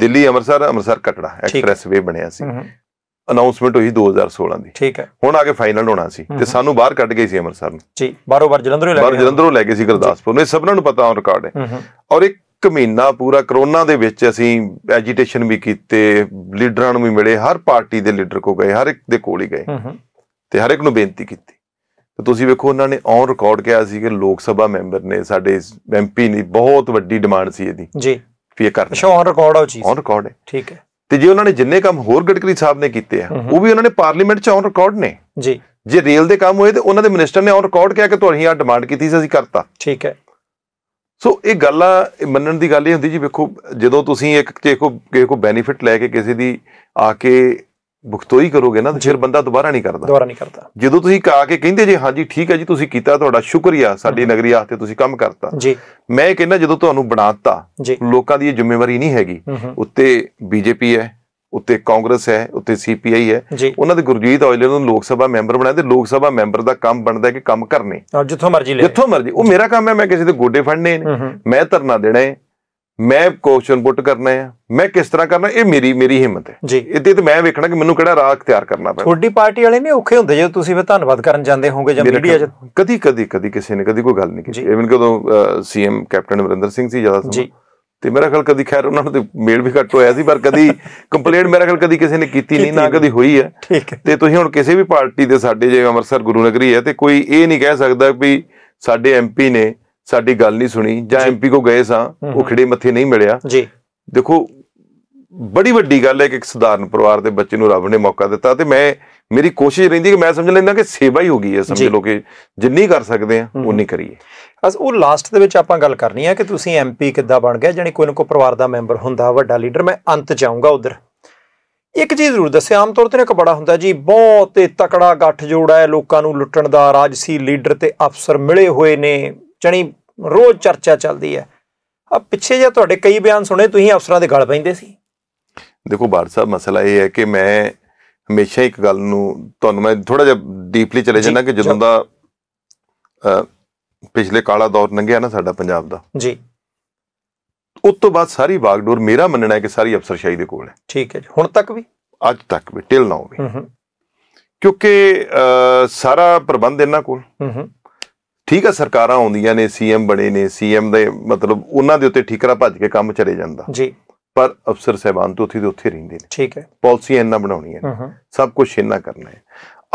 Delhi Amritsar Amritsar Katra expressway ਬਣਿਆ ਸੀ ਅਨਾਉਂਸਮੈਂਟ ਹੋਈ 2016 ਦੀ ਠੀਕ ਹੈ ਹੁਣ ਆ ਕੇ ਫਾਈਨਲ ਹੋਣਾ ਸੀ ਤੇ ਸਾਨੂੰ ਬਾਹਰ ਕੱਢ ਗਏ ਸੀ ਅੰਮ੍ਰਿਤਸਰ ਨੂੰ ਜੀ ਬਾਰੋ ਬਾਰ ਜਲੰਧਰੋਂ ਲੈ ਗਏ ਬਾਹਰ ਜਲੰਧਰੋਂ ਲੈ ਗਏ ਸੀ ਗੁਰਦਾਸਪੁਰ ਨੂੰ ਇਹ ਸਭਨਾਂ ਨੂੰ ਪਤਾ ਔਨ ਰਿਕਾਰਡ ਹੈ ਔਰ ਇੱਕ ਮਹੀਨਾ ਪੂਰਾ ਕਰੋਨਾ ਦੇ ਵਿੱਚ ਅਸੀਂ ਐਜੀਟੇਸ਼ਨ ਵੀ ਕੀਤੇ ਲੀਡਰਾਂ ਨੂੰ ਵੀ ਮਿਲੇ ਹਰ ਪਾਰਟੀ ਦੇ ਲੀਡਰ ਕੋ ਗਏ ਹਰ ਇੱਕ ਦੇ ਕੋਲ ਹੀ ਗਏ ਤੇ ਹਰ ਇੱਕ ਨੂੰ ਬੇਨਤੀ ਕੀਤੀ ਤੇ ਤੁਸੀਂ ਵੇਖੋ ਉਹਨਾਂ ਨੇ ਔਨ ਰਿਕਾਰਡ ਕਿਹਾ ਸੀ ਕਿ ਲੋਕ ਸਭਾ ਮੈਂਬਰ ਨੇ ਸਾਡੇ ਐਮਪੀ ਨੇ ਬਹੁਤ ਵੱਡੀ ਡਿਮਾਂਡ ਸੀ ਇਹਦੀ ਜੀ ਵੀ ਇਹ ਕਰਨਾ ਅੱਛਾ ਔਨ ਰਿਕਾਰਡ ਆ ਉਹ ਚੀਜ਼ ਔਨ ਰਿਕਾਰਡ ਹੈ ਠੀਕ ਹੈ ਤੇ ਜੇ ਉਹਨਾਂ ਨੇ ਜਿੰਨੇ ਕੰਮ ਹੋਰ ਗਡਕਰੀ ਸਾਹਿਬ ਨੇ ਕੀਤੇ ਆ ਉਹ ਵੀ ਉਹਨਾਂ ਨੇ ਪਾਰਲੀਮੈਂਟ 'ਚ ਔਨ ਰਿਕਾਰਡ ਨੇ ਜੀ ਜੇ ਰੇਲ ਦੇ ਕੰਮ ਹੋਏ ਤੇ ਉਹਨਾਂ ਦੇ ਮਿਨਿਸਟਰ ਨੇ ਔਨ ਰਿਕਾਰਡ ਕਿਹਾ ਕਿ ਤੁਹਾਡੀ ਆ ਡਿਮਾਂਡ ਕੀਤੀ ਸੀ ਅਸੀਂ ਕਰਤਾ ਠੀਕ ਹੈ ਸੋ ਇਹ ਗੱਲਾਂ ਮੰਨਣ ਦੀ ਗੱਲ ਇਹ ਹੁੰਦੀ ਜੀ ਵੇਖੋ ਜਦੋਂ ਤੁਸੀਂ ਇੱਕ ਕਿਸੇ ਕੋ ਕਿਸੇ ਕੋ ਬੈਨੀਫਿਟ ਲੈ ਕੇ ਕਿਸੇ ਦੀ ਆ ਕੇ ਬਖਤੋਈ ਕਰੋਗੇ ਨਾ ਫਿਰ ਬੰਦਾ ਦੁਬਾਰਾ ਨਹੀਂ ਕਰਦਾ ਦੁਬਾਰਾ ਨਹੀਂ ਕਰਦਾ ਜਦੋਂ ਤੁਸੀਂ ਕਾ ਕੇ ਕਹਿੰਦੇ ਜੇ ਹਾਂਜੀ ਠੀਕ ਹੈ ਜੀ ਤੁਸੀਂ ਕੀਤਾ ਤੁਹਾਡਾ ਸ਼ੁਕਰੀਆ ਸਾਡੀ ਨਗਰੀ ਆਸਤੇ ਤੁਸੀਂ ਕੰਮ ਕਰਤਾ ਜੀ ਮੈਂ ਕਹਿੰਦਾ ਜਦੋਂ ਤੁਹਾਨੂੰ ਬਣਾਤਾ ਲੋਕਾਂ ਦੀ ਇਹ ਜ਼ਿੰਮੇਵਾਰੀ ਨਹੀਂ ਹੈਗੀ ਉੱਤੇ ਬੀਜੇਪੀ ਹੈ ਉੱਤੇ ਕਾਂਗਰਸ ਹੈ ਉੱਤੇ ਸੀਪੀਆਈ ਹੈ ਉਹਨਾਂ ਦੇ ਗੁਰਜੀਤ ਔਜਲੇ ਨੂੰ ਲੋਕ ਸਭਾ ਮੈਂਬਰ ਬਣਾਇਆ ਤੇ ਲੋਕ ਸਭਾ ਮੈਂਬਰ ਦਾ ਕੰਮ ਬਣਦਾ ਕਿ ਕੰਮ ਕਰਨੇ ਜਿੱਥੋਂ ਮਰਜ਼ੀ ਲੈ ਜਿੱਥੋਂ ਮਰਜ਼ੀ ਉਹ ਮੇਰਾ ਕੰਮ ਹੈ ਮੈਂ ਕਿਸੇ ਦੇ ਗੋਡੇ ਫੜਨੇ ਨੇ ਮੈਂ ਧਰਨਾ ਦੇਣਾ ਹੈ ਮੈਂ ਕੁਐਸਚਨ ਪੁੱਟ ਕਰਨਾ ਹੈ ਮੈਂ ਕਿਸ ਤਰ੍ਹਾਂ ਕਰਨਾ ਇਹ ਮੇਰੀ ਮੇਰੀ ਹਿੰਮਤ ਹੈ ਜੀ ਇਹ ਤੇ ਮੈਂ ਵੇਖਣਾ ਕਿ ਮੈਨੂੰ ਕਿਹੜਾ ਰਾਹ ਅਖਤਿਆਰ ਕਰਨਾ ਪੈਣਾ ਥੋੜੀ ਪਾਰਟੀ ਵਾਲੇ ਨਹੀਂ ਔਖੇ ਹੁੰਦੇ ਜੇ ਤੁਸੀਂ ਫਿਰ ਧੰਨਵਾਦ ਕਰਨ ਜਾਂਦੇ ਹੋਗੇ ਜਾਂ ਮੀਡੀਆ 'ਚ ਕਦੀ ਕਦੀ ਕਦੀ ਕਿਸੇ ਨੇ ਕਦੀ ਕੋਈ ਗੱਲ ਨਹੀਂ ਕੀਤੀ ਇਵਨ ਕਦੋਂ ਸੀਐਮ ਕੈਪਟਨ ਅਮਰਿੰਦਰ ਸਿੰਘ ਸੀ ਜਿਆਦਾ ਸਮਾਂ ਤੇ ਮੇਰਾ ਖਿਆਲ ਕਦੀ ਖੈਰ ਉਹਨਾਂ ਨੂੰ ਤੇ ਮੇਲ ਵੀ ਘੱਟ ਹੋਇਆ ਸੀ ਪਰ ਕਦੀ ਕੰਪਲੇਂਟ ਮੇਰਾ ਖਿਆਲ ਕਦੀ ਕਿਸੇ ਨੇ ਕੀਤੀ ਨਹੀਂ ਨਾ ਕਦੀ ਹੋਈ ਹੈ ਤੇ ਤੁਸੀਂ ਹੁਣ ਕਿਸੇ ਵੀ ਪਾਰਟੀ ਦੇ ਸਾਡੇ ਜੇ ਅੰਮ੍ਰਿਤਸਰ ਗੁਰੂ ਨਗਰੀ ਹੈ ਤੇ ਕੋਈ ਇਹ ਨਹੀਂ ਕਹਿ ਸਕਦਾ ਵੀ ਸਾਡੇ ਐਮਪੀ ਨੇ ਸਾਡੀ ਗੱਲ ਨਹੀਂ ਸੁਣੀ ਜਾਂ ਐਮਪੀ ਕੋ ਗਏ ਸਾਂ ਉਹ ਖੜੇ ਮੱਥੇ ਨਹੀਂ ਮਿਲਿਆ ਜੀ ਦੇਖੋ ਬੜੀ ਵੱਡੀ ਗੱਲ ਹੈ ਕਿ ਇੱਕ ਸਧਾਰਨ ਪਰਿਵਾਰ ਦੇ ਬੱਚੇ ਨੂੰ ਰੱਬ ਨੇ ਮੌਕਾ ਦਿੱਤਾ ਤੇ ਮੈਂ ਮੇਰੀ ਕੋਸ਼ਿਸ਼ ਰਹਿੰਦੀ ਕਿ ਮੈਂ ਸਮਝ ਲੈਂਦਾ ਕਿ ਸੇਵਾ ਹੀ ਹੋ ਗਈ ਹੈ ਸਮਝ ਲਓ ਕਿ ਜਿੰਨੀ ਕਰ ਸਕਦੇ ਆ ਉਨੀ ਕਰੀਏ ਅਸ ਉਹ ਲਾਸਟ ਦੇ ਵਿੱਚ ਆਪਾਂ ਗੱਲ ਕਰਨੀ ਹੈ ਕਿ ਤੁਸੀਂ ਐਮਪੀ ਕਿੱਦਾਂ ਬਣ ਗਏ ਜਾਨੀ ਕੋਈ ਨਾ ਕੋਈ ਪਰਿਵਾਰ ਦਾ ਮੈਂਬਰ ਹੁੰਦਾ ਵੱਡਾ ਲੀਡਰ ਮੈਂ ਅੰਤ ਜਾਊਂਗਾ ਉਧਰ ਇੱਕ ਚੀਜ਼ ਜ਼ਰੂਰ ਦੱਸਿਆ ਆਮ ਤੌਰ ਤੇ ਇੱਕ ਬੜਾ ਹੁੰਦਾ ਜੀ ਬਹੁਤ ਤਕੜਾ ਗੱਠ ਜੋੜਾ ਹੈ ਲੋਕਾਂ ਨੂੰ ਲੁੱਟਣ ਦਾ ਰਾਜਸੀ ਲੀਡਰ ਤੇ ਅਫਸਰ ਮਿਲੇ ਹੋਏ ਨੇ ਚਣੀ ਰੋਜ਼ ਚਰਚਾ ਚੱਲਦੀ ਹੈ ਆ ਪਿੱਛੇ ਜੇ ਤੁਹਾਡੇ ਕਈ ਬਿਆਨ ਸੁਣੇ ਤੁਸੀਂ ਅਫਸਰਾਂ ਦੇ ਗੱਲ ਪੈਂਦੇ ਸੀ ਦੇਖੋ ਬਾਦ ਸਾਹਿਬ ਮਸਲਾ ਇਹ ਹੈ ਕਿ ਮੈਂ ਹਮੇਸ਼ਾ ਇੱਕ ਗੱਲ ਨੂੰ ਤੁਹਾਨੂੰ ਮੈਂ ਥੋੜਾ ਜਿਹਾ ਡੀਪਲੀ ਚਲੇ ਜਾਣਾ ਕਿ ਜਦੋਂ ਦਾ ਪਿਛਲੇ ਕਾਲਾ ਦੌਰ ਲੰਘਿਆ ਨਾ ਸਾਡਾ ਪੰਜਾਬ ਦਾ ਜੀ ਉਸ ਤੋਂ ਬਾਅਦ ਸਾਰੀ ਬਾਗਡੋਰ ਮੇਰਾ ਮੰਨਣਾ ਹੈ ਕਿ ਸਾਰੀ ਅਫਸਰਸ਼ਾਹੀ ਦੇ ਕੋਲ ਹੈ ਠੀਕ ਹੈ ਜੀ ਹੁਣ ਤੱਕ ਵੀ ਅੱਜ ਤੱਕ ਵੀ ਟਿਲ ਨਾਉ ਵੀ ਕਿਉਂਕਿ ਸਾਰਾ ਪ੍ਰਬੰਧ ਇਹਨਾਂ ਕੋਲ ਹੂੰ ਹੂੰ ਠੀਕ ਆ ਸਰਕਾਰਾਂ ਆਉਂਦੀਆਂ ਨੇ ਸੀਐਮ ਬਣੇ ਨੇ ਸੀਐਮ ਦੇ ਮਤਲਬ ਉਹਨਾਂ ਦੇ ਉੱਤੇ ਠੀਕਰਾ ਭੱਜ ਕੇ ਕੰਮ ਚਲੇ ਜਾਂਦਾ ਜੀ ਪਰ ਅਫਸਰ ਸਹਿਬਾਨ ਤੋਂ ਉੱਥੇ ਦੇ ਉੱਥੇ ਰਹਿੰਦੇ ਨੇ ਠੀਕ ਹੈ ਪਾਲਿਸੀ ਇੰਨਾ ਬਣਾਉਣੀ ਹੈ ਸਭ ਕੁਝ ਇੰਨਾ ਕਰਨਾ ਹੈ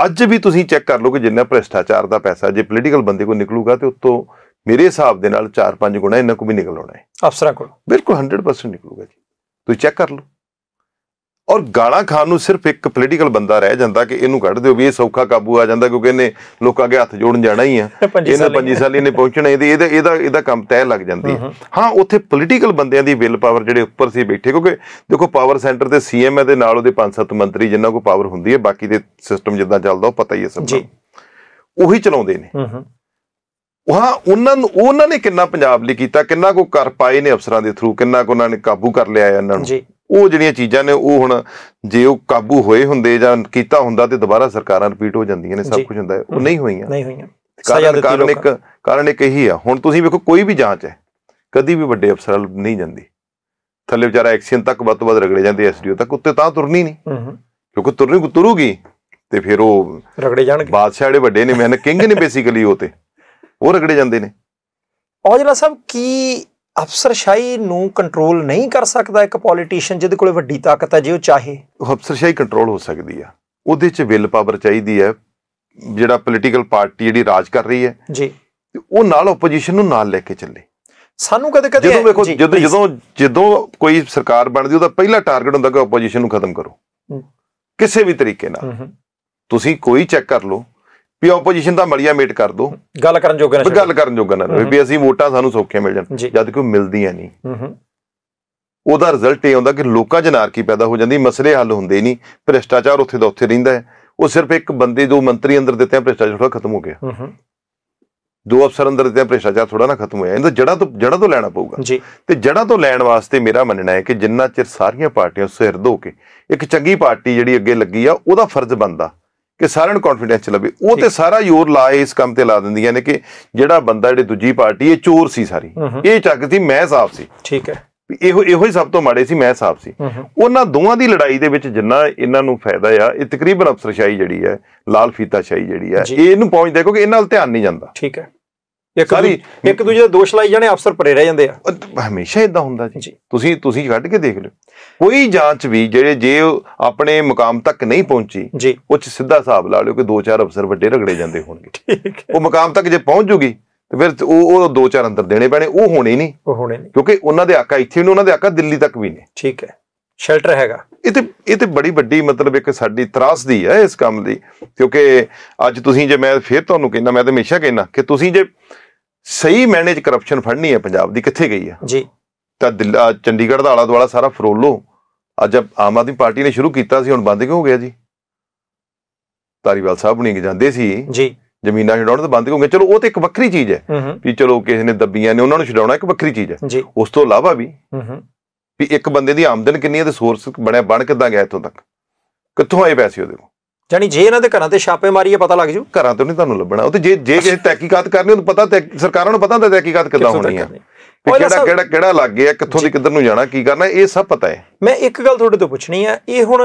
ਅੱਜ ਵੀ ਤੁਸੀਂ ਚੈੱਕ ਕਰ ਲਓ ਕਿ ਜਿੰਨਾ ਭ੍ਰਿਸ਼ਟਾਚਾਰ ਦਾ ਪੈਸਾ ਜੇ ਪੋਲੀਟੀਕਲ ਬੰਦੇ ਕੋਲ ਨਿਕਲੂਗਾ ਤੇ ਉਤੋਂ ਮੇਰੇ ਹਿਸਾਬ ਦੇ ਨਾਲ 4-5 ਗੁਣਾ ਇਹਨਾਂ ਕੋ ਵੀ ਨਿਕਲ ਆਉਣਾ ਹੈ ਅਫਸਰਾਂ ਕੋਲ ਬਿਲਕੁਲ 100% ਨਿਕਲੂਗਾ ਜੀ ਤੁਸੀਂ ਚੈੱਕ ਕਰ ਲਓ ਔਰ ਗਾਲਾਂ ਖਾਣ ਨੂੰ ਸਿਰਫ ਇੱਕ ਪੋਲੀਟੀਕਲ ਬੰਦਾ ਰਹਿ ਜਾਂਦਾ ਕਿ ਇਹਨੂੰ ਕੱਢ ਦਿਓ ਵੀ ਇਹ ਸੌਖਾ ਕਾਬੂ ਆ ਜਾਂਦਾ ਕਿਉਂਕਿ ਇਹਨੇ ਲੋਕਾਂ ਦੇ ਹੱਥ ਜੋੜਨ ਜਾਣਾ ਹੀ ਆ ਇਹਨਾਂ 25 ਸਾਲੀ ਨੇ ਪਹੁੰਚਣਾ ਇਹਦੇ ਇਹਦਾ ਇਹਦਾ ਇਹਦਾ ਕੰਮ ਤੈਅ ਲੱਗ ਜਾਂਦੀ ਹੈ ਹਾਂ ਉੱਥੇ ਪੋਲੀਟੀਕਲ ਬੰਦਿਆਂ ਦੀ ਵਿਲ ਪਾਵਰ ਜਿਹੜੇ ਉੱਪਰ ਸੀ ਬੈਠੇ ਕਿਉਂਕਿ ਦੇਖੋ ਪਾਵਰ ਸੈਂਟਰ ਤੇ ਸੀਐਮ ਹੈ ਤੇ ਨਾਲ ਉਹਦੇ 5-7 ਮੰਤਰੀ ਜਿਨ੍ਹਾਂ ਕੋਲ ਪਾਵਰ ਹੁੰਦੀ ਹੈ ਬਾਕੀ ਦੇ ਸਿਸਟਮ ਜਿੱਦਾਂ ਚੱਲਦਾ ਉਹ ਪਤਾ ਹੀ ਹੈ ਸਭ ਨੂੰ ਉਹੀ ਚਲਾਉਂਦੇ ਨੇ ਉਹਾਂ ਹਾਂ ਉਹਨਾਂ ਨੂੰ ਉਹਨਾਂ ਨੇ ਕਿੰਨਾ ਪੰਜਾਬ ਲਈ ਕੀਤਾ ਕਿੰਨਾ ਕੋ ਕਰ ਪਾਏ ਨੇ ਅਫਸਰਾਂ ਦੇ ਥਰੂ ਕਿੰਨਾ ਕੋ ਉਹਨਾਂ ਨੇ ਕਾਬੂ ਕਰ ਲਿਆ ਇਹਨਾਂ ਨੂੰ ਜੀ ਉਹ ਜਿਹੜੀਆਂ ਚੀਜ਼ਾਂ ਨੇ ਉਹ ਹੁਣ ਜੇ ਉਹ ਕਾਬੂ ਹੋਏ ਹੁੰਦੇ ਜਾਂ ਕੀਤਾ ਹੁੰਦਾ ਤੇ ਦੁਬਾਰਾ ਸਰਕਾਰਾਂ ਰਿਪੀਟ ਹੋ ਜਾਂਦੀਆਂ ਨੇ ਸਭ ਕੁਝ ਹੁੰਦਾ ਹੈ ਉਹ ਨਹੀਂ ਹੋਈਆਂ ਨਹੀਂ ਹੋਈਆਂ ਕਾਰਨ ਕਾਰਨ ਇੱਕ ਕਾਰਨ ਇੱਕ ਇਹੀ ਆ ਹੁਣ ਤੁਸੀਂ ਵੇਖੋ ਕੋਈ ਵੀ ਜਾਂਚ ਹੈ ਕਦੀ ਵੀ ਵੱਡੇ ਅਫਸਰਾਂ ਨਹੀਂ ਜਾਂਦੀ ਥੱਲੇ ਵਿਚਾਰਾ ਐਕਸੀਅਨ ਤੱਕ ਵੱਧ ਵੱਧ ਰਗੜੇ ਜਾਂਦੇ ਐਸਡੀਓ ਤੱਕ ਉੱਤੇ ਤਾਂ ਤੁਰਨੀ ਨਹੀਂ ਕਿਉਂਕਿ ਤੁਰਨੀ ਤੁਰੂਗੀ ਤੇ ਫਿਰ ਉਹ ਰਗੜੇ ਜਾਣਗੇ ਬਾਦਸ਼ਾਹ ਜਿਹੜੇ ਵੱਡੇ ਨੇ ਮੈਨ ਕਿੰਗ ਨੇ ਬੇਸਿਕਲੀ ਉਹ ਤੇ ਉਹ ਰਗੜੇ ਜਾਂਦੇ ਨੇ ਔਜਲਾ ਸਾਹਿਬ ਕੀ ਅਫਸਰਸ਼ਾਹੀ ਨੂੰ ਕੰਟਰੋਲ ਨਹੀਂ ਕਰ ਸਕਦਾ ਇੱਕ ਪੋਲੀਟੀਸ਼ੀਅਨ ਜਿਹਦੇ ਕੋਲੇ ਵੱਡੀ ਤਾਕਤ ਹੈ ਜੇ ਉਹ ਚਾਹੇ ਉਹ ਅਫਸਰਸ਼ਾਹੀ ਕੰਟਰੋਲ ਹੋ ਸਕਦੀ ਆ ਉਹਦੇ 'ਚ ਵਿਲ ਪਾਵਰ ਚਾਹੀਦੀ ਹੈ ਜਿਹੜਾ ਪੋਲੀਟੀਕਲ ਪਾਰਟੀ ਜਿਹੜੀ ਰਾਜ ਕਰ ਰਹੀ ਹੈ ਜੀ ਉਹ ਨਾਲ ਆਪੋਜੀਸ਼ਨ ਨੂੰ ਨਾਲ ਲੈ ਕੇ ਚੱਲੇ ਸਾਨੂੰ ਕਦੇ ਕਦੇ ਜਦੋਂ ਵੇਖੋ ਜਦੋਂ ਜਦੋਂ ਜਦੋਂ ਕੋਈ ਸਰਕਾਰ ਬਣਦੀ ਉਹਦਾ ਪਹਿਲਾ ਟਾਰਗੇਟ ਹੁੰਦਾ ਕਿ ਆਪੋਜੀਸ਼ਨ ਨੂੰ ਖਤਮ ਕਰੋ ਕਿਸੇ ਵੀ ਤਰੀਕੇ ਨਾਲ ਤੁਸੀਂ ਕੋਈ ਚੈੱਕ ਕਰ ਲਓ ਵੀ ਆਪੋਜੀਸ਼ਨ ਦਾ ਮੜੀਆਂ ਮੀਟ ਕਰ ਦੋ ਗੱਲ ਕਰਨ ਜੋਗਾ ਨਾ ਗੱਲ ਕਰਨ ਜੋਗਾ ਨਾ ਵੀ ਅਸੀਂ ਵੋਟਾਂ ਸਾਨੂੰ ਸੌਖੀਆਂ ਮਿਲ ਜਾਣ ਜਦ ਕਿ ਮਿਲਦੀਆਂ ਨਹੀਂ ਉਹਦਾ ਰਿਜ਼ਲਟ ਇਹ ਹੁੰਦਾ ਕਿ ਲੋਕਾਂ 'ਚ ਨਾਰਕੀ ਪੈਦਾ ਹੋ ਜਾਂਦੀ ਮਸਲੇ ਹੱਲ ਹੁੰਦੇ ਨਹੀਂ ਭ੍ਰਿਸ਼ਟਾਚਾਰ ਉੱਥੇ ਦਾ ਉੱਥੇ ਰਹਿੰਦਾ ਹੈ ਉਹ ਸਿਰਫ ਇੱਕ ਬੰਦੇ ਜੋ ਮੰਤਰੀ ਅੰਦਰ ਦਿੱਤੇ ਆ ਭ੍ਰਿਸ਼ਟਾਚਾਰ ਥੋੜਾ ਖਤਮ ਹੋ ਗਿਆ ਦੋ ਅਫਸਰ ਅੰਦਰ ਦਿੱਤੇ ਆ ਭ੍ਰਿਸ਼ਟਾਚਾਰ ਥੋੜਾ ਨਾ ਖਤਮ ਹੋਇਆ ਇਹਦਾ ਜੜਾ ਤੋਂ ਜੜਾ ਤੋਂ ਲੈਣਾ ਪਊਗਾ ਤੇ ਜੜਾ ਤੋਂ ਲੈਣ ਵਾਸਤੇ ਮੇਰਾ ਮੰਨਣਾ ਹੈ ਕਿ ਜਿੰਨਾ ਚਿਰ ਸਾਰੀਆਂ ਪਾਰਟੀਆਂ ਸਿਰ ਧੋ ਕੇ ਇੱਕ ਚੰਗੀ ਪਾਰਟੀ ਜਿਹੜੀ ਅੱਗੇ ਲੱਗੀ ਆ ਉਹਦਾ ਫਰਜ਼ ਬਣਦਾ ਕਿ ਸਾਰਿਆਂ ਨੂੰ ਕੌਨਫੀਡੈਂਸ ਲਵੇ ਉਹ ਤੇ ਸਾਰਾ ਯੋਰ ਲਾ ਇਸ ਕੰਮ ਤੇ ਲਾ ਦਿੰਦੀਆਂ ਨੇ ਕਿ ਜਿਹੜਾ ਬੰਦਾ ਜਿਹੜੇ ਦੂਜੀ ਪਾਰਟੀ ਇਹ ਚੋਰ ਸੀ ਸਾਰੀ ਇਹ ਚੱਕ ਸੀ ਮੈਂ ਸਾਫ ਸੀ ਠੀਕ ਹੈ ਇਹੋ ਇਹੋ ਹੀ ਸਭ ਤੋਂ ਮਾੜੇ ਸੀ ਮੈਂ ਸਾਫ ਸੀ ਉਹਨਾਂ ਦੋਵਾਂ ਦੀ ਲੜਾਈ ਦੇ ਵਿੱਚ ਜਿੰਨਾ ਇਹਨਾਂ ਨੂੰ ਫਾਇਦਾ ਆ ਇਹ ਤਕਰੀਬਨ ਅਫਸਰਸ਼ਾਹੀ ਜਿਹੜੀ ਹੈ ਲਾਲ ਫੀਤਾ ਸ਼ਾਹੀ ਜਿਹੜੀ ਹੈ ਇਹ ਇਹਨੂੰ ਪਹੁੰਚਦਾ ਕਿਉਂਕਿ ਇਹਨਾਂ ਨਾਲ ਧਿਆਨ ਨਹੀਂ ਜਾਂਦਾ ਠੀਕ ਹੈ ਇੱਕ ਇੱਕ ਦੂਜੇ ਦਾ ਦੋਸ਼ ਲਾਈ ਜਾਣੇ ਅਫਸਰ ਪਰੇ ਰਹਿ ਜਾਂਦੇ ਆ ਹਮੇਸ਼ਾ ਇਦਾਂ ਹੁੰਦਾ ਜੀ ਤੁਸੀਂ ਤੁਸੀਂ ਛੱਡ ਕੇ ਦੇਖ ਲਓ ਕੋਈ ਜਾਂਚ ਵੀ ਜਿਹੜੇ ਜੇ ਆਪਣੇ ਮੁਕਾਮ ਤੱਕ ਨਹੀਂ ਪਹੁੰਚੀ ਜੀ ਉੱਚ ਸਿੱਧਾ ਹਿਸਾਬ ਲਾ ਲਿਓ ਕਿ ਦੋ ਚਾਰ ਅਫਸਰ ਵੱਡੇ ਰਗੜੇ ਜਾਂਦੇ ਹੋਣਗੇ ਠੀਕ ਉਹ ਮੁਕਾਮ ਤੱਕ ਜੇ ਪਹੁੰਚ ਜੂਗੀ ਤੇ ਫਿਰ ਉਹ ਉਹ ਦੋ ਚਾਰ ਅੰਦਰ ਦੇਣੇ ਪੈਣੇ ਉਹ ਹੋਣੇ ਨਹੀਂ ਉਹ ਹੋਣੇ ਨਹੀਂ ਕਿਉਂਕਿ ਉਹਨਾਂ ਦੇ ਆਕਾ ਇੱਥੇ ਨੇ ਉਹਨਾਂ ਦੇ ਆਕਾ ਦਿੱਲੀ ਤੱਕ ਵੀ ਨੇ ਠੀਕ ਹੈ ਸ਼ੈਲਟਰ ਹੈਗਾ ਇਹ ਤੇ ਇਹ ਤੇ ਬੜੀ ਵੱਡੀ ਮਤਲਬ ਇੱਕ ਸਾਡੀ ਤਰਾਸ ਦੀ ਹੈ ਇਸ ਕੰਮ ਦੀ ਕਿਉਂਕਿ ਅੱਜ ਤੁਸੀਂ ਜੇ ਮੈਂ ਫੇਰ ਤੁਹਾਨੂੰ ਕਹਿੰਦਾ ਮੈਂ ਤਾਂ ਹਮੇਸ਼ਾ ਕਹਿੰਦਾ ਕਿ ਤੁਸੀਂ ਜੇ ਸਹੀ ਮੈਨੇਜ ਕਰਪਸ਼ਨ ਫੜਨੀ ਹੈ ਪੰਜਾਬ ਦੀ ਕਿੱਥੇ ਗਈ ਹੈ ਜੀ ਤਾਂ ਚੰਡੀਗੜ੍ਹ ਦਾ ਆਲਾ ਦੁਆਲਾ ਸਾਰਾ ਫਰੋਲੋ ਅੱਜ ਆਮ ਆਦਮੀ ਪਾਰਟੀ ਨੇ ਸ਼ੁਰੂ ਕੀਤਾ ਸੀ ਹੁਣ ਬੰਦ ਕਿਉਂ ਹੋ ਗਿਆ ਜੀ ਤਾਰੀਵਾਲ ਸਾਹਿਬ ਨਹੀਂ ਜਾਂਦੇ ਸੀ ਜੀ ਜ਼ਮੀਨਾਂ ਛਡਾਉਣ ਤੋਂ ਬੰਦ ਕਿਉਂ ਹੋ ਗਿਆ ਚਲੋ ਉਹ ਤਾਂ ਇੱਕ ਵੱਖਰੀ ਚੀਜ਼ ਹੈ ਵੀ ਚਲੋ ਕਿਸੇ ਨੇ ਦੱਬੀਆਂ ਨੇ ਉਹਨਾਂ ਨੂੰ ਛਡਾਉਣਾ ਇੱਕ ਵੱਖਰੀ ਚੀਜ਼ ਹੈ ਉਸ ਤੋਂ ਇਲਾਵਾ ਵੀ ਵੀ ਇੱਕ ਬੰਦੇ ਦੀ ਆਮਦਨ ਕਿੰਨੀ ਹੈ ਤੇ ਸੋਰਸ ਬਣਿਆ ਬਣ ਕਿੱਦਾਂ ਗਿਆ ਇੱਥੋਂ ਤੱਕ ਕਿੱਥੋਂ ਆਏ ਪੈਸੇ ਉਹਦੇ ਕੋਲ ਜਾਨੀ ਜੇ ਇਹਨਾਂ ਦੇ ਘਰਾਂ ਤੇ ਛਾਪੇ ਹੈ ਪਤਾ ਲੱਗ ਜੂ ਘਰਾਂ ਤੋਂ ਨਹੀਂ ਤੁਹਾਨੂੰ ਲੱਭਣਾ ਉਹ ਤੇ ਜੇ ਜੇ ਕਿਸੇ ਤਹਿਕੀਕਾਤ ਕਰਨੀ ਉਹਨੂੰ ਪਤਾ ਸਰਕਾਰਾਂ ਨੂੰ ਪਤਾ ਹੁੰਦਾ ਤਹਿਕੀਕਾਤ ਕਿੱਦਾਂ ਹੋਣੀ ਹੈ ਕਿਹੜਾ ਕਿਹੜਾ ਕਿਹੜਾ ਲੱਗ ਗਿਆ ਕਿੱਥੋਂ ਦੀ ਕਿੱਧਰ ਨੂੰ ਜਾਣਾ ਕੀ ਕਰਨਾ ਇਹ ਸਭ ਪਤਾ ਹੈ ਮੈਂ ਇੱਕ ਗੱਲ ਤੁਹਾਡੇ ਤੋਂ ਪੁੱਛਣੀ ਆ ਇਹ ਹੁਣ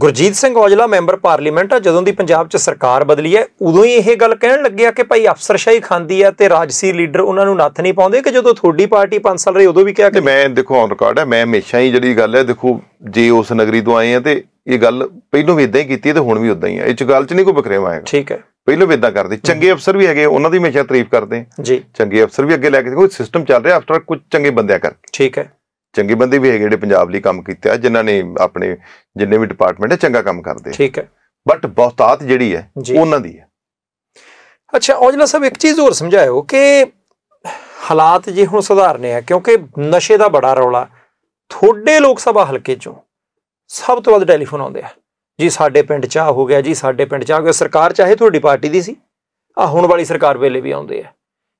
ਗੁਰਜੀਤ ਸਿੰਘ ਔਜਲਾ ਮੈਂਬਰ ਪਾਰਲੀਮੈਂਟ ਆ ਜਦੋਂ ਦੀ ਪੰਜਾਬ 'ਚ ਸਰਕਾਰ ਬਦਲੀ ਹੈ ਉਦੋਂ ਹੀ ਇਹ ਗੱਲ ਕਹਿਣ ਲੱਗਿਆ ਕਿ ਭਾਈ ਅਫਸਰਸ਼ਾਹੀ ਖਾਂਦੀ ਆ ਤੇ ਰਾਜਸੀ ਲੀਡਰ ਉਹਨਾਂ ਨੂੰ ਨੱਥ ਨਹੀਂ ਪਾਉਂਦੇ ਕਿ ਜਦੋਂ ਤੁਹਾਡੀ ਪਾਰਟੀ 5 ਸਾਲ ਰਹੀ ਉਦੋਂ ਵੀ ਕਿਹਾ ਕਿ ਮੈਂ ਦੇਖੋ ਔਨ ਰਿਕਾਰਡ ਹੈ ਮੈਂ ਹਮੇਸ਼ਾ ਹੀ ਜਿਹੜੀ ਗੱਲ ਹੈ ਦੇਖੋ ਜੇ ਉਸ ਨਗਰੀ ਤੋਂ ਆਏ ਆ ਤੇ ਇਹ ਗੱਲ ਪਹਿਲਾਂ ਵੀ ਇਦਾਂ ਹੀ ਕੀਤੀ ਤੇ ਹੁਣ ਵੀ ਉਦਾਂ ਹੀ ਆ ਇਹ ਚ ਗੱਲ 'ਚ ਨਹੀਂ ਕੋਈ ਬਕਰੇਵਾ ਆਏਗਾ ਠੀਕ ਹੈ ਪਹਿਲਾਂ ਵੀ ਇਦਾਂ ਕਰਦੇ ਚੰਗੇ ਅਫਸਰ ਵੀ ਹੈਗੇ ਉਹਨਾਂ ਦੀ ਹਮੇਸ਼ਾ ਤਾਰੀਫ ਕਰਦੇ ਜੀ ਚੰਗੇ ਅਫਸਰ ਵੀ ਅੱਗੇ ਲੈ ਕੇ ਦੇਖੋ ਸਿਸਟਮ ਚੱਲ ਰਿਹਾ ਆਫਟਰ ਕੁਝ ਚੰਗੇ ਬੰਦਿਆ ਕਰ ਠੀਕ ਹੈ ਚੰਗੇ ਬੰਦੇ ਵੀ ਹੈਗੇ ਜਿਹੜੇ ਪੰਜਾਬ ਲਈ ਕੰਮ ਕੀਤਾ ਜਿਨ੍ਹਾਂ ਨੇ ਆਪਣੇ ਜਿੰਨੇ ਵੀ ਡਿਪਾਰਟਮੈਂਟ ਹੈ ਚੰਗਾ ਕੰਮ ਕਰਦੇ ਠੀਕ ਹੈ ਬਟ ਬਹੁਤਾਤ ਜਿਹੜੀ ਹੈ ਉਹਨਾਂ ਦੀ ਹੈ ਅੱਛਾ ਔਜਲਾ ਸਾਹਿਬ ਇੱਕ ਚੀਜ਼ ਹੋਰ ਸਮਝਾਇਓ ਕਿ ਹਾਲਾਤ ਜੇ ਹੁਣ ਸੁਧਾਰਨੇ ਆ ਕਿਉਂਕਿ ਨਸ਼ੇ ਦਾ ਬੜਾ ਰੌਲਾ ਥੋੜੇ ਲੋਕ ਸਭਾ ਹਲਕੇ ਚੋਂ ਸਭ ਤੋਂ ਵੱਧ ਟੈਲੀਫੋਨ ਆਉਂਦੇ ਆ ਜੀ ਸਾਡੇ ਪਿੰਡ ਚਾਹ ਹੋ ਗਿਆ ਜੀ ਸਾਡੇ ਪਿੰਡ ਚਾਹ ਹੋ ਗਿਆ ਸਰਕਾਰ ਚਾਹੇ ਤੁਹਾਡੀ ਪਾਰਟੀ ਦੀ ਸੀ ਆ ਹੁਣ ਵਾਲੀ ਸਰਕਾਰ ਵੇਲੇ ਵੀ ਆਉਂਦੇ ਆ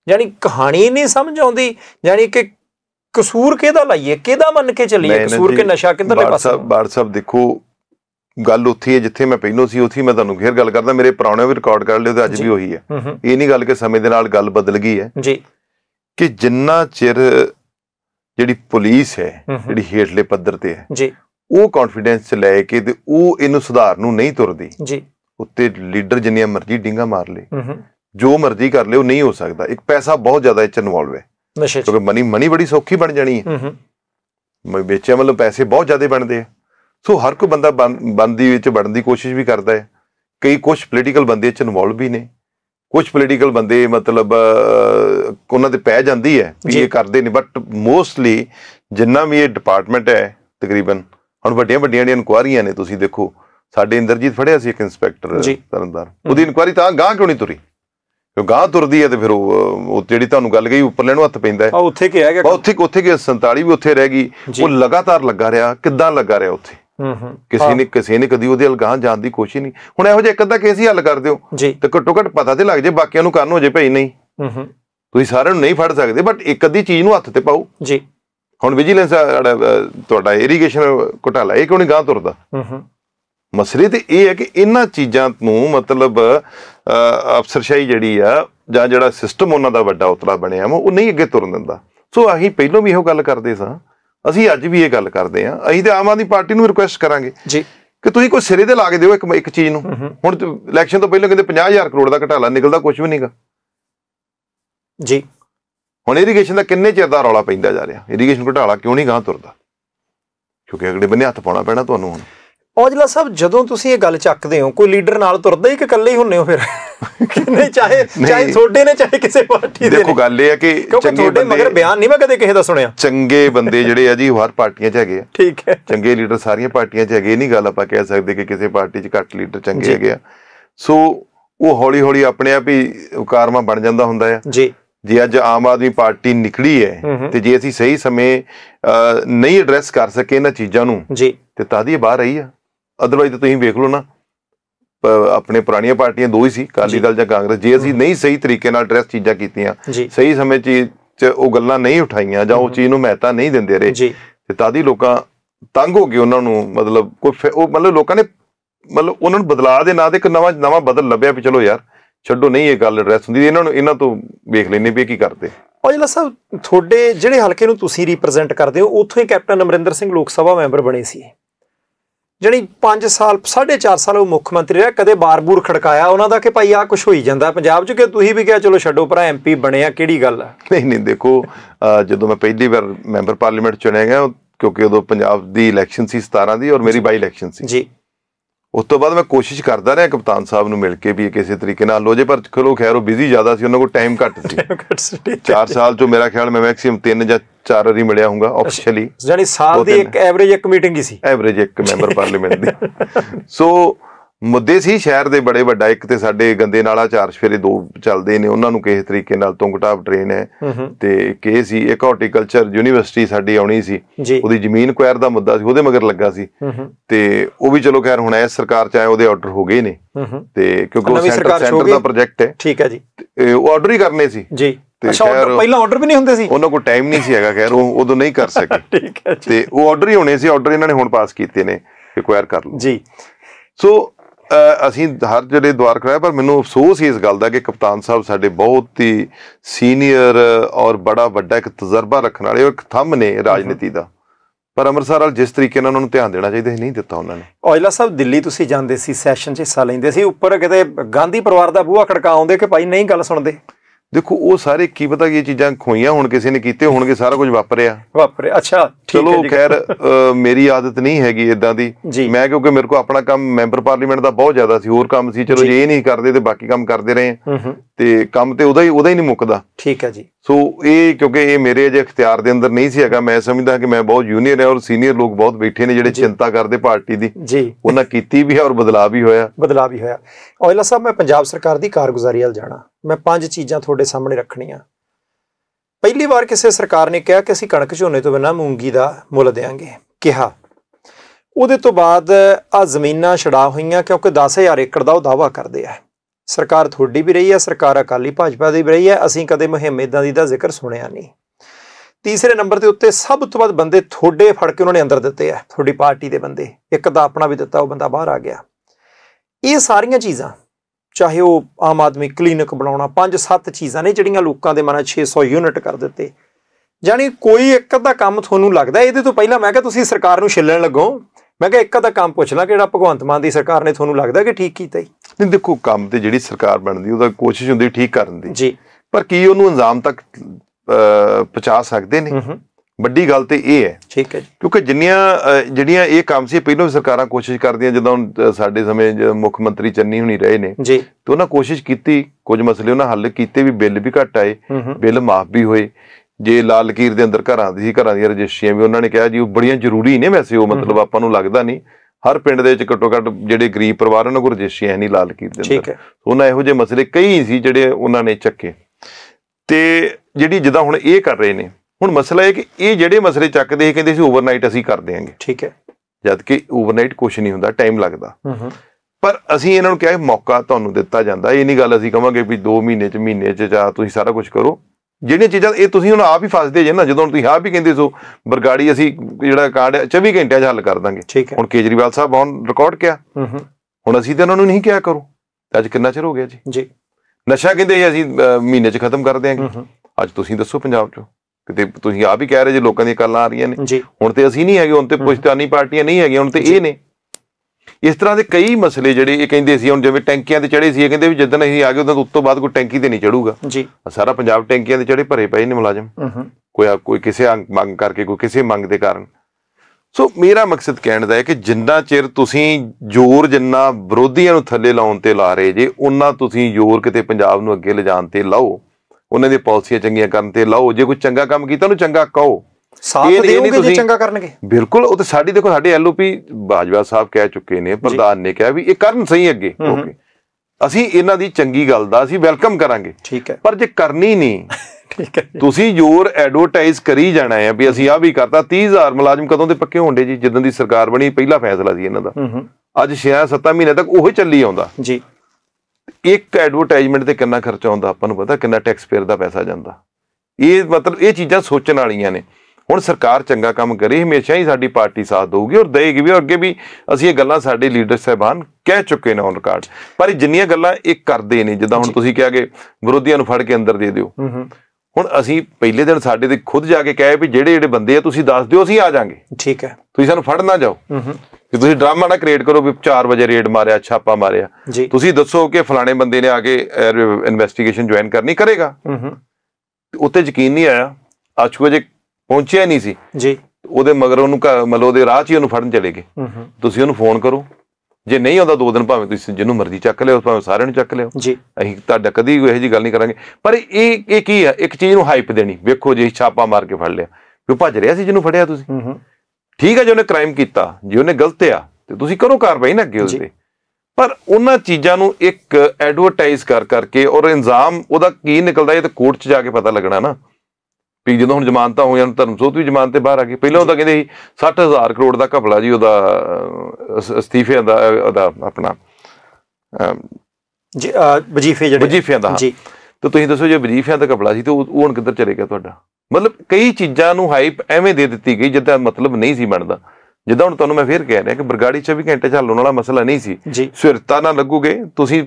ਯਾਨੀ ਕਹਾਣੀ ਨਹੀਂ ਸਮਝ ਆਉਂਦੀ ਯਾਨੀ ਕਿ ਕਸੂਰ ਕਿਹਦਾ ਲਾਈਏ ਕਿਹਦਾ ਮੰਨ ਕੇ ਚੱਲੀਏ ਕਸੂਰ ਕਿ ਨਸ਼ਾ ਕਿੱਧਰਲੇ ਪਾਸੇ ਬਾਰ ਸਾਹਿਬ ਦੇਖੋ ਗੱਲ ਉੱਥੇ ਹੈ ਜਿੱਥੇ ਮੈਂ ਪਹਿਲੋਂ ਸੀ ਉੱਥੇ ਮੈਂ ਤੁਹਾਨੂੰ ਫੇਰ ਗੱਲ ਕਰਦਾ ਮੇਰੇ ਪੁਰਾਣੇ ਵੀ ਰਿਕਾਰਡ ਕਰ ਲਿਓ ਤੇ ਅੱਜ ਵੀ ਉਹੀ ਹੈ ਇਹ ਨਹੀਂ ਗੱਲ ਕਿ ਸਮੇਂ ਦੇ ਨਾਲ ਗੱਲ ਬਦਲ ਗਈ ਹੈ ਜੀ ਕਿ ਜਿੰਨਾ ਚਿਰ ਜਿਹੜੀ ਪੁਲਿਸ ਹੈ ਜਿਹੜੀ ਹੇਠਲੇ ਪੱਧਰ ਤੇ ਹੈ ਜੀ ਉਹ ਕੌਨਫੀਡੈਂਸ ਚ ਲੈ ਕੇ ਤੇ ਉਹ ਇਹਨੂੰ ਸੁਧਾਰ ਨੂੰ ਨਹੀਂ ਤੁਰਦੀ ਜੀ ਉੱਤੇ ਲੀਡਰ ਜਿੰਨੀਆਂ ਮਰਜ਼ੀ ਡਿੰਗਾ ਮਾਰ ਲੇ ਜੋ ਮਰਜ਼ੀ ਕਰ ਲੇ ਉਹ ਨਹੀਂ ਹੋ ਸਕਦਾ ਇੱਕ ਪੈਸਾ ਬਹੁਤ ਜ਼ਿਆਦਾ ਇਚ ਇਨਵੋਲਵ ਹੈ ਨਸ਼ੇ ਕਿਉਂਕਿ ਮਨੀ ਮਨੀ ਬੜੀ ਸੌਖੀ ਬਣ ਜਾਣੀ ਹੈ ਹੂੰ ਹੂੰ ਵੇਚਿਆ ਮਤਲਬ ਪੈਸੇ ਬਹੁਤ ਜ਼ਿਆਦਾ ਬਣਦੇ ਆ ਸੋ ਹਰ ਕੋਈ ਬੰਦਾ ਬੰਦੀ ਵਿੱਚ ਵੜਨ ਦੀ ਕੋਸ਼ਿਸ਼ ਵੀ ਕਰਦਾ ਹੈ ਕਈ ਕੁਝ ਪੋਲੀਟੀਕਲ ਬੰਦੇ ਚ ਇਨਵੋਲਵ ਵੀ ਨੇ ਕੁਝ ਪੋਲੀਟੀਕਲ ਬੰਦੇ ਮਤਲਬ ਉਹਨਾਂ ਤੇ ਪੈ ਜਾਂਦੀ ਹੈ ਵੀ ਇਹ ਕਰਦੇ ਨੇ ਬਟ ਮੋਸਟਲੀ ਜਿੰਨਾ ਵੀ ਇਹ ਡਿਪਾਰਟਮੈਂਟ ਹੈ ਤਕਰੀਬਨ ਹੁਣ ਵੱਡੀਆਂ ਵੱਡੀਆਂ ਇਨਕੁਆਰੀਆਂ ਨੇ ਤੁਸੀਂ ਦੇਖੋ ਸਾਡੇ ਇੰਦਰਜੀਤ ਫੜਿਆ ਸੀ ਇੱਕ ਇਨਸਪੈਕਟਰ ਤਰਨਦਾਰ ਉਹਦੀ ਇਨਕੁਆਰੀ ਤਾਂ ਗਾਂ ਕਿਉਂ ਨਹੀਂ ਤੁਰੀ ਜੋ ਗਾਂ ਤੁਰਦੀ ਹੈ ਤੇ ਫਿਰ ਉਹ ਜਿਹੜੀ ਤੁਹਾਨੂੰ ਗੱਲ ਗਈ ਉੱਪਰਲੇ ਨੂੰ ਹੱਥ ਪੈਂਦਾ ਹੈ ਆ ਉੱਥੇ ਕੀ ਹੈਗਾ ਉੱਥੇ ਉੱਥੇ ਕੀ 47 ਵੀ ਉੱਥੇ ਰਹਿ ਗਈ ਉਹ ਲਗਾਤਾਰ ਲੱਗਾ ਰਿਹਾ ਕਿੱਦਾਂ ਲੱਗਾ ਰਿਹਾ ਉੱਥੇ ਹੂੰ ਹੂੰ ਕਿਸੇ ਨੇ ਕਿਸੇ ਨੇ ਕਦੀ ਉਹਦੇ ਅਲਗਾਂ ਜਾਣ ਦੀ ਕੋਸ਼ਿਸ਼ ਨਹੀਂ ਹੁਣ ਇਹੋ ਜਿਹਾ ਇੱਕ ਅੱਧਾ ਕੇਸ ਹੀ ਹੱਲ ਕਰ ਦਿਓ ਤੇ ਘੱਟੋ ਘੱਟ ਪਤਾ ਤੇ ਲੱਗ ਜੇ ਬਾਕੀਆਂ ਨੂੰ ਕਰਨ ਹੋ ਜੇ ਭਈ ਨਹੀਂ ਹੂੰ ਹੂੰ ਤੁਸੀਂ ਸਾਰਿਆਂ ਨੂੰ ਨਹੀਂ ਫੜ ਸਕਦੇ ਬਟ ਇੱਕ ਅੱਧੀ ਚੀਜ਼ ਨੂੰ ਹੱਥ ਤੇ ਪਾਓ ਜੀ ਹੁਣ ਵਿਜੀਲੈਂਸ ਤੁਹਾਡਾ ਇਰੀਗੇਸ਼ਨ ਘਟਾਲਾ ਇਹ ਕਿਉਂ ਨਹੀਂ ਗਾਂ ਤੁਰਦਾ ਹੂੰ ਹੂੰ ਮਸਲੇ ਤੇ ਇਹ ਹੈ ਕਿ ਇਹਨਾਂ ਚੀਜ਼ਾਂ ਨੂੰ ਮਤਲਬ ਅਫਸਰਸ਼ਾਹੀ ਜਿਹੜੀ ਆ ਜਾਂ ਜਿਹੜਾ ਸਿਸਟਮ ਉਹਨਾਂ ਦਾ ਵੱਡਾ ਉਤਲਾ ਬਣਿਆ ਉਹ ਨਹੀਂ ਅੱਗੇ ਤੁਰਨ ਦਿੰਦਾ ਸੋ ਅਸੀਂ ਪਹਿਲਾਂ ਵੀ ਇਹੋ ਗੱਲ ਕਰਦੇ ਸਾਂ ਅਸੀਂ ਅੱਜ ਵੀ ਇਹ ਗੱਲ ਕਰਦੇ ਆ ਅਸੀਂ ਤੇ ਆਮ ਆਦਮੀ ਪਾਰਟੀ ਨੂੰ ਰਿਕੁਐਸਟ ਕਰਾਂਗੇ ਜੀ ਕਿ ਤੁਸੀਂ ਕੋਈ ਸਿਰੇ ਤੇ ਲਾ ਕੇ ਦਿਓ ਇੱਕ ਇੱਕ ਚੀਜ਼ ਨੂੰ ਹੁਣ ਇਲੈਕਸ਼ਨ ਤੋਂ ਪਹਿਲਾਂ ਕਹਿੰਦੇ 50000 ਕਰੋੜ ਦਾ ਘਟਾਲਾ ਨਿਕਲਦਾ ਕੁਝ ਵੀ ਨਹੀਂਗਾ ਜੀ ਹੁਣ ਇਰੀਗੇਸ਼ਨ ਦਾ ਕਿੰਨੇ ਚਿਰ ਦਾ ਰੌਲਾ ਪੈਂਦਾ ਜਾ ਰਿਹਾ ਇਰੀਗੇਸ਼ਨ ਘਟਾਲਾ ਕਿਉਂ ਨਹੀਂ ਗਾਂ ਤੁਰਦਾ ਕਿਉਂਕਿ ਅਗਲੇ ਬੰਨੇ ਹੱਥ ਪਾਉਣਾ ਪੈਣਾ ਤੁਹਾਨੂੰ ਹੁਣ ਔਜਲਾ ਸਾਹਿਬ ਜਦੋਂ ਤੁਸੀਂ ਇਹ ਗੱਲ ਚੱਕਦੇ ਹੋ ਕੋਈ ਲੀਡਰ ਨਾਲ ਤੁਰਦਾ ਹੀ ਕਿ ਇਕੱਲੇ ਹੀ ਹੁੰਨੇ ਹੋ ਫਿਰ ਕਿੰਨੇ ਚਾਹੇ ਚਾਹੇ ਥੋੜੇ ਨੇ ਚਾਹੇ ਕਿਸੇ ਪਾਰਟੀ ਦੇ ਦੇਖੋ ਗੱਲ ਇਹ ਹੈ ਕਿ ਚੰਗੇ ਬੰਦੇ ਮਗਰ ਬਿਆਨ ਨਹੀਂ ਮੈਂ ਕਦੇ ਕਿਸੇ ਦਾ ਸੁਣਿਆ ਚੰਗੇ ਬੰਦੇ ਜਿਹੜੇ ਆ ਜੀ ਹਰ ਪਾਰਟੀਆਂ 'ਚ ਹੈਗੇ ਆ ਠੀਕ ਹੈ ਚੰਗੇ ਲੀਡਰ ਸਾਰੀਆਂ ਪਾਰਟੀਆਂ 'ਚ ਹੈਗੇ ਨਹੀਂ ਗੱਲ ਆਪਾਂ ਕਹਿ ਸਕਦੇ ਕਿ ਕਿਸੇ ਪਾਰਟੀ 'ਚ ਘੱਟ ਲੀਡਰ ਚੰਗੇ ਹੈਗੇ ਆ ਸੋ ਉਹ ਹੌਲੀ ਹੌਲੀ ਆਪਣੇ ਆਪ ਹੀ ਕਾਰਮਾ ਬਣ ਜਾਂਦਾ ਹੁੰਦਾ ਹੈ ਜੀ ਜੇ ਅੱਜ ਆਮ ਆਦਮੀ ਪਾਰਟੀ ਨਿਕਲੀ ਹੈ ਤੇ ਜੇ ਅਸੀਂ ਸਹੀ ਸਮੇਂ ਨਹੀਂ ਐਡਰੈਸ ਕਰ ਸਕੇ ਇਹਨਾਂ ਚੀਜ਼ਾਂ ਨੂੰ ਜੀ ਤੇ ਤਾਂ ਦੀ ਬਾਹਰ ਰਹੀ ਆ ਅਦਰਵਾਈਜ਼ ਤੁਸੀਂ ਵੇਖ ਲਓ ਨਾ ਆਪਣੇ ਪੁਰਾਣੀਆਂ ਪਾਰਟੀਆਂ ਦੋ ਹੀ ਸੀ ਕਾਲੀ ਦਲ ਜਾਂ ਕਾਂਗਰਸ ਜੇ ਅਸੀਂ ਨਹੀਂ ਸਹੀ ਤਰੀਕੇ ਨਾਲ ਡਰੈਸ ਚੀਜ਼ਾਂ ਕੀਤੀਆਂ ਸਹੀ ਸਮੇਂ 'ਚ ਉਹ ਗੱਲਾਂ ਨਹੀਂ ਉਠਾਈਆਂ ਜਾਂ ਉਹ ਚੀਜ਼ ਨੂੰ ਮਹੱਤਤਾ ਨਹੀਂ ਦਿੰਦੇ ਰਹੇ ਤੇ ਤਾਂ ਦੀ ਲੋਕਾਂ ਤੰਗ ਹੋ ਗਏ ਉਹਨਾਂ ਨੂੰ ਮਤਲਬ ਕੋਈ ਉਹ ਮਤਲਬ ਲੋਕਾਂ ਨੇ ਮਤਲਬ ਉਹਨਾਂ ਨੂੰ ਬਦਲਾਅ ਦੇ ਨਾਂ ਤੇ ਇੱਕ ਨਵਾਂ ਨਵਾਂ ਬਦਲ ਲੱਭਿਆ ਵੀ ਚਲੋ ਯਾਰ ਛੱਡੋ ਨਹੀਂ ਇਹ ਗੱਲ ਐਡਰੈਸ ਹੁੰਦੀ ਇਹਨਾਂ ਨੂੰ ਇਹਨਾਂ ਤੋਂ ਵੇਖ ਲੈਨੇ ਵੀ ਕੀ ਕਰਦੇ ਔਜਲਾ ਸਾਹਿਬ ਤੁਹਾਡੇ ਜਿਹੜੇ ਹਲਕੇ ਨੂੰ ਤੁਸੀਂ ਰਿਪਰੈਜ਼ੈਂਟ ਕਰਦੇ ਹੋ ਉੱਥੋਂ ਹੀ ਕੈਪਟਨ ਅਮਰਿੰਦਰ ਸਿੰਘ ਲੋਕ ਸਭਾ ਮੈਂਬਰ ਬਣੇ ਸੀ ਜਣੀ 5 ਸਾਲ 4.5 ਸਾਲ ਉਹ ਮੁੱਖ ਮੰਤਰੀ ਰਿਹਾ ਕਦੇ ਬਾਰਬੂਰ ਖੜਕਾਇਆ ਉਹਨਾਂ ਦਾ ਕਿ ਭਾਈ ਆ ਕੁਝ ਹੋਈ ਜਾਂਦਾ ਪੰਜਾਬ 'ਚ ਕਿ ਤੁਸੀਂ ਵੀ ਕਿਹਾ ਚਲੋ ਛੱਡੋ ਭਰਾ ਐਮਪੀ ਬਣਿਆ ਕਿਹੜੀ ਗੱਲ ਆ ਨਹੀਂ ਨਹੀਂ ਦੇਖੋ ਜਦੋਂ ਮੈਂ ਪਹਿਲੀ ਵਾਰ ਮੈਂਬਰ ਪਾਰਲੀਮੈਂਟ ਚੁਣਿਆ ਗਿਆ ਕਿਉਂਕਿ ਉਦੋਂ ਪੰਜਾਬ ਦੀ ਇਲੈਕਸ਼ਨ ਸੀ 17 ਦੀ ਔਰ ਮੇਰੀ ਬਾਈ ਇਲੈਕਸ਼ਨ ਸੀ ਜੀ ਉਸ ਤੋਂ ਬਾਅਦ ਮੈਂ ਕੋਸ਼ਿਸ਼ ਕਰਦਾ ਰਿਹਾ ਕਪਤਾਨ ਸਾਹਿਬ ਨੂੰ ਮਿਲ ਕੇ ਵੀ ਕਿਸੇ ਤਰੀਕੇ ਨਾਲ ਲੋਜੇ ਪਰ ਚਲੋ ਖੈਰ ਉਹ ਬਿਜ਼ੀ ਜ਼ਿਆਦਾ ਸੀ ਉਹਨਾਂ ਕੋਲ ਟਾਈਮ ਘੱਟ ਸੀ 4 ਸਾਲ ਚੋਂ ਮੇਰਾ ਖਿਆਲ ਮੈਂ ਮੈਕਸਿਮ 3 ਜਾਂ 4 ਵਾਰੀ ਮਿਲਿਆ ਹੋਊਗਾ ਆਫੀਸ਼ੀਅਲੀ ਯਾਨੀ ਸਾਲ ਦੀ ਇੱਕ ਐਵਰੇਜ ਇੱਕ ਮੀਟਿੰਗ ਹੀ ਸੀ ਐਵਰੇਜ ਇੱਕ ਮੈਂਬਰ ਪਾਰਲੀਮੈਂਟ ਦੀ ਸੋ ਮੁੱਦੇ ਸੀ ਸ਼ਹਿਰ ਦੇ ਬੜੇ ਵੱਡਾ ਇੱਕ ਤੇ ਸਾਡੇ ਗੰਦੇ ਨਾਲਾ ਚਾਰ ਸਫੇਰੇ ਦੋ ਚੱਲਦੇ ਨੇ ਉਹਨਾਂ ਨੂੰ ਕਿਸੇ ਤਰੀਕੇ ਨਾਲ ਤੁੰਗਟਾਪ ਟ੍ਰੇਨ ਹੈ ਤੇ ਕੇ ਸੀ ਇੱਕ ਹਾਰਟੀਕਲਚਰ ਯੂਨੀਵਰਸਿਟੀ ਸਾਡੀ ਆਉਣੀ ਸੀ ਉਹਦੀ ਜ਼ਮੀਨ ਕੁਐਰ ਦਾ ਮੁੱਦਾ ਸੀ ਉਹਦੇ ਮਗਰ ਲੱਗਾ ਸੀ ਤੇ ਉਹ ਵੀ ਚਲੋ ਖੈਰ ਹੁਣ ਇਸ ਸਰਕਾਰ ਚ ਆਏ ਉਹਦੇ ਆਰਡਰ ਹੋ ਗਏ ਨੇ ਤੇ ਕਿਉਂਕਿ ਉਹ ਸੈਂਟਰ ਸੈਂਟਰ ਦਾ ਪ੍ਰੋਜੈਕਟ ਹੈ ਠੀਕ ਹੈ ਜੀ ਉਹ ਆਰਡਰ ਹੀ ਕਰਨੇ ਸੀ ਜੀ ਅੱਛਾ ਪਹਿਲਾਂ ਆਰਡਰ ਵੀ ਨਹੀਂ ਹੁੰਦੇ ਸੀ ਉਹਨਾਂ ਕੋਲ ਟਾਈਮ ਨਹੀਂ ਸੀ ਹੈਗਾ ਖੈਰ ਉਹ ਉਦੋਂ ਨਹੀਂ ਕਰ ਸਕੇ ਠੀਕ ਹੈ ਤੇ ਉਹ ਆਰਡਰ ਹੀ ਹੋਣੇ ਸੀ ਆਰਡਰ ਇਹਨਾਂ ਨੇ ਹੁਣ ਪਾਸ ਕੀਤੇ ਨੇ ਰਿਕੁਆਇਰ ਕਰ ਲਓ ਜੀ ਸੋ ਅਸੀਂ ਹਰ ਜਿਹੜੇ ਦਵਾਰ ਖੜਾਇਆ ਪਰ ਮੈਨੂੰ ਅਫਸੋਸ ਹੀ ਇਸ ਗੱਲ ਦਾ ਕਿ ਕਪਤਾਨ ਸਾਹਿਬ ਸਾਡੇ ਬਹੁਤ ਹੀ ਸੀਨੀਅਰ ਔਰ ਬੜਾ ਵੱਡਾ ਇੱਕ ਤਜਰਬਾ ਰੱਖਣ ਵਾਲੇ ਇੱਕ ਥੰਮ ਨੇ ਰਾਜਨੀਤੀ ਦਾ ਪਰ ਅੰਮ੍ਰਿਤਸਰ ਵਾਲ ਜਿਸ ਤਰੀਕੇ ਨਾਲ ਉਹਨਾਂ ਨੂੰ ਧਿਆਨ ਦੇਣਾ ਚਾਹੀਦਾ ਸੀ ਨਹੀਂ ਦਿੱਤਾ ਉਹਨਾਂ ਨੇ ਔਜਲਾ ਸਾਹਿਬ ਦਿੱਲੀ ਤੁਸੀਂ ਜਾਂਦੇ ਸੀ ਸੈਸ਼ਨ 'ਚ ਹਿੱਸਾ ਲੈਂਦੇ ਸੀ ਉੱਪਰ ਕਿਤੇ ਗਾਂਧੀ ਪਰਿਵਾਰ ਦਾ ਬੂਹਾ ਖੜਕਾਉਂਦੇ ਕਿ ਭਾਈ ਨਹੀਂ ਗੱਲ ਸੁਣਦੇ ਦੇਖੋ ਉਹ ਸਾਰੇ ਕੀ ਪਤਾ ਕੀ ਚੀਜ਼ਾਂ ਖੋਈਆਂ ਹੋਣ ਕਿਸੇ ਨੇ ਕੀਤੇ ਹੋਣਗੇ ਸਾਰਾ ਕੁਝ ਵਾਪਰਿਆ ਵਾਪਰਿਆ ਅੱਛਾ ਠੀਕ ਹੈ ਚਲੋ ਖੈਰ ਮੇਰੀ ਆਦਤ ਨਹੀਂ ਹੈਗੀ ਇਦਾਂ ਦੀ ਮੈਂ ਕਿਉਂਕਿ ਮੇਰੇ ਕੋ ਆਪਣਾ ਕੰਮ ਮੈਂਬਰ ਪਾਰਲੀਮੈਂਟ ਦਾ ਬਹੁਤ ਜ਼ਿਆਦਾ ਸੀ ਹੋਰ ਕੰਮ ਸੀ ਚਲੋ ਜੇ ਇਹ ਨਹੀਂ ਕਰਦੇ ਤੇ ਬਾਕੀ ਕੰਮ ਕਰਦੇ ਰਹੇ ਤੇ ਕੰਮ ਤੇ ਉਹਦਾ ਹੀ ਉਹਦਾ ਹੀ ਨਹੀਂ ਮੁੱਕਦਾ ਠੀਕ ਹੈ ਜੀ ਸੋ ਇਹ ਕਿਉਂਕਿ ਇਹ ਮੇਰੇ ਅਜੇ ਇਖਤਿਆਰ ਦੇ ਅੰਦਰ ਨਹੀਂ ਸੀ ਹੈਗਾ ਮੈਂ ਸਮਝਦਾ ਕਿ ਮੈਂ ਬਹੁਤ ਜੂਨੀਅਰ ਹੈ ਔਰ ਸੀਨੀਅਰ ਲੋਕ ਬਹੁਤ ਬੈਠੇ ਨੇ ਜਿਹੜੇ ਚਿੰਤਾ ਕਰਦੇ ਪਾਰਟੀ ਦੀ ਜੀ ਉਹਨਾਂ ਕੀਤੀ ਵੀ ਹੈ ਔਰ ਬਦਲਾਅ ਵੀ ਹੋਇਆ ਬਦਲਾਅ ਵੀ ਹੋਇਆ ਔਇਲਾ ਸਾਹਿਬ ਮੈਂ ਪੰਜਾਬ ਸਰਕਾਰ ਦੀ ਕਾਰਗੁਜ਼ਾਰੀ ਵੱਲ ਜਾਣਾ ਮੈਂ ਪੰਜ ਚੀਜ਼ਾਂ ਤੁਹਾਡੇ ਸਾਹਮਣੇ ਰੱਖਣੀਆਂ ਪਹਿਲੀ ਵਾਰ ਕਿਸੇ ਸਰਕਾਰ ਨੇ ਕਿਹਾ ਕਿ ਅਸੀਂ ਕਣਕ ਝੋਨੇ ਤੋਂ ਬਿਨਾਂ ਮੂੰਗੀ ਦਾ ਮੁੱਲ ਦੇਾਂਗੇ ਕਿਹਾ ਉਹਦੇ ਤੋਂ ਬਾਅਦ ਆ ਜ਼ਮੀਨਾਂ ਛੜਾ ਹੋਈਆਂ ਕਿਉਂਕਿ 10000 ਏਕੜ ਦਾ ਉਹ ਦਾਵਾ ਕਰਦੇ ਆ ਸਰਕਾਰ ਤੁਹਾਡੀ ਵੀ ਰਹੀ ਹੈ ਸਰਕਾਰ ਅਕਾਲੀ ਭਾਜਪਾ ਦੀ ਵੀ ਰਹੀ ਹੈ ਅਸੀਂ ਕਦੇ ਮੁਹਿੰਮ ਇਦਾਂ ਦੀ ਦਾ ਜ਼ਿਕਰ ਸੁਣਿਆ ਨਹੀਂ ਤੀਸਰੇ ਨੰਬਰ ਦੇ ਉੱਤੇ ਸਭ ਤੋਂ ਵੱਧ ਬੰਦੇ ਥੋੜੇ ਫੜ ਕੇ ਉਹਨਾਂ ਨੇ ਅੰਦਰ ਦਿੱਤੇ ਆ ਤੁਹਾਡੀ ਪਾਰਟੀ ਦੇ ਬੰਦੇ ਇੱਕ ਦਾ ਆਪਣਾ ਵੀ ਦਿੱਤਾ ਉਹ ਬੰਦਾ ਬਾਹਰ ਆ ਗਿਆ ਇਹ ਸਾਰੀਆਂ ਚੀਜ਼ਾਂ ਚਾਹੇ ਉਹ ਆਮ ਆਦਮੀ ਕਲੀਨਿਕ ਬਣਾਉਣਾ ਪੰਜ ਸੱਤ ਚੀਜ਼ਾਂ ਨੇ ਜਿਹੜੀਆਂ ਲੋਕਾਂ ਦੇ ਮਨਾਂ 600 ਯੂਨਿਟ ਕਰ ਦਿੱਤੇ ਯਾਨੀ ਕੋਈ ਇੱਕ ਅੱਧਾ ਕੰਮ ਤੁਹਾਨੂੰ ਲੱਗਦਾ ਇਹਦੇ ਤੋਂ ਪਹਿਲਾਂ ਮੈਂ ਕਿਹਾ ਤੁਸੀਂ ਸਰਕਾਰ ਨੂੰ ਛਿੱਲਣ ਲੱਗੋ ਮੈਂ ਕਿਹਾ ਇੱਕ ਅਦਾ ਕੰਮ ਪੁੱਛਣਾ ਕਿਹੜਾ ਭਗਵੰਤ ਮਾਨ ਦੀ ਸਰਕਾਰ ਨੇ ਤੁਹਾਨੂੰ ਲੱਗਦਾ ਕਿ ਠੀਕ ਕੀਤਾ ਹੀ ਨਹੀਂ ਦੇਖੋ ਕੰਮ ਤੇ ਜਿਹੜੀ ਸਰਕਾਰ ਬਣਦੀ ਉਹਦਾ ਕੋਸ਼ਿਸ਼ ਹੁੰਦੀ ਠੀਕ ਕਰਨ ਦੀ ਜੀ ਪਰ ਕੀ ਉਹਨੂੰ ਇਨਜ਼ਾਮ ਤੱਕ ਪਹੁੰਚਾ ਸਕਦੇ ਨੇ ਵੱਡੀ ਗੱਲ ਤੇ ਇਹ ਹੈ ਠੀਕ ਹੈ ਕਿਉਂਕਿ ਜਿੰਨੀਆਂ ਜਿਹੜੀਆਂ ਇਹ ਕੰਮ ਸੀ ਪਹਿਲਾਂ ਵੀ ਸਰਕਾਰਾਂ ਕੋਸ਼ਿਸ਼ ਕਰਦੀਆਂ ਜਦੋਂ ਸਾਡੇ ਸਮੇਂ ਮੁੱਖ ਮੰਤਰੀ ਚੰਨੀ ਹੁਣੀ ਰਹੇ ਨੇ ਜੀ ਤੇ ਉਹਨਾਂ ਕੋਸ਼ਿਸ਼ ਕੀਤੀ ਕੁਝ ਮਸਲੇ ਉਹਨਾਂ ਹੱਲ ਕੀਤੇ ਵੀ ਬਿੱਲ ਵੀ ਘਟ ਆਏ ਬਿੱਲ ਮਾਫ ਵੀ ਹੋਏ ਜੇ ਲਾਲ ਕੀਰ ਦੇ ਅੰਦਰ ਘਰਾਂ ਦੀ ਘਰਾਂ ਦੀ ਰਜਿਸਟਰੀਆਂ ਵੀ ਉਹਨਾਂ ਨੇ ਕਿਹਾ ਜੀ ਉਹ ਬੜੀਆਂ ਜ਼ਰੂਰੀ ਨੇ ਵੈਸੇ ਉਹ ਮਤਲਬ ਆਪਾਂ ਨੂੰ ਲੱਗਦਾ ਨਹੀਂ ਹਰ ਪਿੰਡ ਦੇ ਵਿੱਚ ਘੱਟੋ ਘੱਟ ਜਿਹੜੇ ਗਰੀਬ ਪਰਿਵਾਰ ਉਹਨਾਂ ਕੋਲ ਰਜਿਸਟਰੀਆਂ ਨਹੀਂ ਲਾਲ ਕੀਰ ਦੇ ਅੰਦਰ ਉਹਨਾਂ ਇਹੋ ਜਿਹੇ ਮਸਲੇ ਕਈ ਸੀ ਜਿਹੜੇ ਉਹਨਾਂ ਨੇ ਚੱਕੇ ਤੇ ਜਿਹੜੀ ਜਿੱਦਾਂ ਹੁਣ ਇਹ ਕਰ ਰਹੇ ਨੇ ਹੁਣ ਮਸਲਾ ਇਹ ਕਿ ਇਹ ਜਿਹੜੇ ਮਸਲੇ ਚੱਕਦੇ ਇਹ ਕਹਿੰਦੇ ਸੀ ਓਵਰਨਾਈਟ ਅਸੀਂ ਕਰ ਦੇਾਂਗੇ ਠੀਕ ਹੈ ਜਦ ਕਿ ਓਵਰਨਾਈਟ ਕੁਝ ਨਹੀਂ ਹੁੰਦਾ ਟਾਈਮ ਲੱਗਦਾ ਪਰ ਅਸੀਂ ਇਹਨਾਂ ਨੂੰ ਕਿਹਾ ਮੌਕਾ ਤੁਹਾਨੂੰ ਦਿੱਤਾ ਜਾਂਦਾ ਇਹ ਨਹੀਂ ਗੱਲ ਅਸੀਂ ਕਵਾਂਗੇ ਵੀ 2 ਮਹੀਨੇ ਚ ਮਹੀਨੇ ਚ ਜਾਂ ਤੁਸੀਂ ਸਾਰਾ ਕੁਝ ਕਰੋ ਜਿਹੜੀਆਂ ਚੀਜ਼ਾਂ ਇਹ ਤੁਸੀਂ ਹੁਣ ਆਪ ਹੀ ਫਸਦੇ ਜੇ ਨਾ ਜਦੋਂ ਤੁਸੀਂ ਆਪ ਹੀ ਕਹਿੰਦੇ ਸੋ ਬਰਗਾੜੀ ਅਸੀਂ ਜਿਹੜਾ ਕਾਰਡ 24 ਘੰਟਿਆਂ 'ਚ ਹੱਲ ਕਰ ਦਾਂਗੇ ਹੁਣ ਕੇਜਰੀਵਾਲ ਸਾਹਿਬ ਹੁਣ ਰਿਕਾਰਡ ਕਿਹਾ ਹੁਣ ਅਸੀਂ ਤਾਂ ਉਹਨਾਂ ਨੂੰ ਨਹੀਂ ਕਿਹਾ ਕਰੋ ਅੱਜ ਕਿੰਨਾ ਚਿਰ ਹੋ ਗਿਆ ਜੀ ਜੀ ਨਸ਼ਾ ਕਹਿੰਦੇ ਅਸੀਂ ਮਹੀਨੇ 'ਚ ਖਤਮ ਕਰ ਦਿਆਂਗੇ ਅੱਜ ਤੁਸੀਂ ਦੱਸੋ ਪੰਜਾਬ 'ਚ ਕਿਤੇ ਤੁਸੀਂ ਆਪ ਹੀ ਕਹਿ ਰਹੇ ਜੇ ਲੋਕਾਂ ਦੀਆਂ ਗੱਲਾਂ ਆ ਰਹੀਆਂ ਨੇ ਹੁਣ ਤੇ ਅਸੀਂ ਨਹੀਂ ਹੈਗੇ ਹੁਣ ਤੇ ਪੁਸ਼ਤਾਨੀ ਪਾਰਟੀਆਂ ਨਹੀਂ ਹੈਗੀਆਂ ਹੁਣ ਤੇ ਇਹ ਨੇ ਇਸ ਤਰ੍ਹਾਂ ਦੇ ਕਈ ਮਸਲੇ ਜਿਹੜੇ ਇਹ ਕਹਿੰਦੇ ਸੀ ਹੁਣ ਜਿਵੇਂ ਟੈਂਕੀਆਂ ਤੇ ਚੜੇ ਸੀ ਇਹ ਕਹਿੰਦੇ ਵੀ ਜਦੋਂ ਅਸੀਂ ਆ ਗਏ ਉਦੋਂ ਤੋਂ ਬਾਅਦ ਕੋਈ ਟੈਂਕੀ ਤੇ ਨਹੀਂ ਚੜੂਗਾ ਜੀ ਸਾਰਾ ਪੰਜਾਬ ਟੈਂਕੀਆਂ ਤੇ ਚੜੇ ਭਰੇ ਪਏ ਨੇ ਮੁਲਾਜ਼ਮ ਕੋਈ ਕੋਈ ਕਿਸੇ ਮੰਗ ਕਰਕੇ ਕੋਈ ਕਿਸੇ ਮੰਗ ਦੇ ਕਾਰਨ ਸੋ ਮੇਰਾ ਮਕਸਦ ਕਹਿਣ ਦਾ ਹੈ ਕਿ ਜਿੰਨਾ ਚਿਰ ਤੁਸੀਂ ਜ਼ੋਰ ਜਿੰਨਾ ਵਿਰੋਧੀਆਂ ਨੂੰ ਥੱਲੇ ਲਾਉਣ ਤੇ ਲਾ ਰਹੇ ਜੇ ਉਹਨਾਂ ਤੁਸੀਂ ਜ਼ੋਰ ਕਿਤੇ ਪੰਜਾਬ ਨੂੰ ਅੱਗੇ ਲਿਜਾਣ ਤੇ ਲਾਓ ਉਹਨਾਂ ਦੀ ਪਾਲਿਸੀਆਂ ਚੰਗੀਆਂ ਕਰਨ ਤੇ ਲਾਓ ਜੇ ਕੋਈ ਚੰਗਾ ਕੰਮ ਕੀਤਾ ਉਹਨੂੰ ਚੰਗਾ ਕਹੋ ਸਾਥ ਦੇਵੋਗੇ ਜੇ ਚੰਗਾ ਕਰਨਗੇ ਬਿਲਕੁਲ ਉਹ ਤੇ ਸਾਡੀ ਦੇਖੋ ਸਾਡੇ ਐਲਓਪੀ ਬਾਜਵਾ ਸਾਹਿਬ ਕਹਿ ਚੁੱਕੇ ਨੇ ਪ੍ਰਧਾਨ ਨੇ ਕਿਹਾ ਵੀ ਇਹ ਕਰਨ ਸਹੀ ਅੱਗੇ ਓਕੇ ਅਸੀਂ ਇਹਨਾਂ ਦੀ ਚੰਗੀ ਗੱਲ ਦਾ ਅਸੀਂ ਵੈਲਕਮ ਕਰਾਂਗੇ ਠੀਕ ਹੈ ਪਰ ਜੇ ਕਰਨੀ ਨਹੀਂ ਠੀਕ ਹੈ ਤੁਸੀਂ ਜ਼ੋਰ ਐਡਵਰਟਾਈਜ਼ ਕਰੀ ਜਾਣਾ ਹੈ ਵੀ ਅਸੀਂ ਆ ਵੀ ਕਰਤਾ 30000 ਮੁਲਾਜ਼ਮ ਕਦੋਂ ਦੇ ਪੱਕੇ ਹੋਣਦੇ ਜੀ ਜਦੋਂ ਦੀ ਸਰਕਾਰ ਬਣੀ ਪਹਿਲਾ ਫੈਸਲਾ ਸੀ ਇਹਨਾਂ ਦਾ ਅੱਜ 6-7 ਮਹੀਨੇ ਤੱਕ ਉਹੀ ਚੱਲੀ ਆਉਂਦਾ ਜੀ ਇੱਕ ਐਡਵਰਟਾਈਜ਼ਮੈਂਟ ਤੇ ਕਿੰਨਾ ਖਰਚਾ ਆਉਂਦਾ ਆਪਾਂ ਨੂੰ ਪਤਾ ਕਿੰਨਾ ਟੈਕਸ ਪੇਅਰ ਦਾ ਪੈਸਾ ਜਾਂਦਾ ਇਹ ਮਤਲਬ ਇਹ ਚੀਜ਼ਾਂ ਸੋਚਣ ਵਾਲੀਆਂ ਨੇ ਹੁਣ ਸਰਕਾਰ ਚੰਗਾ ਕੰਮ ਕਰੇ ਹਮੇਸ਼ਾ ਹੀ ਸਾਡੀ ਪਾਰਟੀ ਸਾਥ ਦੇਊਗੀ ਔਰ ਦੇਗੀ ਵੀ ਔਰ ਅੱਗੇ ਵੀ ਅਸੀਂ ਇਹ ਗੱਲਾਂ ਸਾਡੇ ਲੀਡਰ ਸਹਿਬਾਨ ਕਹਿ ਚੁੱਕੇ ਨੇ ਔਨ ਰਿਕਾਰਡ ਪਰ ਜਿੰਨੀਆਂ ਗੱਲਾਂ ਇਹ ਕਰਦੇ ਨੇ ਜਿੱਦਾਂ ਹੁਣ ਤੁਸੀਂ ਕਿਹਾ ਕਿ ਵਿਰੋਧੀਆਂ ਨੂੰ ਫੜ ਕੇ ਅੰਦਰ ਦੇ ਦਿਓ ਹੁਣ ਅਸੀਂ ਪਹਿਲੇ ਦਿਨ ਸਾਡੇ ਤੇ ਖੁਦ ਜਾ ਕੇ ਕਹੇ ਵੀ ਜਿਹੜੇ ਜਿਹੜੇ ਬੰਦੇ ਆ ਤੁਸੀਂ ਦੱਸ ਦਿਓ ਅਸੀਂ ਆ ਜਾਾਂਗੇ ਠੀਕ ਹੈ ਤੁਸੀਂ ਸਾਨੂੰ ਫੜ ਨਾ ਜਾਓ ਕਿ ਤੁਸੀਂ ਡਰਾਮਾ ਨਾ ਕ੍ਰੀਏਟ ਕਰੋ ਵੀ 4 ਵਜੇ ਰੇਡ ਮਾਰਿਆ ਛਾਪਾ ਮਾਰਿਆ ਤੁਸੀਂ ਦੱਸੋ ਕਿ ਫਲਾਣੇ ਬੰਦੇ ਨੇ ਆ ਕੇ ਇਨਵੈਸਟੀਗੇਸ਼ਨ ਜੁਆਇਨ ਕਰਨੀ ਕਰੇਗਾ ਉੱਤੇ ਯਕੀਨ ਨਹੀਂ ਆਇਆ ਕੋ ਜੇ ਪਹੁੰਚਿਆ ਨਹੀਂ ਸੀ ਜੀ ਉਹਦੇ ਮਗਰ ਉਹਨੂੰ ਮਤਲਬ ਉਹਦੇ ਰਾਹ 'ਚ ਹੀ ਉਹਨੂੰ ਫੜਨ ਚਲੇ ਗਏ ਤੁਸੀਂ ਉਹਨੂੰ ਫੋਨ ਕਰੋ ਜੇ ਨਹੀਂ ਆਉਂਦਾ ਦੋ ਦਿਨ ਭਾਵੇਂ ਤੁਸੀਂ ਜਿਹਨੂੰ ਮਰਜ਼ੀ ਚੱਕ ਲਿਓ ਭਾਵੇਂ ਸਾਰਿਆਂ ਨੂੰ ਚੱਕ ਲਿਓ ਜੀ ਅਸੀਂ ਤੁਹਾਡਾ ਕਦੀ ਇਹੋ ਜੀ ਗੱਲ ਨਹੀਂ ਕਰਾਂਗੇ ਪਰ ਇਹ ਇਹ ਕੀ ਹੈ ਇੱਕ ਚੀਜ਼ ਨੂੰ ਹਾਈਪ ਦੇਣੀ ਵੇਖੋ ਜੇ ਛਾਪਾ ਮਾਰ ਕੇ ਫੜ ਲਿਆ ਕਿਉਂ ਭੱਜ ਰਿਹਾ ਸੀ ਜਿਹਨੂੰ ਫੜਿਆ ਤੁਸੀਂ ਠੀਕ ਹੈ ਜੇ ਉਹਨੇ ਕ੍ਰਾਈਮ ਕੀਤਾ ਜੇ ਉਹਨੇ ਗਲਤ ਆ ਤੇ ਤੁਸੀਂ ਕਰੋ ਕਾਰਵਾਈ ਨਾ ਅੱਗੇ ਉਸਦੇ ਪਰ ਉਹਨਾਂ ਚੀਜ਼ਾਂ ਨੂੰ ਇੱਕ ਐਡਵਰਟਾਈਜ਼ ਕਰ ਕਰਕੇ ਔਰ ਇਨਜ਼ਾਮ ਉਹਦਾ ਕੀ ਨਿਕਲਦਾ ਇਹ ਤਾਂ ਕੋਰਟ 'ਚ ਜਾ ਕੇ ਪਤਾ ਲੱਗਣਾ ਨਾ ਵੀ ਜਦੋਂ ਹੁਣ ਜ਼ਮਾਨਤਾਂ ਹੋਈਆਂ ਨੂੰ ਧਰਮਸੋਤ ਵੀ ਜ਼ਮਾਨਤ ਤੇ ਬਾਹਰ ਆ ਗਈ ਪਹਿਲਾਂ ਤਾਂ ਕਹਿੰਦੇ ਸੀ 60000 ਕਰੋੜ ਦਾ ਘਪਲਾ ਜੀ ਉਹਦਾ ਅਸਤੀਫੇ ਦਾ ਉਹਦਾ ਆਪਣਾ ਜੀ ਵਜੀਫੇ ਜਿਹੜੇ ਵਜੀਫਿਆਂ ਦਾ ਜੀ ਤੇ ਤੁਸੀਂ ਦੱਸੋ ਜੇ ਵਜੀਫਿਆਂ ਦਾ ਘਪਲਾ ਸੀ ਤੇ ਉਹ ਹੁਣ ਕਿੱਧਰ ਚਲੇ ਗਿਆ ਤੁਹਾਡਾ ਮਤਲਬ ਕਈ ਚੀਜ਼ਾਂ ਨੂੰ ਹਾਈਪ ਐਵੇਂ ਦੇ ਦਿੱਤੀ ਗਈ ਜਿੱਦਾਂ ਮਤਲਬ ਨਹੀਂ ਸੀ ਬਣਦਾ ਜਿੱਦਾਂ ਹੁਣ ਤੁਹਾਨੂੰ ਮੈਂ ਫੇਰ ਕਹਿ ਰਿਹਾ ਕਿ ਬਰਗਾੜੀ 24 ਘੰਟੇ ਚੱਲਣ ਵਾਲਾ ਮਸਲਾ ਨਹੀਂ ਸੀ ਸਵਿਰਤਾ ਨਾ ਲੱਗੂਗੇ ਤੁਸੀਂ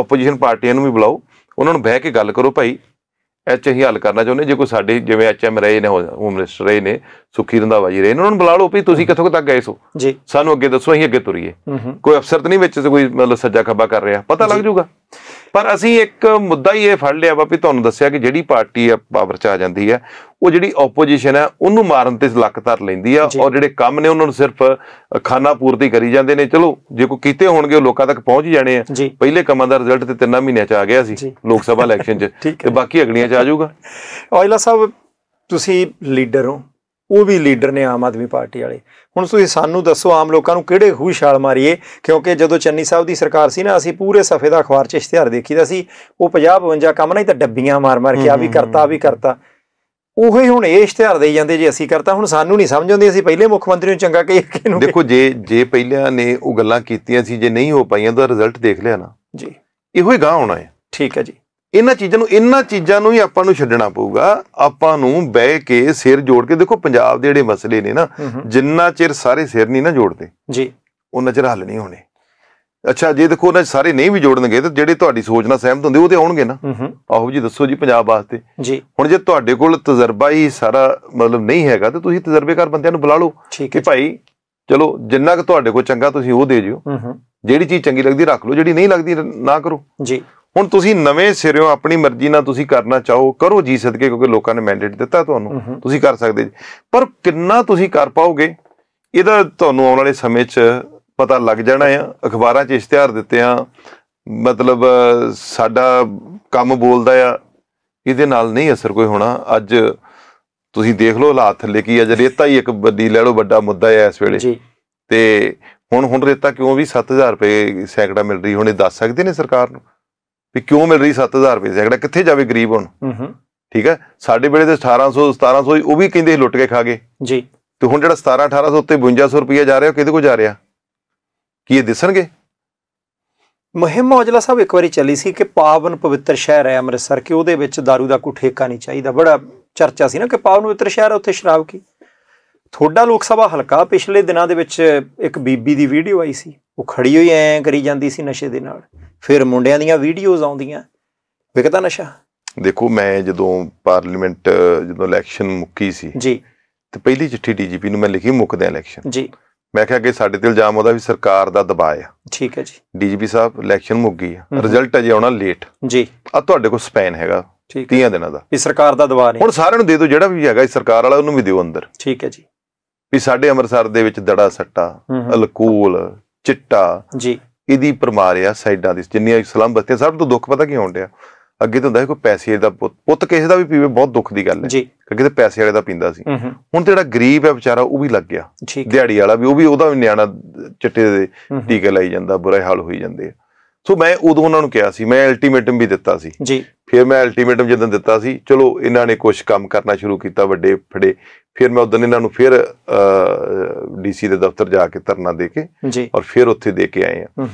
ਆਪੋਜੀਸ਼ਨ ਪਾਰਟੀਆਂ ਨੂੰ ਵੀ ਬੁਲਾਓ ਉਹਨਾਂ ਨੂੰ ਬਹਿ ਕੇ ਗੱਲ ਕਰੋ ਭਾਈ ਐਚ ਹੀ ਹੱਲ ਕਰਨਾ ਚਾਹੁੰਦੇ ਜੇ ਕੋਈ ਸਾਡੇ ਜਿਵੇਂ ਐਚਐਮ ਰਹੇ ਨੇ ਹੋਮ ਮਿਨਿਸਟਰ ਰਹੇ ਨੇ ਸੁਖੀ ਰੰਧਾਵਾ ਜੀ ਰਹੇ ਨੇ ਉਹਨਾਂ ਨੂੰ ਬੁਲਾ ਲਓ ਵੀ ਤੁਸੀਂ ਕਿੱਥੋਂ ਤੱਕ ਗਏ ਸੋ ਜੀ ਸਾਨੂੰ ਅੱਗੇ ਦੱਸੋ ਅਸੀਂ ਅੱਗੇ ਤੁਰੀਏ ਕੋਈ ਅਫਸਰ ਤਾਂ ਨਹੀਂ ਵਿੱਚ ਕੋਈ ਮਤਲਬ ਸੱਜਾ ਖੱਬਾ ਕਰ ਰਿਹਾ ਪਤਾ ਲੱਗ ਜਾਊਗਾ ਪਰ ਅਸੀਂ ਇੱਕ ਮੁੱਦਾ ਹੀ ਇਹ ਫੜ ਲਿਆ ਵਾ ਵੀ ਤੁਹਾਨੂੰ ਦੱਸਿਆ ਕਿ ਜਿਹੜੀ ਪਾਰਟੀ ਆ ਪਾਵਰ 'ਚ ਆ ਜਾਂਦੀ ਆ ਉਹ ਜਿਹੜੀ ਆਪੋਜੀਸ਼ਨ ਆ ਉਹਨੂੰ ਮਾਰਨ ਤੇ ਲੱਕ ਧਰ ਲੈਂਦੀ ਆ ਔਰ ਜਿਹੜੇ ਕੰਮ ਨੇ ਉਹਨਾਂ ਨੂੰ ਸਿਰਫ ਖਾਨਾ ਪੂਰਤੀ ਕਰੀ ਜਾਂਦੇ ਨੇ ਚਲੋ ਜੇ ਕੋ ਕੀਤੇ ਹੋਣਗੇ ਉਹ ਲੋਕਾਂ ਤੱਕ ਪਹੁੰਚ ਜਾਣੇ ਆ ਪਹਿਲੇ ਕੰਮਾਂ ਦਾ ਰਿਜ਼ਲਟ ਤੇ ਤਿੰਨਾਂ ਮਹੀਨਿਆਂ 'ਚ ਆ ਗਿਆ ਸੀ ਲੋਕ ਸਭਾ ਇਲੈਕਸ਼ਨ 'ਚ ਤੇ ਬਾਕੀ ਅਗਲੀਆਂ 'ਚ ਆ ਜਾਊਗਾ ਔਇਲਾ ਸਾਹਿਬ ਤੁਸੀਂ ਲੀਡਰ ਹੋ ਉਹ ਵੀ ਲੀਡਰ ਨੇ ਆਮ ਆਦਮੀ ਪਾਰਟੀ ਵਾਲੇ ਹੁਣ ਤੁਸੀਂ ਸਾਨੂੰ ਦੱਸੋ ਆਮ ਲੋਕਾਂ ਨੂੰ ਕਿਹੜੇ ਖੂਹ ਛਾਲ ਮਾਰੀਏ ਕਿਉਂਕਿ ਜਦੋਂ ਚੰਨੀ ਸਾਹਿਬ ਦੀ ਸਰਕਾਰ ਸੀ ਨਾ ਅਸੀਂ ਪੂਰੇ ਸਫੇ ਦਾ ਅਖਬਾਰ 'ਚ ਇਸ਼ਤਿਹਾਰ ਦੇਖੀਦਾ ਸੀ ਉਹ 50 52 ਕੰਮ ਨਹੀਂ ਤਾਂ ਡੱਬੀਆਂ ਮਾਰ-ਮਾਰ ਕੇ ਆ ਵੀ ਕਰਤਾ ਆ ਵੀ ਕਰਤਾ ਉਹ ਹੀ ਹੁਣ ਇਹ ਇਸ਼ਤਿਹਾਰ ਦੇਈ ਜਾਂਦੇ ਜੇ ਅਸੀਂ ਕਰਤਾ ਹੁਣ ਸਾਨੂੰ ਨਹੀਂ ਸਮਝ ਆਉਂਦੀ ਅਸੀਂ ਪਹਿਲੇ ਮੁੱਖ ਮੰਤਰੀ ਨੂੰ ਚੰਗਾ ਕਹੀਏ ਨੂੰ ਦੇਖੋ ਜੇ ਜੇ ਪਹਿਲਿਆਂ ਨੇ ਉਹ ਗੱਲਾਂ ਕੀਤੀਆਂ ਸੀ ਜੇ ਨਹੀਂ ਹੋ ਪਾਈਆਂ ਤਾਂ ਰਿਜ਼ਲਟ ਦੇਖ ਲਿਆ ਨਾ ਜੀ ਇਹੋ ਹੀ ਗਾਹ ਆਉਣਾ ਹੈ ਠੀਕ ਹੈ ਜੀ ਇਹਨਾਂ ਚੀਜ਼ਾਂ ਨੂੰ ਇਹਨਾਂ ਚੀਜ਼ਾਂ ਨੂੰ ਹੀ ਆਪਾਂ ਨੂੰ ਛੱਡਣਾ ਪਊਗਾ ਆਪਾਂ ਨੂੰ ਬਹਿ ਕੇ ਸਿਰ ਜੋੜ ਕੇ ਦੇਖੋ ਪੰਜਾਬ ਦੇ ਜਿਹੜੇ ਮਸਲੇ ਨੇ ਨਾ ਜਿੰਨਾ ਚਿਰ ਸਾਰੇ ਸਿਰ ਨਹੀਂ ਨਾ ਜੋੜਦੇ ਜੀ ਉਹਨਾਂ ਚਿਰ ਹੱਲ ਨਹੀਂ ਹੋਣੇ ਅੱਛਾ ਜੇ ਦੇਖੋ ਉਹਨਾਂ ਸਾਰੇ ਨਹੀਂ ਵੀ ਜੋੜਨਗੇ ਤਾਂ ਜਿਹੜੇ ਤੁਹਾਡੀ ਸੋਚ ਨਾਲ ਸਹਿਮਤ ਹੁੰਦੇ ਉਹ ਤੇ ਆਉਣਗੇ ਨਾ ਆਹੋ ਜੀ ਦੱਸੋ ਜੀ ਪੰਜਾਬ ਵਾਸਤੇ ਜੀ ਹੁਣ ਜੇ ਤੁਹਾਡੇ ਕੋਲ ਤਜਰਬਾ ਹੀ ਸਾਰਾ ਮਤਲਬ ਨਹੀਂ ਹੈਗਾ ਤੇ ਤੁਸੀਂ ਤਜਰਬੇਕਾਰ ਬੰਦਿਆਂ ਨੂੰ ਬੁਲਾ ਲਓ ਕਿ ਭਾਈ ਚਲੋ ਜਿੰਨਾ ਕਿ ਤੁਹਾਡੇ ਕੋਲ ਚੰਗਾ ਤੁਸੀਂ ਉਹ ਦੇ ਜਿਓ ਜਿਹੜੀ ਚੀਜ਼ ਚੰਗੀ ਲੱਗਦੀ ਰੱਖ ਲਓ ਜਿਹੜੀ ਨਹੀਂ ਲੱਗਦੀ ਨਾ ਕਰੋ ਜੀ ਹੁਣ ਤੁਸੀਂ ਨਵੇਂ ਸਿਰਿਓਂ ਆਪਣੀ ਮਰਜ਼ੀ ਨਾਲ ਤੁਸੀਂ ਕਰਨਾ ਚਾਹੋ ਕਰੋ ਜੀ ਸਦਕੇ ਕਿਉਂਕਿ ਲੋਕਾਂ ਨੇ ਮੈਂਡੇਟ ਦਿੱਤਾ ਤੁਹਾਨੂੰ ਤੁਸੀਂ ਕਰ ਸਕਦੇ ਪਰ ਕਿੰਨਾ ਤੁਸੀਂ ਕਰ ਪਾਓਗੇ ਇਹਦਾ ਤੁਹਾਨੂੰ ਆਉਣ ਵਾਲੇ ਸਮੇਂ 'ਚ ਪਤਾ ਲੱਗ ਜਾਣਾ ਹੈ ਅਖਬਾਰਾਂ 'ਚ ਇਸ਼ਤਿਹਾਰ ਦਿੱਤੇ ਆ ਮਤਲਬ ਸਾਡਾ ਕੰਮ ਬੋਲਦਾ ਆ ਇਹਦੇ ਨਾਲ ਨਹੀਂ ਅਸਰ ਕੋਈ ਹੋਣਾ ਅੱਜ ਤੁਸੀਂ ਦੇਖ ਲਓ ਹਾਲਾਤ ਥੱਲੇ ਕੀ ਅੱਜ ਰੇਤਾ ਹੀ ਇੱਕ ਵੱਡੀ ਲੈ ਲਓ ਵੱਡਾ ਮੁੱਦਾ ਹੈ ਇਸ ਵੇਲੇ ਜੀ ਤੇ ਹੁਣ ਹੁਣ ਰੇਤਾ ਕਿਉਂ ਵੀ 7000 ਰੁਪਏ ਸੈਂਕੜਾ ਮਿਲ ਰਹੀ ਹੁਣ ਇਹ ਦੱਸ ਸਕਦੇ ਨੇ ਸਰਕਾਰ ਨੂੰ ਵੀ ਕਿਉਂ ਮਿਲ ਰਹੀ 7000 ਰੁਪਏ ਸੈਕੜਾ ਕਿੱਥੇ ਜਾਵੇ ਗਰੀਬ ਹੁਣ ਠੀਕ ਹੈ ਸਾਡੇ ਵੇਲੇ ਤੇ 1800 1700 ਉਹ ਵੀ ਕਹਿੰਦੇ ਲੁੱਟ ਕੇ ਖਾ ਗਏ ਜੀ ਤੇ ਹੁਣ ਜਿਹੜਾ 17 1800 ਉੱਤੇ 5200 ਰੁਪਏ ਜਾ ਰਿਹਾ ਕਿਹਦੇ ਕੋ ਜਾ ਰਿਹਾ ਕੀ ਇਹ ਦਿਸਣਗੇ ਮਹਿਮ ਔਜਲਾ ਸਾਹਿਬ ਇੱਕ ਵਾਰੀ ਚੱਲੀ ਸੀ ਕਿ ਪਾਵਨ ਪਵਿੱਤਰ ਸ਼ਹਿਰ ਹੈ ਅੰਮ੍ਰਿਤਸਰ ਕਿ ਉਹਦੇ ਵਿੱਚ दारू ਦਾ ਕੋਈ ਠੇਕਾ ਨਹੀਂ ਚਾਹੀਦਾ ਬੜਾ ਚਰਚਾ ਸੀ ਨਾ ਕਿ ਪਾਵਨ ਪਵਿੱਤਰ ਸ਼ਹਿਰ ਹੈ ਉੱਥੇ ਸ਼ਰਾਬ ਕੀ ਥੋੜਾ ਲੋਕ ਸਭਾ ਹਲਕਾ ਪਿਛਲੇ ਦਿਨਾਂ ਦੇ ਵਿੱਚ ਇੱਕ ਬੀਬੀ ਦੀ ਵੀਡੀਓ ਆਈ ਸੀ ਉਹ ਖੜੀ ਹੋਈ ਐ ਕਰੀ ਜਾਂਦੀ ਸੀ ਨਸ਼ੇ ਦੇ ਨਾਲ ਫਿਰ ਮੁੰਡਿਆਂ ਦੀਆਂ ਵੀਡੀਓਜ਼ ਆਉਂਦੀਆਂ ਵਿਕਦਾ ਨਸ਼ਾ ਦੇਖੋ ਮੈਂ ਜਦੋਂ ਪਾਰਲੀਮੈਂਟ ਜਦੋਂ ਇਲੈਕਸ਼ਨ ਮੁੱਕੀ ਸੀ ਜੀ ਤੇ ਪਹਿਲੀ ਚਿੱਠੀ ਡੀਜੀਪੀ ਨੂੰ ਮੈਂ ਲਿਖੀ ਮੁੱਕਦੇ ਇਲੈਕਸ਼ਨ ਜੀ ਮੈਂ ਕਿਹਾ ਕਿ ਸਾਡੇ ਤੇ ਇਲਜ਼ਾਮ ਉਹਦਾ ਵੀ ਸਰਕਾਰ ਦਾ ਦਬਾਅ ਆ ਠੀਕ ਹੈ ਜੀ ਡੀਜੀਪੀ ਸਾਹਿਬ ਇਲੈਕਸ਼ਨ ਮੁੱਕ ਗਈ ਆ ਰਿਜ਼ਲਟ ਅਜੇ ਆਉਣਾ ਲੇਟ ਜੀ ਆ ਤੁਹਾਡੇ ਕੋਲ ਸਪੈਨ ਹੈਗਾ 30 ਦਿਨਾਂ ਦਾ ਇਹ ਸਰਕਾਰ ਦਾ ਦਬਾਅ ਨਹੀਂ ਹੁਣ ਸਾਰਿਆਂ ਨੂੰ ਦੇ ਦਿਓ ਜਿਹੜਾ ਵੀ ਹੈਗਾ ਇਹ ਸਰਕਾਰ ਵਾਲਾ ਉਹਨੂੰ ਵੀ ਦਿਓ ਅੰਦਰ ਠੀਕ ਹੈ ਜੀ ਵੀ ਸਾਡੇ ਅੰਮ੍ਰਿਤਸਰ ਦੇ ਵਿੱਚ ਦੜਾ ਸੱਟਾ ਅਲਕੋਲ ਚਿੱਟਾ ਜੀ ਇਹਦੀ ਪਰਮਾਰਿਆ ਸਾਈਡਾਂ ਦੀ ਜਿੰਨੀਆਂ ਸਲਮ ਬਸਤੀਆਂ ਸਭ ਤੋਂ ਦੁੱਖ ਪਤਾ ਕੀ ਹੋਣ ਡਿਆ ਅੱਗੇ ਤਾਂ ਹੁੰਦਾ ਕੋਈ ਪੈਸੇ ਦਾ ਪੁੱਤ ਕਿਸੇ ਦਾ ਵੀ ਪੀਵੇ ਬਹੁਤ ਦੁੱਖ ਦੀ ਗੱਲ ਹੈ ਜੀ ਕਿਉਂਕਿ ਤੇ ਪੈਸੇ ਵਾਲੇ ਦਾ ਪੀਂਦਾ ਸੀ ਹੁਣ ਤੇ ਜਿਹੜਾ ਗਰੀਬ ਹੈ ਵਿਚਾਰਾ ਉਹ ਵੀ ਲੱਗ ਗਿਆ ਦਿਹਾੜੀ ਵਾਲਾ ਵੀ ਉਹ ਵੀ ਉਹਦਾ ਵੀ ਨਿਆਣਾ ਚਿੱਟੇ ਦੇ ਟੀਕੇ ਲਾਈ ਜਾਂਦਾ ਬੁਰੇ ਹਾਲ ਹੋਈ ਜਾਂਦੇ ਸੋ ਮੈਂ ਉਦੋਂ ਉਹਨਾਂ ਨੂੰ ਕਿਹਾ ਸੀ ਮੈਂ ਅਲਟੀਮੇਟਮ ਵੀ ਦਿੱਤਾ ਸੀ ਜੀ ਫਿਰ ਮੈਂ ਅਲਟੀਮੇਟਮ ਜਦੋਂ ਦਿੱਤਾ ਸੀ ਚਲੋ ਇਹਨਾਂ ਨੇ ਕੁਝ ਕੰਮ ਕਰਨਾ ਸ਼ੁਰੂ ਕੀਤਾ ਵੱਡੇ ਫੜੇ ਫਿਰ ਮੈਂ ਉਦੋਂ ਇਹਨਾਂ ਨੂੰ ਫਿਰ ਡੀਸੀ ਦੇ ਦਫ਼ਤਰ ਜਾ ਕੇ ਧਰਨਾ ਦੇ ਕੇ ਔਰ ਫਿਰ ਉੱਥੇ ਦੇ ਕੇ ਆਏ ਆ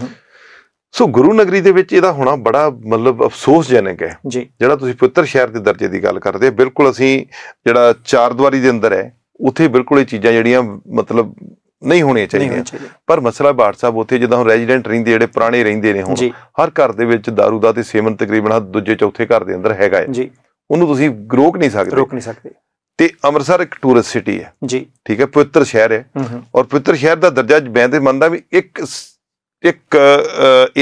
ਸੋ ਗੁਰੂ ਨਗਰੀ ਦੇ ਵਿੱਚ ਇਹਦਾ ਹੋਣਾ ਬੜਾ ਮਤਲਬ ਅਫਸੋਸਜਨਕ ਹੈ ਜਿਹੜਾ ਤੁਸੀਂ ਪੁੱਤਰ ਸ਼ਹਿਰ ਦੇ ਦਰਜੇ ਦੀ ਗੱਲ ਕਰਦੇ ਬਿਲਕੁਲ ਅਸੀਂ ਜਿਹੜਾ ਚਾਰ ਦੇ ਅੰਦਰ ਹੈ ਉਥੇ ਬਿਲਕੁਲ ਇਹ ਚੀਜ਼ਾਂ ਜਿਹੜੀਆਂ ਮਤਲਬ ਨਹੀਂ ਹੋਣੇ ਚਾਹੀਦੇ ਪਰ ਮਸਲਾ ਬਾੜ ਸਾਹਿਬ ਉੱਥੇ ਜਦੋਂ ਰੈਜ਼ੀਡੈਂਟ ਰਹਿੰਦੇ ਜਿਹੜੇ ਪੁਰਾਣੇ ਰਹਿੰਦੇ ਨੇ ਹੁਣ ਹਰ ਘਰ ਦੇ ਵਿੱਚ दारू ਦਾ ਤੇ ਸੇਵਨ ਤਕਰੀਬਨ ਹਰ ਦੂਜੇ ਚੌਥੇ ਘਰ ਦੇ ਅੰਦਰ ਹੈਗਾ ਹੈ ਜੀ ਉਹਨੂੰ ਤੁਸੀਂ ਰੋਕ ਨਹੀਂ ਸਕਦੇ ਰੋਕ ਨਹੀਂ ਸਕਦੇ ਤੇ ਅੰਮ੍ਰਿਤਸਰ ਇੱਕ ਟੂਰਿਸਟ ਸਿਟੀ ਹੈ ਜੀ ਠੀਕ ਹੈ ਪਵਿੱਤਰ ਸ਼ਹਿਰ ਹੈ ਔਰ ਪਵਿੱਤਰ ਸ਼ਹਿਰ ਦਾ ਦਰਜਾ ਮੈਂ ਮੰਨਦਾ ਵੀ ਇੱਕ ਇੱਕ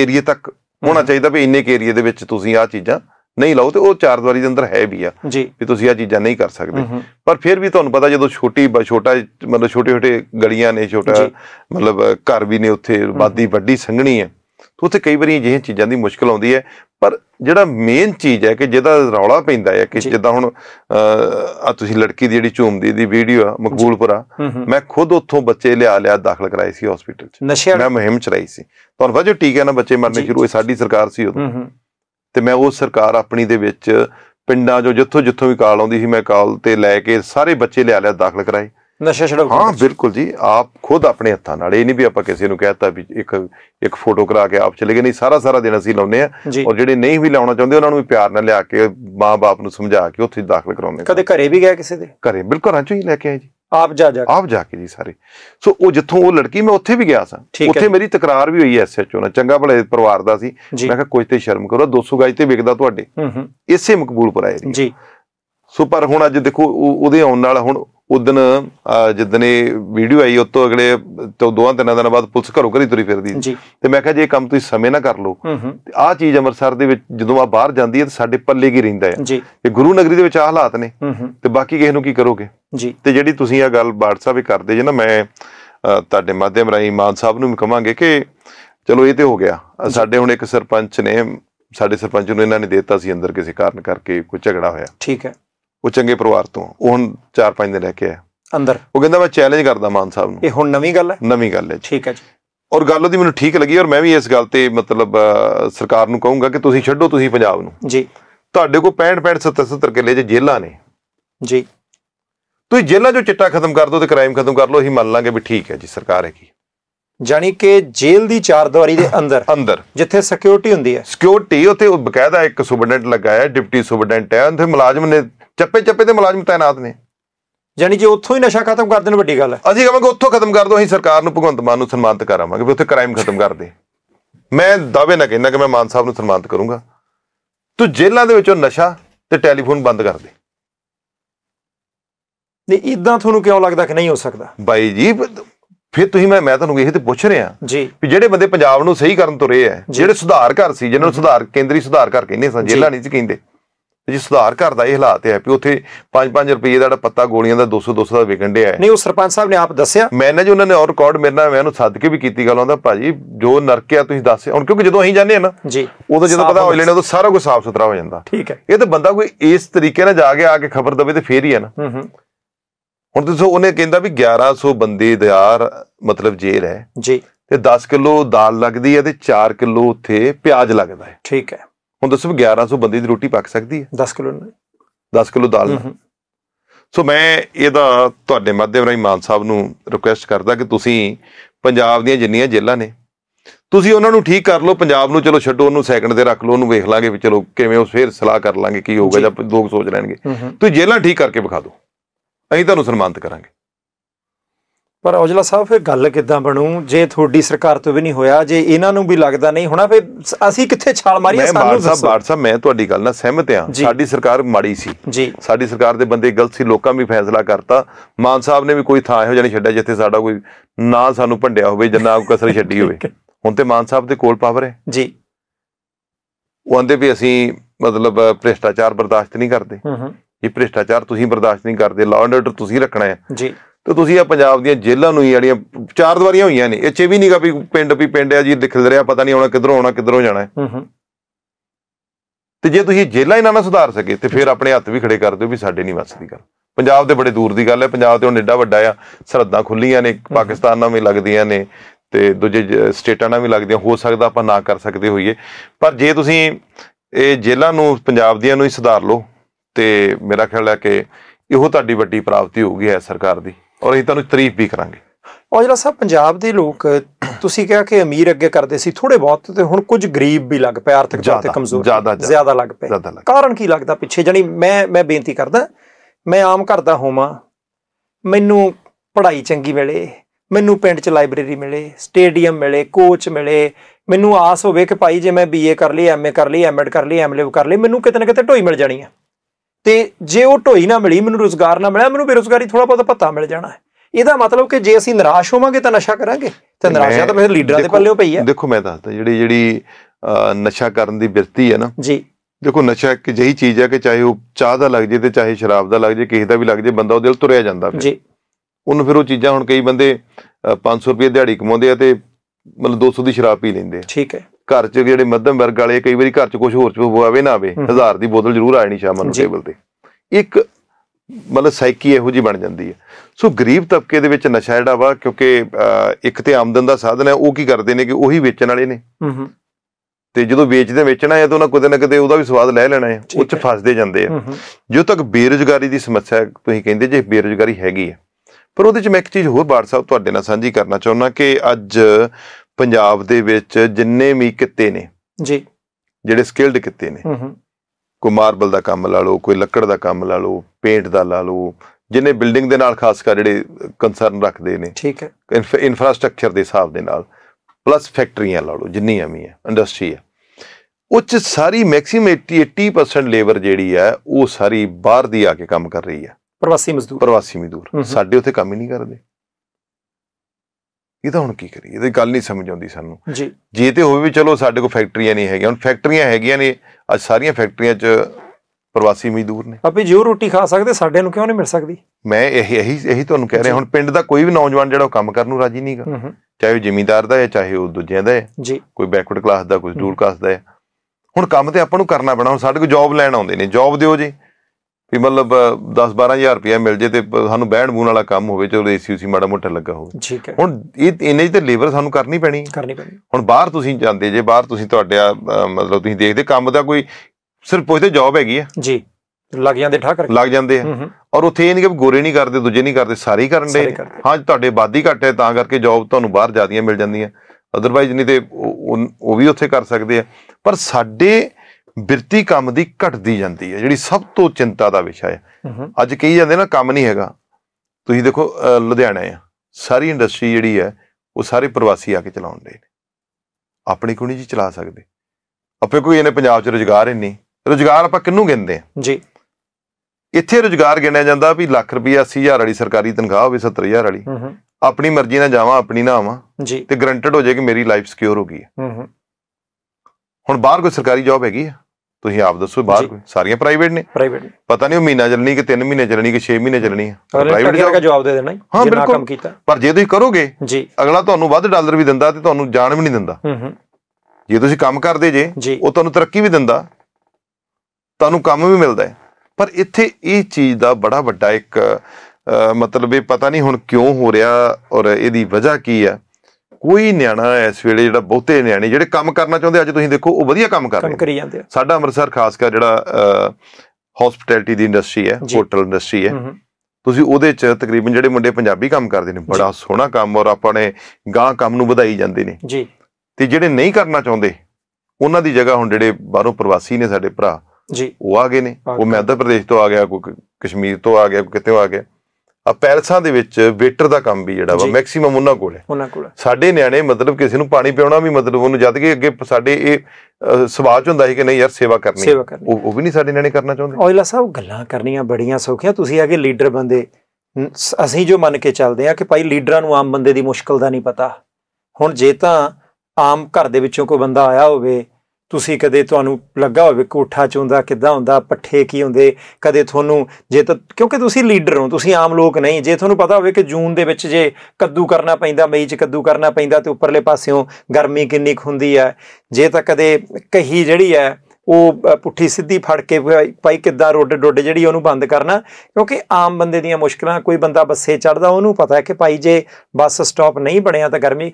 ਏਰੀਆ ਤੱਕ ਹੋਣਾ ਚਾਹੀਦਾ ਵੀ ਇੰਨੇ ਕੇ ਏਰੀਆ ਦੇ ਵਿੱਚ ਤੁਸੀਂ ਆ ਚੀਜ਼ਾਂ ਨਹੀਂ ਲਾਓ ਤੇ ਉਹ ਚਾਰ ਦੀਵਾਰੀ ਦੇ ਅੰਦਰ ਹੈ ਵੀ ਆ ਵੀ ਤੁਸੀਂ ਆ ਚੀਜ਼ਾਂ ਨਹੀਂ ਕਰ ਸਕਦੇ ਪਰ ਫਿਰ ਵੀ ਤੁਹਾਨੂੰ ਪਤਾ ਜਦੋਂ ਛੋਟੀ ਛੋਟਾ ਮਤਲਬ ਛੋਟੇ ਛੋਟੇ ਗਲੀਆਂ ਨੇ ਛੋਟਾ ਮਤਲਬ ਘਰ ਵੀ ਨੇ ਉੱਥੇ ਬਾਦੀ ਵੱਡੀ ਸੰਘਣੀ ਹੈ ਉੱਥੇ ਕਈ ਵਾਰੀ ਅਜਿਹੀਆਂ ਚੀਜ਼ਾਂ ਦੀ ਮੁਸ਼ਕਲ ਆਉਂਦੀ ਹੈ ਪਰ ਜਿਹੜਾ ਮੇਨ ਚੀਜ਼ ਹੈ ਕਿ ਜਿਹਦਾ ਰੌਲਾ ਪੈਂਦਾ ਹੈ ਕਿ ਜਿੱਦਾਂ ਹੁਣ ਆ ਤੁਸੀਂ ਲੜਕੀ ਦੀ ਜਿਹੜੀ ਝੂਮਦੀ ਦੀ ਵੀਡੀਓ ਆ ਮਕਬੂਲਪੁਰਾ ਮੈਂ ਖੁਦ ਉੱਥੋਂ ਬੱਚੇ ਲਿਆ ਲਿਆ ਦਾਖਲ ਕਰਾਏ ਸੀ ਹਸਪੀਟਲ 'ਚ ਮੈਂ ਮਹਿਮ ਰਹੀ ਸੀ ਤੁਹਾਨੂੰ ਵਜੋ ਟੀਕੇ ਨਾਲ ਬੱਚੇ ਮਰਨੇ ਸ਼ੁਰੂ ਹੋਏ ਸਾਡੀ ਸਰਕਾਰ ਸੀ ਉਦੋਂ ਤੇ ਮੈਂ ਉਹ ਸਰਕਾਰ ਆਪਣੀ ਦੇ ਵਿੱਚ ਪਿੰਡਾਂ 'ਚੋਂ ਜਿੱਥੋਂ ਜਿੱਥੋਂ ਵੀ ਕਾਲ ਆਉਂਦੀ ਸੀ ਮੈਂ ਕਾਲ ਤੇ ਲੈ ਕੇ ਸਾਰੇ ਬੱਚੇ ਲਿਆ ਲਿਆ ਦਾਖਲ ਕਰਾਏ ਨਸ਼ਾ ਛਡਾਓ ਹਾਂ ਬਿਲਕੁਲ ਜੀ ਆਪ ਖੁਦ ਆਪਣੇ ਹੱਥਾਂ ਨਾਲ ਇਹ ਨਹੀਂ ਵੀ ਆਪਾਂ ਕਿਸੇ ਨੂੰ ਕਹਿਤਾ ਵੀ ਇੱਕ ਇੱਕ ਫੋਟੋ ਕਰਾ ਕੇ ਆਪ ਚਲੇ ਗਏ ਨਹੀਂ ਸਾਰਾ ਸਾਰਾ ਦਿਨ ਅਸੀਂ ਲਾਉਨੇ ਆ ਔਰ ਜਿਹੜੇ ਨਹੀਂ ਵੀ ਲਾਉਣਾ ਚਾਹੁੰਦੇ ਉਹਨਾਂ ਨੂੰ ਵੀ ਪਿਆਰ ਨਾਲ ਲਿਆ ਕੇ ਮਾਂ-ਬਾਪ ਨੂੰ ਸਮਝਾ ਕੇ ਉੱਥੇ ਦਾਖਲ ਕਰਾਉਂਦੇ ਕਦੇ ਘਰੇ ਵੀ ਗਿਆ ਕਿਸੇ ਦੇ ਘਰੇ ਬਿਲਕੁਲ ਰਾਂਚੋ ਹੀ ਲੈ ਕੇ ਆਏ ਜੀ ਆਪ ਜਾ ਜਾ ਆਪ ਜਾ ਕੇ ਜੀ ਸਾਰੇ ਸੋ ਉਹ ਜਿੱਥੋਂ ਉਹ ਲੜਕੀ ਮੈਂ ਉੱਥੇ ਵੀ ਗਿਆ ਸਾਂ ਉੱਥੇ ਮੇਰੀ ਤਕਰਾਰ ਵੀ ਹੋਈ ਐਸਐਚਓ ਨਾਲ ਚੰਗਾ ਭਲੇ ਪਰਿਵਾਰ ਦਾ ਸੀ ਮੈਂ ਕਿਹਾ ਕੁਝ ਤੇ ਸ਼ਰਮ ਕਰੋ 200 ਗਾਜ ਤੇ ਵਿਕਦਾ ਤੁਹਾਡੇ ਹੂੰ ਹੂੰ ਇਸੇ ਮਕਬੂਲਪੁਰ ਆਏ ਜੀ ਸੋ ਪਰ ਹੁਣ ਅੱਜ ਦੇਖੋ ਉਹਦੇ ਆਉਣ ਨਾਲ ਹੁਣ ਉਦਨ ਜਿੱਦਨ ਇਹ ਵੀਡੀਓ ਆਈ ਉਸ ਤੋਂ ਅਗਲੇ ਤੋਂ ਦੋਹਾਂ ਤਿੰਨਾਂ ਦਿਨਾਂ ਬਾਅਦ ਪੁਲਿਸ ਘਰੋਂ ਘਰੀ ਤੁਰੀ ਫਿਰਦੀ ਤੇ ਮੈਂ ਕਿਹਾ ਜੇ ਇਹ ਕੰਮ ਤੁਸੀਂ ਸਮੇਂ ਨਾ ਕਰ ਲਓ ਤੇ ਆਹ ਚੀਜ਼ ਅੰਮ੍ਰਿਤਸਰ ਦੇ ਵਿੱਚ ਜਦੋਂ ਆ ਬਾਹਰ ਜਾਂਦੀ ਹੈ ਤੇ ਸਾਡੇ ਪੱਲੇ ਕੀ ਰਹਿੰਦਾ ਹੈ ਤੇ ਗੁਰੂ ਨਗਰੀ ਦੇ ਵਿੱਚ ਆ ਹਾਲਾਤ ਨੇ ਤੇ ਬਾਕੀ ਕਿਸੇ ਨੂੰ ਕੀ ਕਰੋਗੇ ਤੇ ਜਿਹੜੀ ਤੁਸੀਂ ਆ ਗੱਲ WhatsApp 'ਤੇ ਕਰਦੇ ਜੇ ਨਾ ਮੈਂ ਤੁਹਾਡੇ ਮਾਧਿਅਮ ਰਾਹੀਂ ਮਾਨ ਸਾਹਿਬ ਨੂੰ ਵੀ ਕਹਾਂਗੇ ਕਿ ਚਲੋ ਇਹ ਤੇ ਹੋ ਗਿਆ ਸਾਡੇ ਹੁਣ ਇੱਕ ਸਰਪੰਚ ਨੇ ਸਾਡੇ ਸਰਪੰਚ ਨੂੰ ਇਹਨਾਂ ਨੇ ਦਿੱਤਾ ਸੀ ਅੰਦਰ ਕਿਸੇ ਕਾਰਨ ਕਰਕੇ ਕੋਈ ਝਗੜਾ ਹੋਇਆ ਠੀਕ ਹੈ ਉਹ ਚੰਗੇ ਪਰਿਵਾਰ ਤੋਂ ਉਹ ਹੁਣ 4-5 ਦਿਨ ਰਹਿ ਕੇ ਆਇਆ ਅੰਦਰ ਉਹ ਕਹਿੰਦਾ ਮੈਂ ਚੈਲੰਜ ਕਰਦਾ ਮਾਨ ਸਾਹਿਬ ਨੂੰ ਇਹ ਹੁਣ ਨਵੀਂ ਗੱਲ ਹੈ ਨਵੀਂ ਗੱਲ ਹੈ ਠੀਕ ਹੈ ਜੀ ਔਰ ਗੱਲ ਉਹਦੀ ਮੈਨੂੰ ਠੀਕ ਲੱਗੀ ਔਰ ਮੈਂ ਵੀ ਇਸ ਗੱਲ ਤੇ ਮਤਲਬ ਸਰਕਾਰ ਨੂੰ ਕਹੂੰਗਾ ਕਿ ਤੁਸੀਂ ਛੱਡੋ ਤੁਸੀਂ ਪੰਜਾਬ ਨੂੰ ਜੀ ਤੁਹਾਡੇ ਕੋਲ 65 65 70 70 ਕਿੱਲੇ ਚ ਜੇਲਾਂ ਨੇ ਜੀ ਤੁਸੀਂ ਜੇਲਾਂ ਜੋ ਚਿੱਟਾ ਖਤਮ ਕਰ ਦੋ ਤੇ ਕ੍ਰਾਈਮ ਖਤਮ ਕਰ ਲਓ ਅਸੀਂ ਮੰਨ ਲਾਂਗੇ ਵੀ ਠੀਕ ਹੈ ਜੀ ਸਰਕਾਰ ਹੈ ਕੀ ਜਾਨੀ ਕਿ ਜੇਲ੍ਹ ਦੀ ਚਾਰ ਦਿਵਾਰੀ ਦੇ ਅੰਦਰ ਅੰਦਰ ਜਿੱਥੇ ਸਿਕਿਉਰਿਟੀ ਹੁੰਦੀ ਹੈ ਸਿਕਿਉਰਿਟੀ ਉੱਥੇ ਬਕਾਇਦਾ ਇੱਕ ਸੁਪਰਡੈਂਟ ਲੱਗਾ ਹੈ ਡਿਪਟੀ ਸੁਪਰਡੈਂਟ ਹੈ ਉੱਥੇ ਮੁਲਾਜ਼ਮ ਨੇ ਚੱਪੇ ਚੱਪੇ ਤੇ ਮੁਲਾਜ਼ਮ ਤਾਇਨਾਤ ਨੇ ਯਾਨੀ ਜੇ ਉੱਥੋਂ ਹੀ ਨਸ਼ਾ ਖਤਮ ਕਰ ਦੇਣ ਵੱਡੀ ਗੱਲ ਹੈ ਅਸੀਂ ਕਹਾਂਗੇ ਉੱਥੋਂ ਖਤਮ ਕਰ ਦੋ ਅਸੀਂ ਸਰਕਾਰ ਨੂੰ ਭਗਵੰਤ ਮਾਨ ਨੂੰ ਸਨਮਾਨਿਤ ਕਰਾਵਾਂਗੇ ਵੀ ਉੱਥੇ ਕ੍ਰਾਈਮ ਖਤਮ ਕਰ ਦੇ ਮੈਂ ਦਾਅਵੇ ਨਾ ਕਹਿੰਦਾ ਕਿ ਮੈਂ ਮਾਨ ਸਾਹਿਬ ਨੂੰ ਸਨਮਾਨਿਤ ਕਰੂੰਗਾ ਤੂੰ ਜੇਲ੍ਹਾਂ ਦੇ ਵਿੱਚੋਂ ਨਸ਼ਾ ਤੇ ਟੈਲੀਫੋਨ ਬੰਦ ਕਰ ਦੇ ਨਹੀਂ ਇਦਾਂ ਤੁਹਾਨੂੰ ਕਿਉਂ ਲੱਗਦਾ ਕਿ ਨਹੀਂ ਹੋ ਸਕਦਾ ਬਾਈ ਜੀ ਫਿਰ ਤੁਸੀਂ ਮੈਂ ਮੈਂ ਤੁਹਾਨੂੰ ਇਹ ਤੇ ਪੁੱਛ ਰਿਹਾ ਜੀ ਵੀ ਜਿਹੜੇ ਬੰਦੇ ਪੰਜਾਬ ਨੂੰ ਸਹੀ ਕਰਨ ਤੁਰੇ ਆ ਜਿਹੜੇ ਸੁਧਾਰ ਘਰ ਸੀ ਜਿਹਨਾਂ ਨੂੰ ਸੁਧਾਰ ਕੇਂਦਰੀ ਸੁਧਾਰ ਘਰ ਕਹਿੰਦੇ ਸਨ ਜੇਲ੍ਹਾਂ ਨਹੀਂ ਸੀ ਕਹਿੰਦੇ ਤੇ ਜੀ ਸੁਧਾਰ ਘਰ ਦਾ ਇਹ ਹਾਲਾਤ ਹੈ ਕਿ ਉੱਥੇ 5-5 ਰੁਪਏ ਦਾ ਜਿਹੜਾ ਪੱਤਾ ਗੋਲੀਆਂ ਦਾ 200-200 ਦਾ ਵਿਕਣ ਡਿਆ ਹੈ ਨਹੀਂ ਉਹ ਸਰਪੰਚ ਸਾਹਿਬ ਨੇ ਆਪ ਦੱਸਿਆ ਮੈਨੇ ਜੀ ਉਹਨਾਂ ਨੇ ਔਰ ਰਿਕਾਰਡ ਮੇਰੇ ਨਾਲ ਮੈਨੂੰ ਉਹਨੂੰ ਸੱਦ ਕੇ ਵੀ ਕੀਤੀ ਗੱਲ ਹੁੰਦਾ ਭਾਜੀ ਜੋ ਨਰਕਿਆ ਤੁਸੀਂ ਦੱਸਿਆ ਹੁਣ ਕਿਉਂਕਿ ਜਦੋਂ ਅਸੀਂ ਜਾਂਦੇ ਆ ਨਾ ਜੀ ਉਦੋਂ ਜਦੋਂ ਪਤਾ ਹੋ ਲੈਣਾ ਉਦੋਂ ਸਾਰਾ ਕੁਝ ਸਾਫ਼ ਸੁਥਰਾ ਹੋ ਜਾਂਦਾ ਠੀਕ ਹੈ ਇਹ ਤਾਂ ਬੰਦਾ ਕੋਈ ਇਸ ਤਰੀਕੇ ਨਾਲ ਜਾ ਕੇ ਆ ਕੇ ਖਬਰ ਦਵੇ ਤੇ ਫੇਰ ਹੀ ਹੈ ਨਾ ਹੂੰ ਹੂੰ ਹੁਣ ਤੁਸੀਂ ਉਹਨੇ ਕਹਿੰਦਾ ਵੀ 1100 ਬੰਦੇ ਦਿਆਰ ਮਤਲਬ ਜੇਲ੍ਹ ਹੈ ਜੀ ਤੇ 10 ਕਿਲੋ ਦਾਲ ਲੱਗਦੀ ਹੈ ਤੇ 4 ਕਿਲੋ ਉੱਥੇ ਪਿਆਜ਼ ਲੱਗਦਾ ਹੈ ਠੀਕ ਹੈ ਹੁਣ ਦੱਸੋ 1100 ਬੰਦੇ ਦੀ ਰੋਟੀ ਪੱਕ ਸਕਦੀ ਹੈ 10 ਕਿਲੋ ਨਾਲ 10 ਕਿਲੋ ਦਾਲ ਨਾਲ ਸੋ ਮੈਂ ਇਹਦਾ ਤੁਹਾਡੇ ਮਾਧਿਅਮ ਰਾਹੀਂ ਮਾਨ ਸਾਹਿਬ ਨੂੰ ਰਿਕੁਐਸਟ ਕਰਦਾ ਕਿ ਤੁਸੀਂ ਪੰਜਾਬ ਦੀਆਂ ਜਿੰਨੀਆਂ ਜ਼ਿਲ੍ਹਾ ਨੇ ਤੁਸੀਂ ਉਹਨਾਂ ਨੂੰ ਠੀਕ ਕਰ ਲਓ ਪੰਜਾਬ ਨੂੰ ਚਲੋ ਛੱਡੋ ਉਹਨੂੰ ਸੈਕਿੰਡ ਤੇ ਰੱਖ ਲਓ ਉਹਨੂੰ ਵੇਖ ਲਾਂਗੇ ਵੀ ਚਲੋ ਕਿਵੇਂ ਉਹ ਫੇਰ ਸਲਾਹ ਕਰ ਲਾਂਗੇ ਕੀ ਹੋਊਗਾ ਜਾਂ ਲੋਕ ਸੋਚ ਲੈਣਗੇ ਤੁਸੀਂ ਜ਼ਿਲ੍ਹਾ ਠੀਕ ਕਰਕੇ ਵਿਖਾ ਦਿਓ ਅਸੀਂ ਤੁਹਾਨੂੰ ਸਨਮਾਨਿਤ ਕਰਾਂਗੇ ਪਰ ਔਜਲਾ ਸਾਹਿਬ ਫਿਰ ਗੱਲ ਕਿੱਦਾਂ ਬਣੂ ਜੇ ਤੁਹਾਡੀ ਸਰਕਾਰ ਤੋਂ ਵੀ ਨਹੀਂ ਹੋਇਆ ਜੇ ਇਹਨਾਂ ਨੂੰ ਵੀ ਲੱਗਦਾ ਨਹੀਂ ਹੋਣਾ ਫਿਰ ਅਸੀਂ ਕਿੱਥੇ ਛਾਲ ਮਾਰੀਏ ਸਾਨੂੰ ਦੱਸੋ ਬਾੜ ਸਾਹਿਬ ਮੈਂ ਤੁਹਾਡੀ ਗੱਲ ਨਾਲ ਸਹਿਮਤ ਹਾਂ ਸਾਡੀ ਸਰਕਾਰ ਮਾੜੀ ਸੀ ਜੀ ਸਾਡੀ ਸਰਕਾਰ ਦੇ ਬੰਦੇ ਗਲਤ ਸੀ ਲੋਕਾਂ ਵੀ ਫੈਸਲਾ ਕਰਤਾ ਮਾਨ ਸਾਹਿਬ ਨੇ ਵੀ ਕੋਈ ਥਾਂ ਇਹੋ ਜਿਹੀ ਛੱਡਿਆ ਜਿੱਥੇ ਸਾਡਾ ਕੋਈ ਨਾ ਸਾਨੂੰ ਭੰਡਿਆ ਹੋਵੇ ਜਨਾਬ ਕਸਰ ਛੱਡੀ ਹੋਵੇ ਹੁਣ ਤੇ ਮਾਨ ਸਾਹਿਬ ਦੇ ਕੋਲ ਪਾਵਰ ਹੈ ਜੀ ਉਹ ਆਂਦੇ ਵੀ ਅਸੀਂ ਮਤਲਬ ਭ੍ਰਿਸ਼ਟਾਚਾਰ ਬਰਦਾਸ਼ਤ ਨਹੀਂ ਕਰਦੇ ਹੂੰ ਹੂੰ ਇਹ ਭ੍ਰਿਸ਼ਟਾਚਾਰ ਤੁਸੀਂ ਬਰਦਾਸ਼ਤ ਨਹੀਂ ਕਰਦੇ ਲਾਅ ਐਂਡ ਆਰਡਰ ਤੁਸੀਂ ਰੱਖਣਾ ਹੈ ਜੀ ਤੇ ਤੁਸੀਂ ਇਹ ਪੰਜਾਬ ਦੀਆਂ ਜੇਲ੍ਹਾਂ ਨੂੰ ਹੀ ਜਿਹੜੀਆਂ ਚਾਰ ਦਵਾਰੀਆਂ ਹੋਈਆਂ ਨੇ ਇਹ ਵੀ ਨਹੀਂਗਾ ਵੀ ਪਿੰਡ ਵੀ ਪਿੰਡ ਆ ਜੀ ਦਿਖਲ ਰਿਹਾ ਪਤਾ ਨਹੀਂ ਹੁਣ ਕਿੱਧਰੋਂ ਆਉਣਾ ਕਿੱਧਰੋਂ ਜਾਣਾ ਹੈ ਤੇ ਜੇ ਤੁਸੀਂ ਜੇਲ੍ਹਾਂ ਇਹਨਾਂ ਨਾਲ ਸੁਧਾਰ ਸਕੇ ਤੇ ਫਿਰ ਆਪਣੇ ਹੱਥ ਵੀ ਖੜੇ ਕਰ ਦਿਓ ਵੀ ਸਾਡੇ ਨਹੀਂ ਵੱਸਦੀ ਗੱਲ ਪੰਜਾਬ ਦੇ ਬੜੇ ਦੂਰ ਦੀ ਗੱਲ ਹੈ ਪੰਜਾਬ ਤੇ ਹੁਣ ਏਡਾ ਵੱਡਾ ਆ ਸਰਹੱਦਾਂ ਖੁੱਲੀਆਂ ਨੇ ਪਾਕਿਸਤਾਨ ਨਾਲ ਵੀ ਲੱਗਦੀਆਂ ਨੇ ਤੇ ਦੂਜੇ ਸਟੇਟਾਂ ਨਾਲ ਵੀ ਲੱਗਦੀਆਂ ਹੋ ਸਕਦਾ ਆਪਾਂ ਨਾ ਕਰ ਸਕਦੇ ਹੋਈਏ ਪਰ ਜੇ ਤੁਸੀਂ ਇਹ ਜੇਲ੍ਹਾਂ ਨੂੰ ਪੰਜਾਬ ਦੀਆਂ ਨੂੰ ਹੀ ਸੁਧਾਰ ਲਓ ਤੇ ਮੇਰਾ ਖਿਆਲ ਹੈ ਕਿ ਇਹੋ ਤੁਹਾਡੀ ਵੱਡੀ ਪ੍ਰਾਪਤੀ ਹੋਊਗੀ ਹੈ ਸਰਕਾਰ ਦੀ ਔਰ ਅਸੀਂ ਤੁਹਾਨੂੰ ਤਾਰੀਫ ਵੀ ਕਰਾਂਗੇ ਔਜਲਾ ਸਾਹਿਬ ਪੰਜਾਬ ਦੇ ਲੋਕ ਤੁਸੀਂ ਕਿਹਾ ਕਿ ਅਮੀਰ ਅੱਗੇ ਕਰਦੇ ਸੀ ਥੋੜੇ ਬਹੁਤ ਤੇ ਹੁਣ ਕੁਝ ਗਰੀਬ ਵੀ ਲੱਗ ਪਿਆ ਆਰਥਿਕ ਤੌਰ ਤੇ ਕਮਜ਼ੋਰ ਜ਼ਿਆਦਾ ਲੱਗ ਪਏ ਕਾਰਨ ਕੀ ਲੱਗਦਾ ਪਿੱਛੇ ਜਾਨੀ ਮੈਂ ਮੈਂ ਬੇਨਤੀ ਕਰਦਾ ਮੈਂ ਆਮ ਕਰਦਾ ਹੋਵਾਂ ਮੈਨੂੰ ਪੜ੍ਹਾਈ ਚੰਗੀ ਮਿਲੇ ਮੈਨੂੰ ਪਿੰਡ 'ਚ ਲਾਇਬ੍ਰੇਰੀ ਮਿਲੇ ਸਟੇਡੀਅਮ ਮਿਲੇ ਕੋਚ ਮਿਲੇ ਮੈਨੂੰ ਆਸ ਹੋਵੇ ਕਿ ਭਾਈ ਜੇ ਮੈਂ ਬੀਏ ਕਰ ਲਈ ਐਮਏ ਕਰ ਲਈ ਐਮਐਡ ਕਰ ਲਈ ਐਮਲੇਵ ਕਰ ਲਈ ਮੈਨੂੰ ਕਿਤੇ ਨਾ ਕਿਤੇ ਢੋਈ ਮਿਲ ਜਾਣੀ ਆ ਤੇ ਜੇ ਉਹ ਢੋਈ ਨਾ ਮਿਲੀ ਮੈਨੂੰ ਰੋਜ਼ਗਾਰ ਨਾ ਮਿਲਿਆ ਮੈਨੂੰ ਬੇਰੋਜ਼ਗਾਰੀ ਥੋੜਾ ਬਹੁਤਾ ਪੱਤਾ ਮਿਲ ਜਾਣਾ ਹੈ ਇਹਦਾ ਮਤਲਬ ਕਿ ਜੇ ਅਸੀਂ ਨਿਰਾਸ਼ ਹੋਵਾਂਗੇ ਤਾਂ ਨਸ਼ਾ ਕਰਾਂਗੇ ਤੇ ਨਿਰਾਸ਼ਾ ਤਾਂ ਫਿਰ ਲੀਡਰਾਂ ਦੇ ਪੱਲੇ ਪਈ ਹੈ ਦੇਖੋ ਮੈਂ ਦੱਸਦਾ ਜਿਹੜੀ ਜਿਹੜੀ ਨਸ਼ਾ ਕਰਨ ਦੀ ਬਿਰਤੀ ਹੈ ਨਾ ਜੀ ਦੇਖੋ ਨਸ਼ਾ ਇੱਕ ਜਹੀ ਚੀਜ਼ ਹੈ ਕਿ ਚਾਹੇ ਉਹ ਚਾਹ ਦਾ ਲੱਗ ਜੇ ਤੇ ਚਾਹੇ ਸ਼ਰਾਬ ਦਾ ਲੱਗ ਜੇ ਕਿਸੇ ਦਾ ਵੀ ਲੱਗ ਜੇ ਬੰਦਾ ਉਹਦੇ ਨਾਲ ਤੁਰਿਆ ਜਾਂਦਾ ਫਿਰ ਜੀ ਉਹਨੂੰ ਫਿਰ ਉਹ ਚੀਜ਼ਾਂ ਹੁਣ ਕਈ ਬੰਦੇ 500 ਰੁਪਏ ਦਿਹਾੜੀ ਕਮਾਉਂਦੇ ਆ ਤੇ ਮਤਲਬ 200 ਦੀ ਸ਼ਰਾਬ ਪੀ ਲੈਂਦੇ ਆ ਠੀਕ ਹੈ ਘਰ 'ਚ ਜਿਹੜੇ ਮੱਧਮ ਵਰਗ ਵਾਲੇ ਕਈ ਵਾਰੀ ਘਰ 'ਚ ਕੁਝ ਹੋਰ ਚ ਹੋਵੇ ਨਾ ਆਵੇ ਹਜ਼ਾਰ ਦੀ ਬੋਤਲ ਜ਼ਰੂਰ ਆ ਜਾਣੀ ਸ਼ਾਮ ਨੂੰ ਟੇਬਲ ਤੇ ਇੱਕ ਮਤਲਬ ਸਾਈਕੀ ਇਹੋ ਜੀ ਬਣ ਜਾਂਦੀ ਹੈ ਸੋ ਗਰੀਬ ਤਬਕੇ ਦੇ ਵਿੱਚ ਨਸ਼ਾ ਜਿਹੜਾ ਵਾ ਕਿਉਂਕਿ ਇੱਕ ਤੇ ਆਮਦਨ ਦਾ ਸਾਧਨ ਹੈ ਉਹ ਕੀ ਕਰਦੇ ਨੇ ਕਿ ਉਹੀ ਵੇਚਣ ਵਾਲੇ ਨੇ ਤੇ ਜਦੋਂ ਵੇਚਦੇ ਵੇਚਣਾ ਹੈ ਤਾਂ ਉਹਨਾਂ ਕੋਦੇ ਨਾ ਕਿਤੇ ਉਹਦਾ ਵੀ ਸਵਾਦ ਲੈ ਲੈਣਾ ਹੈ ਉੱਚ ਫਸਦੇ ਜਾਂਦੇ ਆ ਜੋ ਤੱਕ ਬੇਰੋਜ਼ਗਾਰੀ ਦੀ ਸਮੱਸਿਆ ਤੁਸੀਂ ਕਹਿੰਦੇ ਜੇ ਬੇਰੋਜ਼ਗਾਰੀ ਹੈਗੀ ਹੈ ਪਰ ਉਹਦੇ ਚ ਮੈਂ ਇੱਕ ਚੀਜ਼ ਹੋਰ ਬਾਰ ਸਾਹਿਬ ਤੁਹਾਡੇ ਨਾਲ ਸਾਂਝੀ ਕਰਨਾ ਚਾਹੁੰਦਾ ਕਿ ਅੱਜ ਪੰਜਾਬ ਦੇ ਵਿੱਚ ਜਿੰਨੇ ਵੀ ਕਿੱਤੇ ਨੇ ਜੀ ਜਿਹੜੇ ਸਕਿਲਡ ਕਿੱਤੇ ਨੇ ਕੋਈ ਮਾਰਬਲ ਦਾ ਕੰਮ ਲਾ ਲਓ ਕੋਈ ਲੱਕੜ ਦਾ ਕੰਮ ਲਾ ਲਓ ਪੇਂਟ ਦਾ ਲਾ ਲਓ ਜਿਨੇ ਬਿਲਡਿੰਗ ਦੇ ਨਾਲ ਖਾਸ ਕਰ ਜਿਹੜੇ ਕੰਸਰਨ ਰੱਖਦੇ ਨੇ ਠੀਕ ਹੈ ਇਨਫਰਾਸਟ੍ਰਕਚਰ ਦੇ ਹਿਸਾਬ ਦੇ ਨਾਲ ਪਲੱਸ ਫੈਕਟਰੀਆਂ ਲਾ ਲਓ ਜਿੰਨੀਆਂ ਵੀ ਹੈ ਇੰਡਸਟਰੀ ਹੈ ਉੱਚ ਸਾਰੀ ਮੈਕਸਿਮ 80% ਲੇਬਰ ਜਿਹੜੀ ਹੈ ਉਹ ਸਾਰੀ ਬਾਹਰ ਦੀ ਆ ਕੇ ਕੰਮ ਕਰ ਰਹੀ ਹੈ ਪ੍ਰਵਾਸੀ ਮਜ਼ਦੂਰ ਪ੍ਰਵਾਸੀ ਮਜ਼ਦੂਰ ਸਾਡੇ ਉੱਥੇ ਕੰਮ ਹੀ ਨਹੀਂ ਕਰਦੇ ਇਹ ਤਾਂ ਹੁਣ ਕੀ ਕਰੀ ਇਹਦੀ ਗੱਲ ਨਹੀਂ ਸਮਝ ਆਉਂਦੀ ਸਾਨੂੰ ਜੀ ਜੇ ਤੇ ਹੋਵੇ ਵੀ ਚਲੋ ਸਾਡੇ ਕੋ ਫੈਕਟਰੀਆਂ ਨਹੀਂ ਹੈਗੀਆਂ ਹੁਣ ਫੈਕਟਰੀਆਂ ਹੈਗੀਆਂ ਨੇ ਅੱਜ ਸਾਰੀਆਂ ਫੈਕਟਰੀਆਂ 'ਚ ਪ੍ਰਵਾਸੀ ਮਜ਼ਦੂਰ ਨੇ ਆਪੇ ਜਿਉ ਰੋਟੀ ਖਾ ਸਕਦੇ ਸਾਡੇ ਨੂੰ ਕਿਉਂ ਨਹੀਂ ਮਿਲ ਸਕਦੀ ਮੈਂ ਇਹ ਇਹੀ ਇਹੀ ਤੁਹਾਨੂੰ ਕਹਿ ਰਿਹਾ ਹੁਣ ਪਿੰਡ ਦਾ ਕੋਈ ਵੀ ਨੌਜਵਾਨ ਜਿਹੜਾ ਉਹ ਕੰਮ ਕਰਨ ਨੂੰ ਰਾਜੀ ਨਹੀਂਗਾ ਚਾਹੇ ਉਹ ਜ਼ਿਮੀਂਦਾਰ ਦਾ ਹੈ ਚਾਹੇ ਉਹ ਦੂਜਿਆਂ ਦਾ ਹੈ ਕੋਈ ਬੈਕਵਰਡ ਕਲਾਸ ਦਾ ਕੋਈ ਦੂਰ ਕਲਾਸ ਦਾ ਹੈ ਹੁਣ ਕੰਮ ਤੇ ਆਪਾਂ ਨੂੰ ਕਰਨਾ ਪੈਣਾ ਹੁਣ ਸਾਡੇ ਕੋ ਜੌਬ ਲੈਣ ਆਉਂਦੇ ਨੇ ਜੌਬ ਦਿਓ ਜੀ ਵੀ ਮਤਲਬ 10-12000 ਰੁਪਏ ਮਿਲ ਜੇ ਤੇ ਸਾਨੂੰ ਬਹਿਣ ਬੂਣ ਵਾਲਾ ਕੰਮ ਹੋਵੇ ਚਲੋ ਏਸੀ ਉਸੀ ਮਾੜਾ ਮੋਟਾ ਲੱਗਾ ਹੋਵੇ ਠੀਕ ਹੈ ਹੁਣ ਇਹ ਇੰਨੇ ਤੇ ਲੇਬਰ ਸਾਨੂੰ ਕਰਨੀ ਪੈਣੀ ਕਰਨੀ ਪੈਣੀ ਹੁਣ ਬਾਹਰ ਤੁਸੀਂ ਜਾਂਦੇ ਜੇ ਬਾਹਰ ਤੁਸੀਂ ਤੁਹਾਡਾ ਮਤਲਬ ਤੁਸੀਂ ਦੇਖਦੇ ਕੰਮ ਦਾ ਕੋਈ ਸਿਰਫ ਪੁੱਛਦੇ ਜੌਬ ਹੈਗੀ ਆ ਜੀ ਲੱਗ ਜਾਂਦੇ ਠਾ ਕਰਕੇ ਲੱਗ ਜਾਂਦੇ ਆ ਔਰ ਉਥੇ ਇਹ ਨਹੀਂ ਕਿ ਗੋਰੇ ਨਹੀਂ ਕਰਦੇ ਦੂਜੇ ਨਹੀਂ ਕਰਦੇ ਸਾਰੇ ਹੀ ਕਰਨ ਦੇ ਹਾਂ ਤੁਹਾਡੇ ਬਾਦੀ ਘੱਟ ਹੈ ਤਾਂ ਕਰਕੇ ਜੌਬ ਤੁਹਾਨੂੰ ਬਾਹਰ ਜ਼ਿਆਦੀਆਂ ਮਿਲ ਜਾਂਦੀਆਂ ਅਦਰਵਾਈਜ਼ ਨਹੀਂ ਤੇ ਉਹ ਵੀ ਉਥੇ ਕਰ ਸਕਦੇ ਆ ਪਰ ਸਾਡੇ ਬਿਰਤੀ ਕੰਮ ਦੀ ਘਟਦੀ ਜਾਂਦੀ ਹੈ ਜਿਹੜੀ ਸਭ ਤੋਂ ਚਿੰਤਾ ਦਾ ਵਿਸ਼ਾ ਹੈ ਅੱਜ ਕਹੀ ਜਾਂਦੇ ਨਾ ਕੰਮ ਨਹੀਂ ਹੈਗਾ ਤੁਸੀਂ ਦੇਖੋ ਲੁਧਿਆਣਾ ਆ ਸਾਰੀ ਇੰਡਸਟਰੀ ਜਿਹੜੀ ਹੈ ਉਹ ਸਾਰੇ ਪ੍ਰਵਾਸੀ ਆ ਕੇ ਚਲਾਉਣ ਦੇ ਨੇ ਆਪਣੀ ਕੋਈ ਨਹੀਂ ਚਲਾ ਸਕਦੇ ਆਪੇ ਕੋਈ ਇਹਨੇ ਪੰਜਾਬ 'ਚ ਰੋਜ਼ਗਾਰ ਹੀ ਨਹੀਂ ਰੋਜ਼ਗਾਰ ਆਪਾਂ ਕਿੰਨੂੰ ਗਿਣਦੇ ਆ ਜੀ ਇੱਥੇ ਰੋਜ਼ਗਾਰ ਗਿਣਿਆ ਜਾਂਦਾ ਵੀ ਲੱਖ ਰੁਪਏ 80000 ਵਾਲੀ ਸਰਕਾਰੀ ਤਨਖਾਹ ਹੋਵੇ 70000 ਵਾਲੀ ਆਪਣੀ ਮਰਜ਼ੀ ਨਾਲ ਜਾਵਾਂ ਆਪਣੀ ਨਾ ਆਵਾਂ ਤੇ ਗਰੰਟਡ ਹੋ ਜਾਏ ਕਿ ਮੇਰੀ ਲਾਈਫ ਸਿਕਿਉਰ ਹੋ ਗਈ ਹੈ ਹੁਣ ਬਾਹਰ ਕੋਈ ਸਰਕਾਰੀ ਜੌਬ ਹੈਗੀ ਆ ਤੁਸੀਂ ਆਪ ਦੱਸੋ ਬਾਹਰ ਕੋਈ ਸਾਰੀਆਂ ਪ੍ਰਾਈਵੇਟ ਨੇ ਪ੍ਰਾਈਵੇਟ ਪਤਾ ਨਹੀਂ ਉਹ ਮਹੀਨਾ ਚੱਲਣੀ ਕਿ 3 ਮਹੀਨੇ ਚੱਲਣੀ ਕਿ 6 ਮਹੀਨੇ ਚੱਲਣੀ ਹੈ ਪ੍ਰਾਈਵੇਟ ਦਾ ਜਵਾਬ ਦੇ ਦੇਣਾ ਹਾਂ ਬਿਲਕੁਲ ਪਰ ਜੇ ਤੁਸੀਂ ਕਰੋਗੇ ਜੀ ਅਗਲਾ ਤੁਹਾਨੂੰ ਵੱਧ ਡਾਲਰ ਵੀ ਦਿੰਦਾ ਤੇ ਤੁਹਾਨੂੰ ਜਾਣ ਵੀ ਨਹੀਂ ਦਿੰਦਾ ਹੂੰ ਹੂੰ ਜੇ ਤੁਸੀਂ ਕੰਮ ਕਰਦੇ ਜੇ ਉਹ ਤੁਹਾਨੂੰ ਤਰੱਕੀ ਵੀ ਦਿੰਦਾ ਤੁਹਾਨੂੰ ਕੰਮ ਵੀ ਮਿਲਦਾ ਹੈ ਪਰ ਇੱਥੇ ਇਹ ਚੀਜ਼ ਦਾ ਬੜਾ ਵੱਡਾ ਇੱਕ ਮਤਲਬ ਇਹ ਪਤਾ ਨਹੀਂ ਹੁਣ ਕਿਉਂ ਹੋ ਰਿਹਾ ਔਰ ਇਹਦੀ ਵਜ੍ਹਾ ਕੀ ਹੈ ਕੋਈ ਨਿਆਣਾ ਇਸ ਵੇਲੇ ਜਿਹੜਾ ਬਹੁਤੇ ਨਿਆਣੇ ਜਿਹੜੇ ਕੰਮ ਕਰਨਾ ਚਾਹੁੰਦੇ ਅੱਜ ਤੁਸੀਂ ਦੇਖੋ ਉਹ ਵਧੀਆ ਕੰਮ ਕਰ ਰਹੇ ਜਾਂਦੇ ਸਾਡਾ ਅੰਮ੍ਰਿਤਸਰ ਖਾਸ ਕਰ ਜਿਹੜਾ ਹਸਪਿਟੈਲਿਟੀ ਦੀ ਇੰਡਸਟਰੀ ਹੈ ਹੋਟਲ ਇੰਡਸਟਰੀ ਹੈ ਤੁਸੀਂ ਉਹਦੇ ਚ ਤਕਰੀਬਨ ਜਿਹੜੇ ਮੁੰਡੇ ਪੰਜਾਬੀ ਕੰਮ ਕਰਦੇ ਨੇ ਬੜਾ ਸੋਹਣਾ ਕੰਮ ਔਰ ਆਪਣੇ ਗਾਂ ਕੰਮ ਨੂੰ ਵਧਾਈ ਜਾਂਦੇ ਨੇ ਜੀ ਤੇ ਜਿਹੜੇ ਨਹੀਂ ਕਰਨਾ ਚਾਹੁੰਦੇ ਉਹਨਾਂ ਦੀ ਜਗ੍ਹਾ ਹੁਣ ਜਿਹੜੇ ਬਾਹਰੋਂ ਪ੍ਰਵਾਸੀ ਨੇ ਸਾਡੇ ਭਰਾ ਜੀ ਉਹ ਆ ਗਏ ਨੇ ਉਹ ਮੈਦਾ ਪ੍ਰਦੇਸ਼ ਤੋਂ ਆ ਗਿਆ ਕੋਈ ਕਸ਼ਮੀਰ ਤੋਂ ਆ ਗਿਆ ਕੋਈ ਕਿਤੇ ਆ ਗਿਆ ਆ ਪੈਲਸਾਂ ਦੇ ਵਿੱਚ ਵੇਟਰ ਦਾ ਕੰਮ ਵੀ ਜਿਹੜਾ ਵਾ ਮੈਕਸਿਮਮ ਉਹਨਾਂ ਕੋਲ ਹੈ ਉਹਨਾਂ ਕੋਲ ਸਾਡੇ ਨਿਆਣੇ ਮਤਲਬ ਕਿਸੇ ਨੂੰ ਪਾਣੀ ਪਿਉਣਾ ਵੀ ਮਤਲਬ ਉਹਨੂੰ ਜਦ ਕਿ ਅੱਗੇ ਸਾਡੇ ਇਹ ਸਵਾਚ ਹੁੰਦਾ ਸੀ ਕਿ ਨਹੀਂ ਯਾਰ ਸੇਵਾ ਕਰਨੀ ਉਹ ਵੀ ਨਹੀਂ ਸਾਡੇ ਨਿਆਣੇ ਕਰਨਾ ਚਾਹੁੰਦੇ ਔਇਲਾ ਸਾਹਿਬ ਗੱਲਾਂ ਕਰਨੀਆਂ ਬੜੀਆਂ ਸੌਖੀਆਂ ਤੁਸੀਂ ਆਗੇ ਲੀਡਰ ਬੰਦੇ ਅਸੀਂ ਜੋ ਮੰਨ ਕੇ ਚੱਲਦੇ ਆ ਕਿ ਭਾਈ ਲੀਡਰਾਂ ਨੂੰ ਆਮ ਬੰਦੇ ਦੀ ਮੁਸ਼ਕਲ ਦਾ ਨਹੀਂ ਪਤਾ ਹੁਣ ਜੇ ਤਾਂ ਆਮ ਘਰ ਦੇ ਵਿੱਚੋਂ ਕੋਈ ਬੰਦਾ ਆਇਆ ਹੋਵੇ ਤੁਸੀਂ ਕਦੇ ਤੁਹਾਨੂੰ ਲੱਗਾ ਹੋਵੇ ਕੋਠਾ ਚੁੰਦਾ ਕਿੱਦਾਂ ਹੁੰਦਾ ਪੱਠੇ ਕੀ ਹੁੰਦੇ ਕਦੇ ਤੁਹਾਨੂੰ ਜੇ ਤਾਂ ਕਿਉਂਕਿ ਤੁਸੀਂ ਲੀਡਰ ਹੋ ਤੁਸੀਂ ਆਮ ਲੋਕ ਨਹੀਂ ਜੇ ਤੁਹਾਨੂੰ ਪਤਾ ਹੋਵੇ ਕਿ ਜੂਨ ਦੇ ਵਿੱਚ ਜੇ ਕੱਦੂ ਕਰਨਾ ਪੈਂਦਾ ਮਈ 'ਚ ਕੱਦੂ ਕਰਨਾ ਪੈਂਦਾ ਤੇ ਉੱਪਰਲੇ ਪਾਸਿਓਂ ਗਰਮੀ ਕਿੰਨੀ ਖੁੰਦੀ ਹੁੰਦੀ ਹੈ ਜੇ ਤਾਂ ਕਦੇ ਕਹੀ ਜਿਹੜੀ ਹੈ ਉਹ ਪੁੱਠੀ ਸਿੱਧੀ ਫੜ ਕੇ ਪਾਈ ਕਿੱਦਾਂ ਰੋਡ ਡੋਡ ਜਿਹੜੀ ਉਹਨੂੰ ਬੰਦ ਕਰਨਾ ਕਿਉਂਕਿ ਆਮ ਬੰਦੇ ਦੀਆਂ ਮੁਸ਼ਕਲਾਂ ਕੋਈ ਬੰਦਾ ਬੱਸੇ ਚੜਦਾ ਉਹਨੂੰ ਪਤਾ ਹੈ ਕਿ ਭਾਈ ਜੇ ਬੱਸ ਸਟਾਪ ਨਹੀਂ ਬਣਿਆ ਤਾਂ ਗਰਮੀ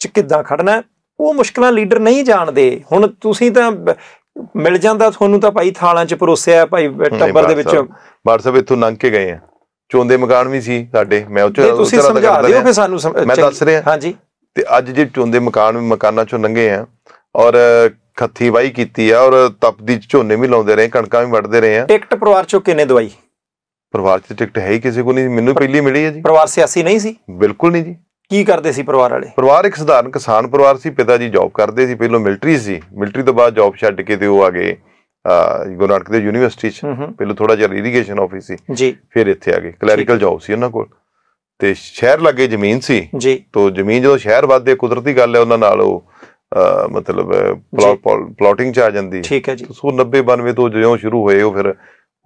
ਚ ਕਿੱਦਾਂ ਖੜਨਾ ਉਹ ਮੁਸ਼ਕਲਾਂ ਲੀਡਰ ਨਹੀਂ ਜਾਣਦੇ ਹੁਣ ਤੁਸੀਂ ਤਾਂ ਮਿਲ ਜਾਂਦਾ ਤੁਹਾਨੂੰ ਤਾਂ ਭਾਈ ਥਾਲਾਂ 'ਚ ਪਰੋਸਿਆ ਭਾਈ ਟੱਬਰ ਦੇ ਵਿੱਚ ਵਟਸਐਪ ਇੱਥੋਂ ਲੰਘ ਕੇ ਗਏ ਆ ਚੋਂਦੇ ਮਕਾਨ ਵੀ ਸੀ ਸਾਡੇ ਮੈਂ ਉਹ ਚ ਤੁਸੀਂ ਸਮਝਾ ਦਿਓ ਕਿ ਸਾਨੂੰ ਮੈਂ ਦੱਸ ਰਿਹਾ ਹਾਂਜੀ ਤੇ ਅੱਜ ਜੇ ਚੋਂਦੇ ਮਕਾਨ ਮਕਾਨਾਂ ਚੋਂ ਲੰਘੇ ਆ ਔਰ ਖੱਤੀ ਵਾਈ ਕੀਤੀ ਆ ਔਰ ਤਪਦੀ ਝੋਨੇ ਵੀ ਲਾਉਂਦੇ ਰਹੇ ਕਣਕਾਂ ਵੀ ਵੱਢਦੇ ਰਹੇ ਆ ਟਿਕਟ ਪਰਿਵਾਰ ਚੋਂ ਕਿੰਨੇ ਦਵਾਈ ਪਰਿਵਾਰ ਚ ਟਿਕਟ ਹੈ ਹੀ ਕਿਸੇ ਕੋਲ ਨਹੀਂ ਮੈਨੂੰ ਪਹਿਲੀ ਮਿਲੀ ਹੈ ਜੀ ਪਰਿਵਾਰ ਸਿਆਸੀ ਨਹੀਂ ਸੀ ਬਿਲਕੁਲ ਨਹੀਂ ਜੀ ਕੀ ਕਰਦੇ ਸੀ ਪਰਿਵਾਰ ਵਾਲੇ ਪਰਿਵਾਰ ਇੱਕ ਸਧਾਰਨ ਕਿਸਾਨ ਪਰਿਵਾਰ ਸੀ ਪਿਤਾ ਜੀ ਜੌਬ ਕਰਦੇ ਸੀ ਪਹਿਲਾਂ ਮਿਲਟਰੀ ਸੀ ਮਿਲਟਰੀ ਤੋਂ ਬਾਅਦ ਜੌਬ ਛੱਡ ਕੇ ਤੇ ਉਹ ਆ ਗਏ ਗੁਰਨਾਟਕ ਦੇ ਯੂਨੀਵਰਸਿਟੀ ਚ ਪਹਿਲਾਂ ਥੋੜਾ ਜਿਹਾ ਇਰੀਗੇਸ਼ਨ ਆਫਿਸ ਸੀ ਜੀ ਫਿਰ ਇੱਥੇ ਆ ਗਏ ਕਲੈਰੀਕਲ ਜੌਬ ਸੀ ਉਹਨਾਂ ਕੋਲ ਤੇ ਸ਼ਹਿਰ ਲੱਗੇ ਜ਼ਮੀਨ ਸੀ ਜੀ ਤੋਂ ਜ਼ਮੀਨ ਜਦੋਂ ਸ਼ਹਿਰ ਵੱਧਦੇ ਕੁਦਰਤੀ ਗੱਲ ਹੈ ਉਹਨਾਂ ਨਾਲ ਉਹ ਮਤਲਬ ਪਲਾਟਿੰਗ ਚ ਆ ਜਾਂਦੀ ਠੀਕ ਹੈ ਜੀ ਸੋ 90 92 ਤੋਂ ਜਿਉਂ ਸ਼ੁਰੂ ਹੋਏ ਉਹ ਫਿਰ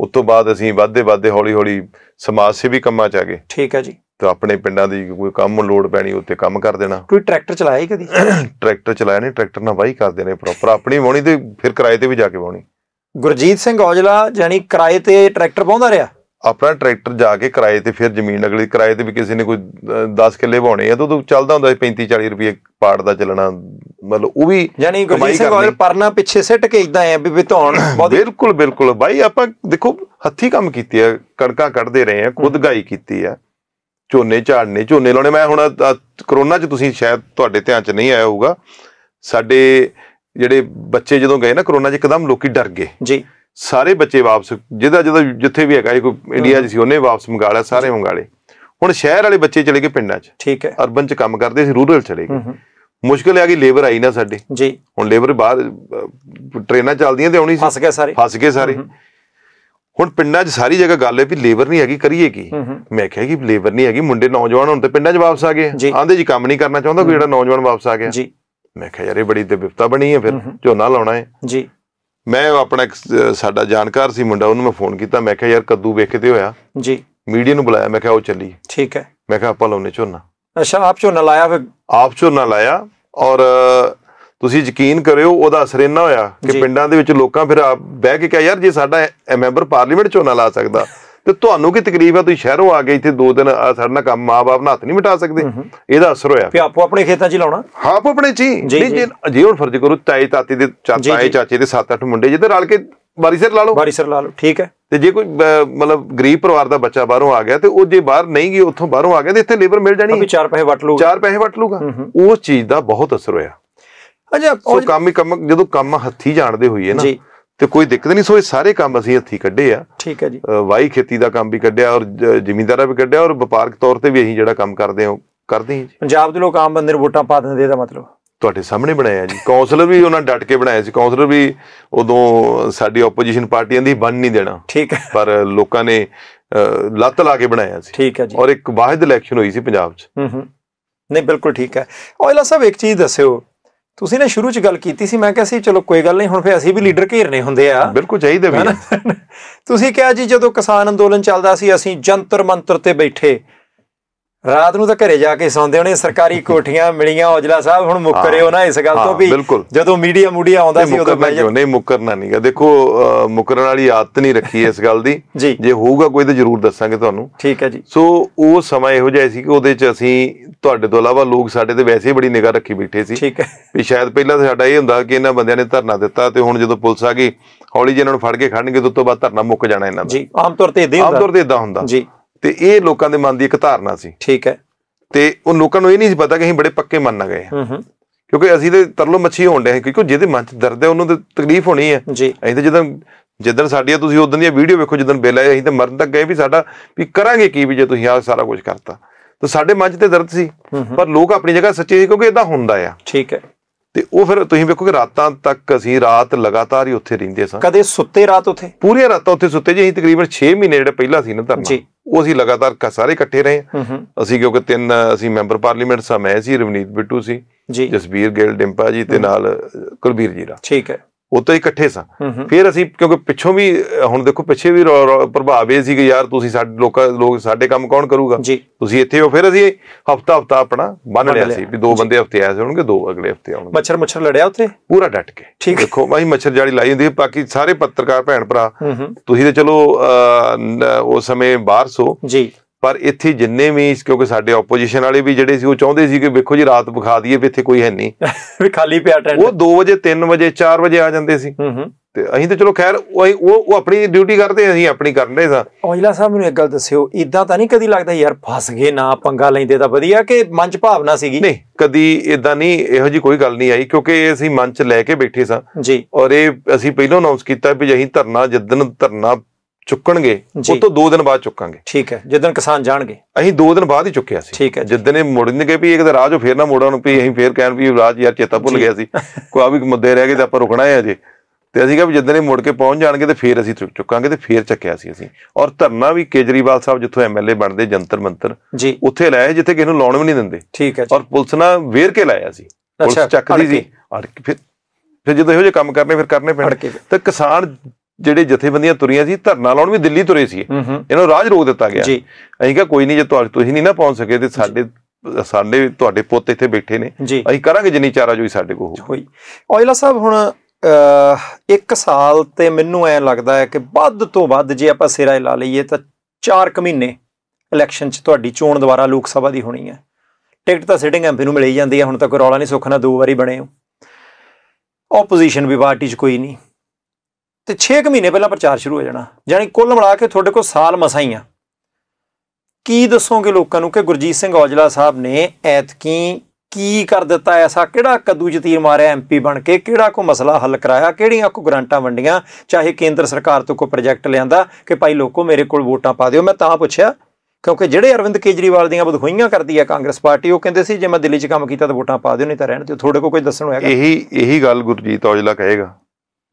ਉਸ ਤੋਂ ਬਾਅਦ ਅਸੀਂ ਵੱਧਦੇ ਵੱਧਦੇ ਹੌਲੀ ਹੌਲੀ ਸਮਾਜ ਸੇਵੀ ਕੰਮਾਂ ਚ ਆ ਗਏ ਠੀਕ ਹੈ ਜੀ ਤੇ ਆਪਣੇ ਪਿੰਡਾਂ ਦੀ ਕੋਈ ਕੰਮ ਲੋਡ ਪੈਣੀ ਉੱਤੇ ਕੰਮ ਕਰ ਦੇਣਾ ਕੋਈ ਟਰੈਕਟਰ ਚਲਾਇਆ ਕਦੀ ਟਰੈਕਟਰ ਚਲਾਇਆ ਨਹੀਂ ਟਰੈਕਟਰ ਨਾਲ ਵਾਹੀ ਕਰਦੇ ਨੇ ਪ੍ਰੋਪਰ ਆਪਣੀ ਵਾਹਣੀ ਤੇ ਫਿਰ ਕਿਰਾਏ ਤੇ ਵੀ ਜਾ ਕੇ ਵਾਹਣੀ ਗੁਰਜੀਤ ਸਿੰਘ ਔਜਲਾ ਜਾਨੀ ਕਿਰਾਏ ਤੇ ਟਰੈਕਟਰ ਪਾਉਂਦਾ ਰਿਹਾ ਆਪਣਾ ਟਰੈਕਟਰ ਜਾ ਕੇ ਕਿਰਾਏ ਤੇ ਫਿਰ ਜ਼ਮੀਨ ਅਗਲੀ ਕਿਰਾਏ ਤੇ ਵੀ ਕਿਸੇ ਨੇ ਕੋਈ 10 ਕਿੱਲੇ ਵਾਉਣੇ ਆ ਤਾਂ ਉਹ ਚੱਲਦਾ ਹੁੰਦਾ ਸੀ 35 40 ਰੁਪਏ ਪਾੜ ਦਾ ਚੱਲਣਾ ਮਤਲਬ ਉਹ ਵੀ ਜਾਨੀ ਗੁਰਜੀਤ ਸਿੰਘ ਔਜਲਾ ਪਰਨਾ ਪਿੱਛੇ ਸਿੱਟ ਕੇ ਇਦਾਂ ਐ ਵੀ ਵਿਧਾਉਣ ਬਿਲਕੁਲ ਬਿਲਕੁਲ ਬਾਈ ਆਪਾਂ ਦੇਖੋ ਹੱਥੀ ਕੰਮ ਕੀਤੀ ਆ ਕੜਕਾ ਕੱਢਦੇ ਰਹੇ ਆ ਖੁਦ ਗਾਈ ਕੀਤੀ ਆ ਝੋਨੇ ਝਾੜਨੇ ਝੋਨੇ ਲਾਉਣੇ ਮੈਂ ਹੁਣ ਕਰੋਨਾ 'ਚ ਤੁਸੀਂ ਸ਼ਾਇਦ ਤੁਹਾਡੇ ਧਿਆਨ 'ਚ ਨਹੀਂ ਆਇਆ ਹੋਊਗਾ ਸਾਡੇ ਜਿਹੜੇ ਬੱਚੇ ਜਦੋਂ ਗਏ ਨਾ ਕਰੋਨਾ 'ਚ ਇੱਕਦਮ ਲੋਕੀ ਡਰ ਗਏ ਜੀ ਸਾਰੇ ਬੱਚੇ ਵਾਪਸ ਜਿਹਦਾ ਜਿਹਦਾ ਜਿੱਥੇ ਵੀ ਹੈਗਾ ਕੋਈ ਇੰਡੀਆ 'ਚ ਸੀ ਉਹਨੇ ਵਾਪਸ ਮੰਗਾ ਲਿਆ ਸਾਰੇ ਮੰਗਾ ਲਏ ਹੁਣ ਸ਼ਹਿਰ ਵਾਲੇ ਬੱਚੇ ਚਲੇ ਗਏ ਪਿੰਡਾਂ 'ਚ ਠੀਕ ਹੈ ਅਰਬਨ 'ਚ ਕੰਮ ਕਰਦੇ ਸੀ ਰੂਰਲ ਚਲੇ ਗਏ ਮੁਸ਼ਕਲ ਆ ਗਈ ਲੇਬਰ ਆਈ ਨਾ ਸਾਡੇ ਜੀ ਹੁਣ ਲੇਬਰ ਬਾਹਰ ਟ੍ਰੇਨਾਂ ਚੱਲਦੀਆਂ ਤੇ ਆਉਣੀ ਸੀ ਫਸ ਗਏ ਸਾਰੇ ਫਸ ਗਏ ਸਾਰੇ ਹੁਣ ਪਿੰਡਾਂ 'ਚ ਸਾਰੀ ਜਗ੍ਹਾ ਗੱਲ ਹੈ ਵੀ ਲੇਬਰ ਨਹੀਂ ਹੈਗੀ ਕਰੀਏ ਕੀ ਮੈਂ ਕਿਹਾ ਕਿ ਲੇਬਰ ਨਹੀਂ ਹੈਗੀ ਮੁੰਡੇ ਨੌਜਵਾਨ ਹੁਣ ਤੇ ਪਿੰਡਾਂ 'ਚ ਵਾਪਸ ਆ ਗਏ ਆਂਦੇ ਜੀ ਕੰਮ ਨਹੀਂ ਕਰਨਾ ਚਾਹੁੰਦਾ ਕੋਈ ਜਿਹੜਾ ਨੌਜਵਾਨ ਵਾਪਸ ਆ ਗਿਆ ਜੀ ਮੈਂ ਕਿਹਾ ਯਾਰ ਇਹ ਬੜੀ ਤੇ ਵਿਪਤਾ ਬਣੀ ਹੈ ਫਿਰ ਝੋਨਾ ਲਾਉਣਾ ਹੈ ਜੀ ਮੈਂ ਆਪਣਾ ਇੱਕ ਸਾਡਾ ਜਾਣਕਾਰ ਸੀ ਮੁੰਡਾ ਉਹਨੂੰ ਮੈਂ ਫੋਨ ਕੀਤਾ ਮੈਂ ਕਿਹਾ ਯਾਰ ਕੱਦੂ ਵੇਖਦੇ ਹੋਇਆ ਜੀ ਮੀਡੀਆ ਨੂੰ ਬੁਲਾਇਆ ਮੈਂ ਕਿਹਾ ਉਹ ਚੱਲੀ ਠੀਕ ਹੈ ਮੈਂ ਕਿਹਾ ਆਪਾਂ ਲਾਉਨੇ ਝੋਨਾ ਅੱਛਾ ਆਪ ਝੋਨਾ ਲਾਇਆ ਫਿਰ ਆਪ ਝੋਨਾ ਲਾਇਆ ਔਰ ਤੁਸੀਂ ਯਕੀਨ ਕਰਿਓ ਉਹਦਾ ਅਸਰ ਇੰਨਾ ਹੋਇਆ ਕਿ ਪਿੰਡਾਂ ਦੇ ਵਿੱਚ ਲੋਕਾਂ ਫਿਰ ਆ ਬਹਿ ਕੇ ਕਿਹਾ ਯਾਰ ਜੇ ਸਾਡਾ ਮੈਂਬਰ ਪਾਰਲੀਮੈਂਟ ਚੋਂ ਨਾ ਲਾ ਸਕਦਾ ਤੇ ਤੁਹਾਨੂੰ ਕੀ ਤਕਲੀਫ ਹੈ ਤੁਸੀਂ ਸ਼ਹਿਰੋਂ ਆ ਗਏ ਇੱਥੇ ਦੋ ਦਿਨ ਸਾਡੇ ਨਾਲ ਕੰਮ ਮਾਪੇ ਨਾਲ ਹੱਥ ਨਹੀਂ ਮਿਟਾ ਸਕਦੇ ਇਹਦਾ ਅਸਰ ਹੋਇਆ ਕਿ ਆਪੋ ਆਪਣੇ ਖੇਤਾਂ 'ਚ ਲਾਉਣਾ ਹਾਂ ਆਪੋ ਆਪਣੇ 'ਚ ਨਹੀਂ ਜੇ ਜੇ ਹੁਣ ਫਰਜ਼ ਕਰੋ ਤਾਏ ਤਾਤੀ ਦੇ ਚਾਚਾ ਚਾਚੇ ਦੇ 7-8 ਮੁੰਡੇ ਜਿੱਦੇ ਰਲ ਕੇ ਬਾਰੀਸਰ ਲਾ ਲਓ ਬਾਰੀਸਰ ਲਾ ਲਓ ਠੀਕ ਹੈ ਤੇ ਜੇ ਕੋਈ ਮਤਲਬ ਗਰੀਬ ਪਰਿਵਾਰ ਦਾ ਬੱਚਾ ਬਾਹਰੋਂ ਆ ਗਿਆ ਤੇ ਉਹ ਜੇ ਬਾਹਰ ਨਹੀਂ ਗਿਆ ਉੱਥੋਂ ਬਾਹਰੋਂ ਆ ਗਿਆ ਤੇ ਇੱਥੇ ਲੇਬਰ ਮਿਲ ਜਾਣੀ ਹੈ ਵੀ 4 ਪੈਸੇ ਵਟ ਲੂਗਾ 4 ਪੈਸੇ ਵਟ ਲੂਗਾ ਉਸ ਚੀਜ਼ ਦਾ ਬਹੁਤ ਅਸਰ ਹੋਇਆ ਅੱਛਾ ਸੋ ਕੰਮ ਹੀ ਕੰਮ ਜਦੋਂ ਕੰਮ ਹੱਥੀ ਜਾਣਦੇ ਹੋਈਏ ਨਾ ਤੇ ਕੋਈ ਦਿੱਕਤ ਨਹੀਂ ਸੋ ਇਹ ਸਾਰੇ ਕੰਮ ਅਸੀਂ ਹੱਥੀ ਕੱਢੇ ਆ ਠੀਕ ਹੈ ਜੀ ਵਾਈ ਖੇਤੀ ਦਾ ਕੰਮ ਵੀ ਕੱਢਿਆ ਔਰ ਜ਼ਿਮੀਂਦਾਰਾ ਵੀ ਕੱਢਿਆ ਔਰ ਵਪਾਰਕ ਤੌਰ ਤੇ ਵੀ ਅਸੀਂ ਜਿਹੜਾ ਕੰਮ ਕਰਦੇ ਹਾਂ ਕਰਦੇ ਹਾਂ ਜੀ ਪੰਜਾਬ ਦੇ ਲੋਕ ਆਮ ਬੰਦੇ ਨੂੰ ਵੋਟਾਂ ਪਾ ਦਿੰਦੇ ਦਾ ਮਤਲਬ ਤੁਹਾਡੇ ਸਾਹਮਣੇ ਬਣਾਇਆ ਜੀ ਕਾਉਂਸਲਰ ਵੀ ਉਹਨਾਂ ਡਟ ਕੇ ਬਣਾਇਆ ਸੀ ਕਾਉਂਸਲਰ ਵੀ ਉਦੋਂ ਸਾਡੀ ਆਪੋਜੀਸ਼ਨ ਪਾਰਟੀਆਂ ਦੀ ਬਣ ਨਹੀਂ ਦੇਣਾ ਠੀਕ ਹੈ ਪਰ ਲੋਕਾਂ ਨੇ ਲੱਤ ਲਾ ਕੇ ਬਣਾਇਆ ਸੀ ਠੀਕ ਹੈ ਜੀ ਔਰ ਇੱਕ ਵਾਹਿਦ ਇਲੈਕਸ਼ਨ ਹੋਈ ਸੀ ਪੰਜਾਬ 'ਚ ਹੂੰ ਹੂੰ ਨਹੀਂ ਬਿਲਕੁਲ ਠੀਕ ਹੈ ਔਇਲਾ ਸਾਹਿਬ ਇੱਕ ਚੀਜ਼ ਦੱਸਿਓ ਤੁਸੀਂ ਨੇ ਸ਼ੁਰੂ ਚ ਗੱਲ ਕੀਤੀ ਸੀ ਮੈਂ ਕਿਹਾ ਸੀ ਚਲੋ ਕੋਈ ਗੱਲ ਨਹੀਂ ਹੁਣ ਫੇ ਅਸੀਂ ਵੀ ਲੀਡਰ ਘੇਰਨੇ ਹੁੰਦੇ ਆ ਬਿਲਕੁਲ ਚਾਹੀਦੇ ਵੀ ਤੁਸੀਂ ਕਿਹਾ ਜੀ ਜਦੋਂ ਕਿਸਾਨ ਅੰਦੋਲਨ ਚੱਲਦਾ ਸੀ ਅਸੀਂ ਜੰਤਰ ਮੰਤਰ ਤੇ ਬੈਠੇ ਰਾਤ ਨੂੰ ਤਾਂ ਘਰੇ ਜਾ ਕੇ ਸੌਂਦੇ ਹੋਣੇ ਸਰਕਾਰੀ ਕੋਠੀਆਂ ਮਿਲੀਆਂ ਔਜਲਾ ਸਾਹਿਬ ਹੁਣ ਮੁੱਕਰਿਓ ਨਾ ਇਸ ਗੱਲ ਤੋਂ ਵੀ ਜਦੋਂ ਮੀਡੀਆ ਮੁੜੀਆ ਆਉਂਦਾ ਸੀ ਉਦੋਂ ਮੈਂ ਨਹੀਂ ਮੁੱਕਰਨਾ ਨਹੀਂਗਾ ਦੇਖੋ ਮੁੱਕਰਨ ਵਾਲੀ ਆਦਤ ਨਹੀਂ ਰੱਖੀ ਇਸ ਗੱਲ ਦੀ ਜੇ ਹੋਊਗਾ ਕੋਈ ਤਾਂ ਜ਼ਰੂਰ ਦੱਸਾਂਗੇ ਤੁਹਾਨੂੰ ਠੀਕ ਹੈ ਜੀ ਸੋ ਉਹ ਸਮਾਂ ਇਹੋ ਜਿਹਾ ਸੀ ਕਿ ਉਹਦੇ 'ਚ ਅਸੀਂ ਤੁਹਾਡੇ ਤੋਂ ਇਲਾਵਾ ਲੋਕ ਸਾਡੇ ਤੇ ਵੈਸੇ ਹੀ ਬੜੀ ਨਿਗਾਹ ਰੱਖੀ ਬੈਠੇ ਸੀ ਠੀਕ ਹੈ ਵੀ ਸ਼ਾਇਦ ਪਹਿਲਾਂ ਤਾਂ ਸਾਡਾ ਇਹ ਹੁੰਦਾ ਕਿ ਇਹਨਾਂ ਬੰਦਿਆਂ ਨੇ ਧਰਨਾ ਦਿੱਤਾ ਤੇ ਹੁਣ ਜਦੋਂ ਪੁਲਿਸ ਆ ਗਈ ਹੌਲੀ ਜਿਹੇ ਇਹਨਾਂ ਨੂੰ ਫੜ ਕੇ ਖੜਨਗੇ ਤੋਂ ਤੋਂ ਬਾਅਦ ਧਰਨਾ ਮੁੱਕ ਜਾਣਾ ਇਹਨਾਂ ਦਾ ਜੀ ਆਮ ਤੌਰ ਤੇ ਇਦਾਂ ਹੁੰਦਾ ਆਮ ਤੌਰ ਤੇ ਇਦਾਂ ਹੁੰਦਾ ਜੀ ਤੇ ਇਹ ਲੋਕਾਂ ਦੇ ਮਨ ਦੀ ਇੱਕ ਧਾਰਨਾ ਸੀ ਠੀਕ ਹੈ ਤੇ ਉਹ ਲੋਕਾਂ ਨੂੰ ਇਹ ਨਹੀਂ ਪਤਾ ਕਿ ਅਸੀਂ ਬੜੇ ਪੱਕੇ ਮੰਨ ਗਏ ਹਾਂ ਹੂੰ ਕਿਉਂਕਿ ਅਸੀਂ ਤੇ ਤਰਲੋ ਮੱਛੀ ਹੋਣ ਹਾਂ ਕਿਉਂਕਿ ਜਿਹਦੇ ਮਨ 'ਚ ਦਰਦ ਹੈ ਉਹਨੂੰ ਤੇ ਤਕਲੀਫ ਹੋਣੀ ਹੈ ਅਸੀਂ ਤੇ ਜਦੋਂ ਜਦੋਂ ਸਾਡੀ ਤੁਸੀਂ ਉਦੋਂ ਦੀਆਂ ਵੀਡੀਓ ਵੇਖੋ ਜਦੋਂ ਬਿਲ ਆਇਆ ਅਸੀਂ ਤੇ ਮਰਨ ਤੱਕ ਗਏ ਵੀ ਸਾਡਾ ਵੀ ਕਰਾਂਗੇ ਕੀ ਵੀ ਜੇ ਤੁਸੀਂ ਆ ਸਾਰਾ ਕੁਝ ਕਰਤਾ ਤਾਂ ਸਾਡੇ ਮਨ 'ਚ ਤੇ ਦਰਦ ਸੀ ਪਰ ਲੋਕ ਆਪਣੀ ਜਗ੍ਹਾ ਸੱਚੇ ਸੀ ਕਿਉਂਕਿ ਇਦਾਂ ਹੁੰਦਾ ਆ ਠੀਕ ਹੈ ਤੇ ਉਹ ਫਿਰ ਤੁਸੀਂ ਵੇਖੋ ਕਿ ਰਾਤਾਂ ਤੱਕ ਅਸੀਂ ਰਾਤ ਲਗਾਤਾਰ ਹੀ ਉੱਥੇ ਰਹਿੰਦੇ ਸਾਂ ਕਦੇ ਸੁੱਤੇ ਰਾਤ ਉੱਥੇ ਪੂਰੀਆਂ ਰਾਤਾਂ ਉੱਥੇ ਸੁੱਤੇ ਜੀ ਅਸੀਂ ਤਕਰੀਬਨ 6 ਮਹੀਨੇ ਜਿਹੜੇ ਪਹਿਲਾਂ ਸੀ ਨਾ ਧਰਨਾ ਜੀ ਉਹ ਅਸੀਂ ਲਗਾਤਾਰ ਸਾਰੇ ਇਕੱਠੇ ਰਹੇ ਅਸੀਂ ਕਿਉਂਕਿ ਤਿੰਨ ਅਸੀਂ ਮੈਂਬਰ ਪਾਰਲੀਮੈਂਟ ਸਾ ਮੈਂ ਸੀ ਰਵਨੀਤ ਬਿੱਟੂ ਸੀ ਜਸਬੀਰ ਗਿੱਲ ਡਿੰਪਾ ਜੀ ਤੇ ਨਾਲ ਕੁਲਬੀਰ ਜੀ ਦਾ ਠੀਕ ਹੈ ਉੱਤੇ ਇਕੱਠੇ ਸਾਂ ਫਿਰ ਅਸੀਂ ਕਿਉਂਕਿ ਪਿੱਛੋਂ ਵੀ ਹੁਣ ਦੇਖੋ ਪਿੱਛੇ ਵੀ ਪ੍ਰਭਾਵ ਇਹ ਸੀ ਕਿ ਯਾਰ ਤੁਸੀਂ ਸਾਡੇ ਲੋਕਾਂ ਲੋਕ ਸਾਡੇ ਕੰਮ ਕੌਣ ਕਰੂਗਾ ਤੁਸੀਂ ਇੱਥੇ ਹੋ ਫਿਰ ਅਸੀਂ ਹਫਤਾ ਹਫਤਾ ਆਪਣਾ ਬੰਨ ਲਿਆ ਸੀ ਵੀ ਦੋ ਬੰਦੇ ਹਫਤੇ ਆਏ ਹੋਣਗੇ ਦੋ ਅਗਲੇ ਹਫਤੇ ਆਉਣਗੇ ਮੱਛਰ ਮੱਛਰ ਲੜਿਆ ਉੱਥੇ ਪੂਰਾ ਡਟ ਕੇ ਠੀਕ ਦੇਖੋ ਭਾਈ ਮੱਛਰ ਜਾਲੀ ਲਾਈ ਹੁੰਦੀ ਹੈ ਬਾਕੀ ਸਾਰੇ ਪੱਤਰਕਾਰ ਭੈਣ ਭਰਾ ਤੁਸੀਂ ਤੇ ਚਲੋ ਉਸ ਸਮੇਂ ਬਾਹਰ ਸੋ ਜੀ ਪਰ ਇੱਥੇ ਜਿੰਨੇ ਵੀ ਕਿਉਂਕਿ ਸਾਡੇ ਆਪੋਜੀਸ਼ਨ ਵਾਲੇ ਵੀ ਜਿਹੜੇ ਸੀ ਉਹ ਚਾਹੁੰਦੇ ਸੀ ਕਿ ਵੇਖੋ ਜੀ ਰਾਤ ਵਿਖਾ ਦਈਏ ਵੀ ਇੱਥੇ ਕੋਈ ਹੈ ਨਹੀਂ ਵੀ ਖਾਲੀ ਪਿਆ ਟੈਂਟ ਉਹ 2 ਵਜੇ 3 ਵਜੇ 4 ਵਜੇ ਆ ਜਾਂਦੇ ਸੀ ਹੂੰ ਹੂੰ ਤੇ ਅਸੀਂ ਤਾਂ ਚਲੋ ਖੈਰ ਉਹ ਉਹ ਆਪਣੀ ਡਿਊਟੀ ਕਰਦੇ ਅਸੀਂ ਆਪਣੀ ਕਰਨ ਰਹੇ ਸਾਂ ਔਜਲਾ ਸਾਹਿਬ ਮੈਨੂੰ ਇੱਕ ਗੱਲ ਦੱਸਿਓ ਇਦਾਂ ਤਾਂ ਨਹੀਂ ਕਦੀ ਲੱਗਦਾ ਯਾਰ ਫਸ ਗਏ ਨਾ ਪੰਗਾ ਲੈਂਦੇ ਤਾਂ ਵਧੀਆ ਕਿ ਮਨ ਚ ਭਾਵਨਾ ਸੀਗੀ ਨਹੀਂ ਕਦੀ ਇਦਾਂ ਨਹੀਂ ਇਹੋ ਜੀ ਕੋਈ ਗੱਲ ਨਹੀਂ ਆਈ ਕਿਉਂਕਿ ਅਸੀਂ ਮਨ ਚ ਲੈ ਕੇ ਬੈਠੇ ਸਾਂ ਜੀ ਔਰ ਇਹ ਅਸੀਂ ਪਹਿਲਾਂ ਅਨਾਉਂਸ ਕੀਤਾ ਵੀ ਅਸੀਂ ਧਰਨਾ ਜਿੱਦਨ ਧਰਨਾ ਚੁੱਕਣਗੇ ਉਹ ਤੋਂ 2 ਦਿਨ ਬਾਅਦ ਚੁੱਕਾਂਗੇ ਠੀਕ ਹੈ ਜਿੱਦਣ ਕਿਸਾਨ ਜਾਣਗੇ ਅਸੀਂ 2 ਦਿਨ ਬਾਅਦ ਹੀ ਚੁੱਕਿਆ ਸੀ ਠੀਕ ਹੈ ਜਿੱਦਣ ਇਹ ਮੁੜਨਗੇ ਵੀ ਇੱਕ ਤਾਂ ਰਾਜੋ ਫੇਰ ਨਾ ਨੂੰ ਵੀ ਅਸੀਂ ਫੇਰ ਕਹਿਣ ਵੀ ਰਾਜ ਯਾਰ ਚੇਤਾ ਭੁੱਲ ਗਿਆ ਸੀ ਕੋਈ ਆ ਵੀ ਮੁੱਦੇ ਰਹਿ ਗਏ ਤਾਂ ਆਪਾਂ ਰੁਕਣਾ ਹੈ ਅਜੇ ਤੇ ਅਸੀਂ ਕਿਹਾ ਵੀ ਜਿੱਦਣ ਇਹ ਮੁੜ ਕੇ ਪਹੁੰਚ ਜਾਣਗੇ ਤੇ ਫੇਰ ਅਸੀਂ ਚੁੱਕਾਂਗੇ ਤੇ ਫੇਰ ਚੱਕਿਆ ਸੀ ਅਸੀਂ ਔਰ ਧਰਨਾ ਵੀ ਕੇਜਰੀਵਾਲ ਸਾਹਿਬ ਜਿੱਥੋਂ ਐਮਐਲਏ ਬਣਦੇ ਜੰਤਰ ਮੰਤਰ ਉੱਥੇ ਲਾਇਆ ਜਿੱਥੇ ਕਿਸੇ ਨੂੰ ਲਾਉਣ ਵੀ ਨਹੀਂ ਦਿੰਦੇ ਠੀਕ ਹੈ ਔਰ ਪੁਲਿਸ ਨਾਲ ਵੇਰ ਕੇ ਲਾਇਆ ਸੀ ਪੁਲਿਸ ਚੱਕਦੀ ਸੀ ਔਰ ਫਿਰ ਫਿਰ ਜਦੋਂ ਇਹੋ ਜਿਹੇ ਕੰਮ ਕਰਨੇ ਫਿਰ ਕਰਨੇ ਪੈਣ ਤਾਂ ਕਿਸਾਨ ਜਿਹੜੇ ਜਥੇਬੰਦੀਆਂ ਤੁਰੀਆਂ ਸੀ ਧਰਨਾ ਲਾਉਣ ਵੀ ਦਿੱਲੀ ਤੁਰੇ ਸੀ ਇਹਨਾਂ ਰਾਜ ਰੋਕ ਦਿੱਤਾ ਗਿਆ ਜੀ ਅਸੀਂ ਕਿਹਾ ਕੋਈ ਨਹੀਂ ਜੇ ਤੁਹਾਡੇ ਤੁਸੀਂ ਨਹੀਂ ਨਾ ਪਹੁੰਚ ਸਕੇ ਤੇ ਸਾਡੇ ਸਾਡੇ ਤੁਹਾਡੇ ਪੁੱਤ ਇੱਥੇ ਬੈਠੇ ਨੇ ਅਸੀਂ ਕਰਾਂਗੇ ਜਿੰਨੀ ਚਾਰਾ ਜੋਈ ਸਾਡੇ ਕੋਲ ਹੋਈ ਔਇਲਾ ਸਾਹਿਬ ਹੁਣ ਇੱਕ ਸਾਲ ਤੇ ਮੈਨੂੰ ਐ ਲੱਗਦਾ ਹੈ ਕਿ ਵੱਧ ਤੋਂ ਵੱਧ ਜੇ ਆਪਾਂ ਸਿਰਾ ਲਾ ਲਈਏ ਤਾਂ 4 ਕੁ ਮਹੀਨੇ ਇਲੈਕਸ਼ਨ 'ਚ ਤੁਹਾਡੀ ਚੋਣ ਦੁਬਾਰਾ ਲੋਕ ਸਭਾ ਦੀ ਹੋਣੀ ਹੈ ਟਿਕਟ ਤਾਂ ਸਿਟਿੰਗ ਐਮਪੀ ਨੂੰ ਹੀ ਜਾਂਦੀ ਹੈ ਹੁਣ ਤਾਂ ਕੋਈ ਰੌਲਾ ਨਹੀਂ ਸੁੱਖ ਦੋ ਵਾਰੀ ਬਣੇ ਹੋ ਆਪੋਜੀਸ਼ਨ ਵੀ ਪਾਰਟੀ 'ਚ ਕੋਈ ਨਹੀਂ ਤੇ 6 ਮਹੀਨੇ ਪਹਿਲਾਂ ਪ੍ਰਚਾਰ ਸ਼ੁਰੂ ਹੋ ਜਾਣਾ ਯਾਨੀ ਕੁੱਲ ਮਿਲਾ ਕੇ ਤੁਹਾਡੇ ਕੋਲ ਸਾਲ ਮਸਾ ਹੀ ਆ ਕੀ ਦੱਸੋਗੇ ਲੋਕਾਂ ਨੂੰ ਕਿ ਗੁਰਜੀਤ ਸਿੰਘ ਔਜਲਾ ਸਾਹਿਬ ਨੇ ਐਤਕੀ ਕੀ ਕਰ ਦਿੱਤਾ ਐਸਾ ਕਿਹੜਾ ਕਦੂ ਜਤੀਰ ਮਾਰਿਆ ਐਮਪੀ ਬਣ ਕੇ ਕਿਹੜਾ ਕੋ ਮਸਲਾ ਹੱਲ ਕਰਾਇਆ ਕਿਹੜੀਆਂ ਕੋ ਗਰੰਟਾਂ ਵੰਡੀਆਂ ਚਾਹੇ ਕੇਂਦਰ ਸਰਕਾਰ ਤੋਂ ਕੋ ਪ੍ਰੋਜੈਕਟ ਲਿਆਂਦਾ ਕਿ ਭਾਈ ਲੋਕੋ ਮੇਰੇ ਕੋਲ ਵੋਟਾਂ ਪਾ ਦਿਓ ਮੈਂ ਤਾਂ ਪੁੱਛਿਆ ਕਿਉਂਕਿ ਜਿਹੜੇ ਅਰਵਿੰਦ ਕੇਜਰੀਵਾਲ ਦੀਆਂ ਬਦਖੋਈਆਂ ਕਰਦੀ ਹੈ ਕਾਂਗਰਸ ਪਾਰਟੀ ਉਹ ਕਹਿੰਦੇ ਸੀ ਜੇ ਮੈਂ ਦਿੱਲੀ 'ਚ ਕੰਮ ਕੀਤਾ ਤਾਂ ਵੋਟਾਂ ਪਾ ਦਿਓ ਨਹੀਂ ਤਾਂ ਰਹਿਣ ਦਿਓ ਤੁਹਾਡੇ ਕੋਲ ਕੋਈ ਦੱਸਣ ਹੋਇਆ ਇਹੀ ਇਹੀ ਗੱਲ ਗੁਰਜੀਤ ਔਜਲਾ ਕਹੇਗਾ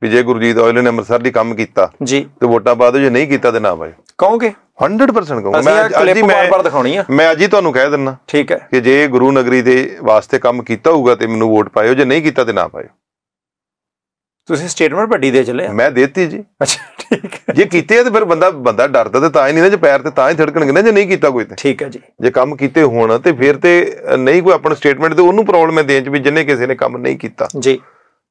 ਵੀ ਜੇ ਗੁਰਜੀਤ ਔਜਲੇ ਨੇ ਅੰਮ੍ਰਿਤਸਰ ਦੀ ਕੰਮ ਕੀਤਾ ਜੀ ਤੇ ਵੋਟਾਂ ਪਾ ਦਿਓ ਜੇ ਨਹੀਂ ਕੀਤਾ ਤੇ ਨਾ ਪਾਇਓ ਕਹੋਗੇ 100% ਕਹੂੰਗਾ ਮੈਂ ਅੱਜ ਹੀ ਮੈਂ ਦਿਖਾਉਣੀ ਆ ਮੈਂ ਅੱਜ ਹੀ ਤੁਹਾਨੂੰ ਕਹਿ ਦਿੰਨਾ ਠੀਕ ਹੈ ਕਿ ਜੇ ਗੁਰੂ ਨਗਰੀ ਦੇ ਵਾਸਤੇ ਕੰਮ ਕੀਤਾ ਹੋਊਗਾ ਤੇ ਮੈਨੂੰ ਵੋਟ ਪਾਇਓ ਜੇ ਨਹੀਂ ਕੀਤਾ ਤੇ ਨਾ ਪਾਇਓ ਤੁਸੀਂ ਸਟੇਟਮੈਂਟ ਵੱਡੀ ਦੇ ਚਲੇ ਮੈਂ ਦੇਤੀ ਜੀ ਅੱਛਾ ਠੀਕ ਹੈ ਜੇ ਕੀਤੇ ਆ ਤੇ ਫਿਰ ਬੰਦਾ ਬੰਦਾ ਡਰਦਾ ਤੇ ਤਾਂ ਹੀ ਨਹੀਂ ਨਾ ਜੇ ਪੈਰ ਤੇ ਤਾਂ ਹੀ ਥੜਕਣਗੇ ਨਾ ਜੇ ਨਹੀਂ ਕੀਤਾ ਕੋਈ ਤੇ ਠੀਕ ਹੈ ਜੀ ਜੇ ਕੰਮ ਕੀਤੇ ਹੋਣ ਤੇ ਫਿਰ ਤੇ ਨਹੀਂ ਕੋਈ ਆਪਣਾ ਸਟੇਟਮੈਂਟ ਤੇ ਉਹਨੂੰ ਪ੍ਰੋਬਲਮ ਹੈ ਦੇਣ ਚ ਵੀ ਜਿੰਨੇ ਕਿਸੇ ਨੇ ਕੰਮ ਨਹੀਂ ਕੀਤਾ ਜੀ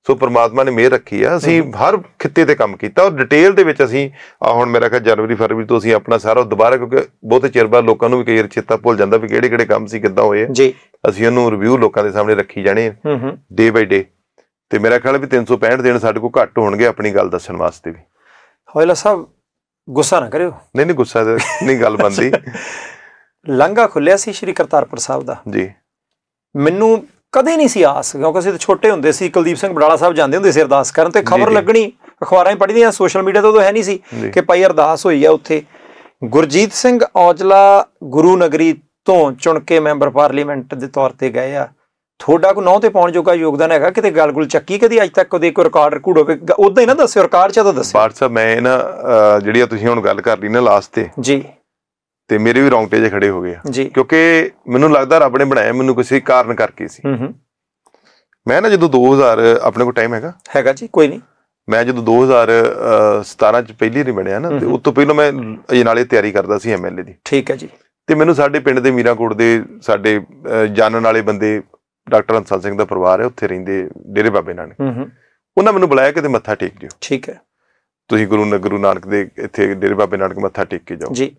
ਸੋ ਪ੍ਰਮਾਤਮਾ ਨੇ ਮਿਹਰ ਰੱਖੀ ਆ ਅਸੀਂ ਹਰ ਖਿੱਤੇ ਤੇ ਕੰਮ ਕੀਤਾ ਔਰ ਡਿਟੇਲ ਦੇ ਵਿੱਚ ਅਸੀਂ ਆ ਹੁਣ ਮੇਰਾ ਖਿਆਲ ਜਨਵਰੀ ਫਰਵਰੀ ਤੋਂ ਅਸੀਂ ਆਪਣਾ ਸਾਰਾ ਦੁਬਾਰਾ ਕਿਉਂਕਿ ਬਹੁਤੇ ਚਿਰ ਬਾਅਦ ਲੋਕਾਂ ਨੂੰ ਵੀ ਕਈ ਵਾਰ ਚੇਤਾ ਭੁੱਲ ਜਾਂਦਾ ਵੀ ਕਿਹੜੇ ਕਿਹੜੇ ਕੰਮ ਸੀ ਕਿੱਦਾਂ ਹੋਏ ਜੀ ਅਸੀਂ ਉਹਨੂੰ ਰਿਵਿਊ ਲੋਕਾਂ ਦੇ ਸਾਹਮਣੇ ਰੱਖੀ ਜਾਣੇ ਡੇ ਬਾਈ ਡੇ ਤੇ ਮੇਰਾ ਖਿਆਲ ਵੀ 365 ਦਿਨ ਸਾਡੇ ਕੋਲ ਘੱਟ ਹੋਣਗੇ ਆਪਣੀ ਗੱਲ ਦੱਸਣ ਵਾਸਤੇ ਵੀ ਹੋਇਲਾ ਸਾਹਿਬ ਗੁੱਸਾ ਨਾ ਕਰਿਓ ਨਹੀਂ ਨਹੀਂ ਗੁੱਸਾ ਨਹੀਂ ਗੱਲ ਬੰਦੀ ਲੰਗਾ ਖੁੱਲਿਆ ਸੀ ਸ਼੍ਰੀ ਕਰਤਾਰਪੁਰ ਸਾਹਿਬ ਦਾ ਜੀ ਮੈਨੂੰ ਕਦੇ ਨਹੀਂ ਸੀ ਆਸ ਕਿਉਂਕਿ ਅਸੀਂ ਤਾਂ ਛੋਟੇ ਹੁੰਦੇ ਸੀ ਕੁਲਦੀਪ ਸਿੰਘ ਬੜਾਲਾ ਸਾਹਿਬ ਜਾਂਦੇ ਹੁੰਦੇ ਸੀ ਅਰਦਾਸ ਕਰਨ ਤੇ ਖਬਰ ਲੱਗਣੀ ਅਖਬਾਰਾਂ 'ਚ ਪੜ੍ਹਦੀਆਂ ਸੋਸ਼ਲ ਮੀਡੀਆ ਤੋਂ ਉਦੋਂ ਹੈ ਨਹੀਂ ਸੀ ਕਿ ਭਾਈ ਅਰਦਾਸ ਹੋਈ ਆ ਉੱਥੇ ਗੁਰਜੀਤ ਸਿੰਘ ਔਜਲਾ ਗੁਰੂ ਨਗਰੀ ਤੋਂ ਚੁਣ ਕੇ ਮੈਂਬਰ ਪਾਰਲੀਮੈਂਟ ਦੇ ਤੌਰ ਤੇ ਗਏ ਆ ਥੋੜਾ ਕੋ ਨੌ ਤੇ ਪਾਉਣ ਜੋਗਾ ਯੋਗਦਾਨ ਹੈਗਾ ਕਿਤੇ ਗੱਲ ਗੁਲ ਚੱਕੀ ਕਦੀ ਅੱਜ ਤੱਕ ਕੋਈ ਰਿਕਾਰਡ ਰਕੂੜੋ ਹੋਵੇ ਉਦਾਂ ਹੀ ਨਾ ਦੱਸਿਓ ਰਿਕਾਰਡ ਚ ਤਾਂ ਦੱਸਿਓ ਬਾਟ ਸਾਹਿਬ ਮੈਂ ਨਾ ਜਿਹੜੀ ਤੁਸੀਂ ਹੁਣ ਗੱਲ ਕਰ ਲਈ ਨਾ ਲਾਸਟ ਤੇ ਜੀ ਤੇ ਮੇਰੇ ਵੀ ਰੌਂਗਟੇ ਜੇ ਖੜੇ ਹੋ ਗਏ ਕਿਉਂਕਿ ਮੈਨੂੰ ਲੱਗਦਾ ਰੱਬ ਨੇ ਬਣਾਇਆ ਮੈਨੂੰ ਕਿਸੇ ਕਾਰਨ ਕਰਕੇ ਸੀ ਮੈਂ ਨਾ ਜਦੋਂ 2000 ਆਪਣੇ ਕੋਲ ਟਾਈਮ ਹੈਗਾ ਹੈਗਾ ਜੀ ਕੋਈ ਨਹੀਂ ਮੈਂ ਜਦੋਂ 2017 ਚ ਪਹਿਲੀ ਵਾਰ ਬਣਿਆ ਨਾ ਤੇ ਉਸ ਤੋਂ ਪਹਿਲਾਂ ਮੈਂ ਇਹ ਨਾਲੇ ਤਿਆਰੀ ਕਰਦਾ ਸੀ ਐਮਐਲਏ ਦੀ ਠੀਕ ਹੈ ਜੀ ਤੇ ਮੈਨੂੰ ਸਾਡੇ ਪਿੰਡ ਦੇ ਮੀਰਾਕੋਟ ਦੇ ਸਾਡੇ ਜਾਣਨ ਵਾਲੇ ਬੰਦੇ ਡਾਕਟਰ ਹੰਸਲ ਸਿੰਘ ਦਾ ਪਰਿਵਾਰ ਹੈ ਉੱਥੇ ਰਹਿੰਦੇ ਡੇਰੇ ਬਾਬੇ ਨਾਨਕ ਉਹਨਾਂ ਮੈਨੂੰ ਬੁਲਾਇਆ ਕਿ ਤੇ ਮੱਥਾ ਟੇਕ ਜਿਓ ਠੀਕ ਹੈ ਤੁਸੀਂ ਗੁਰੂ ਨਗਰੂ ਨਾਨਕ ਦੇ ਇੱਥੇ ਡੇਰੇ ਬਾਬੇ ਨਾਨਕ ਮੱਥਾ ਟੇਕ ਕੇ ਜਾਓ ਜੀ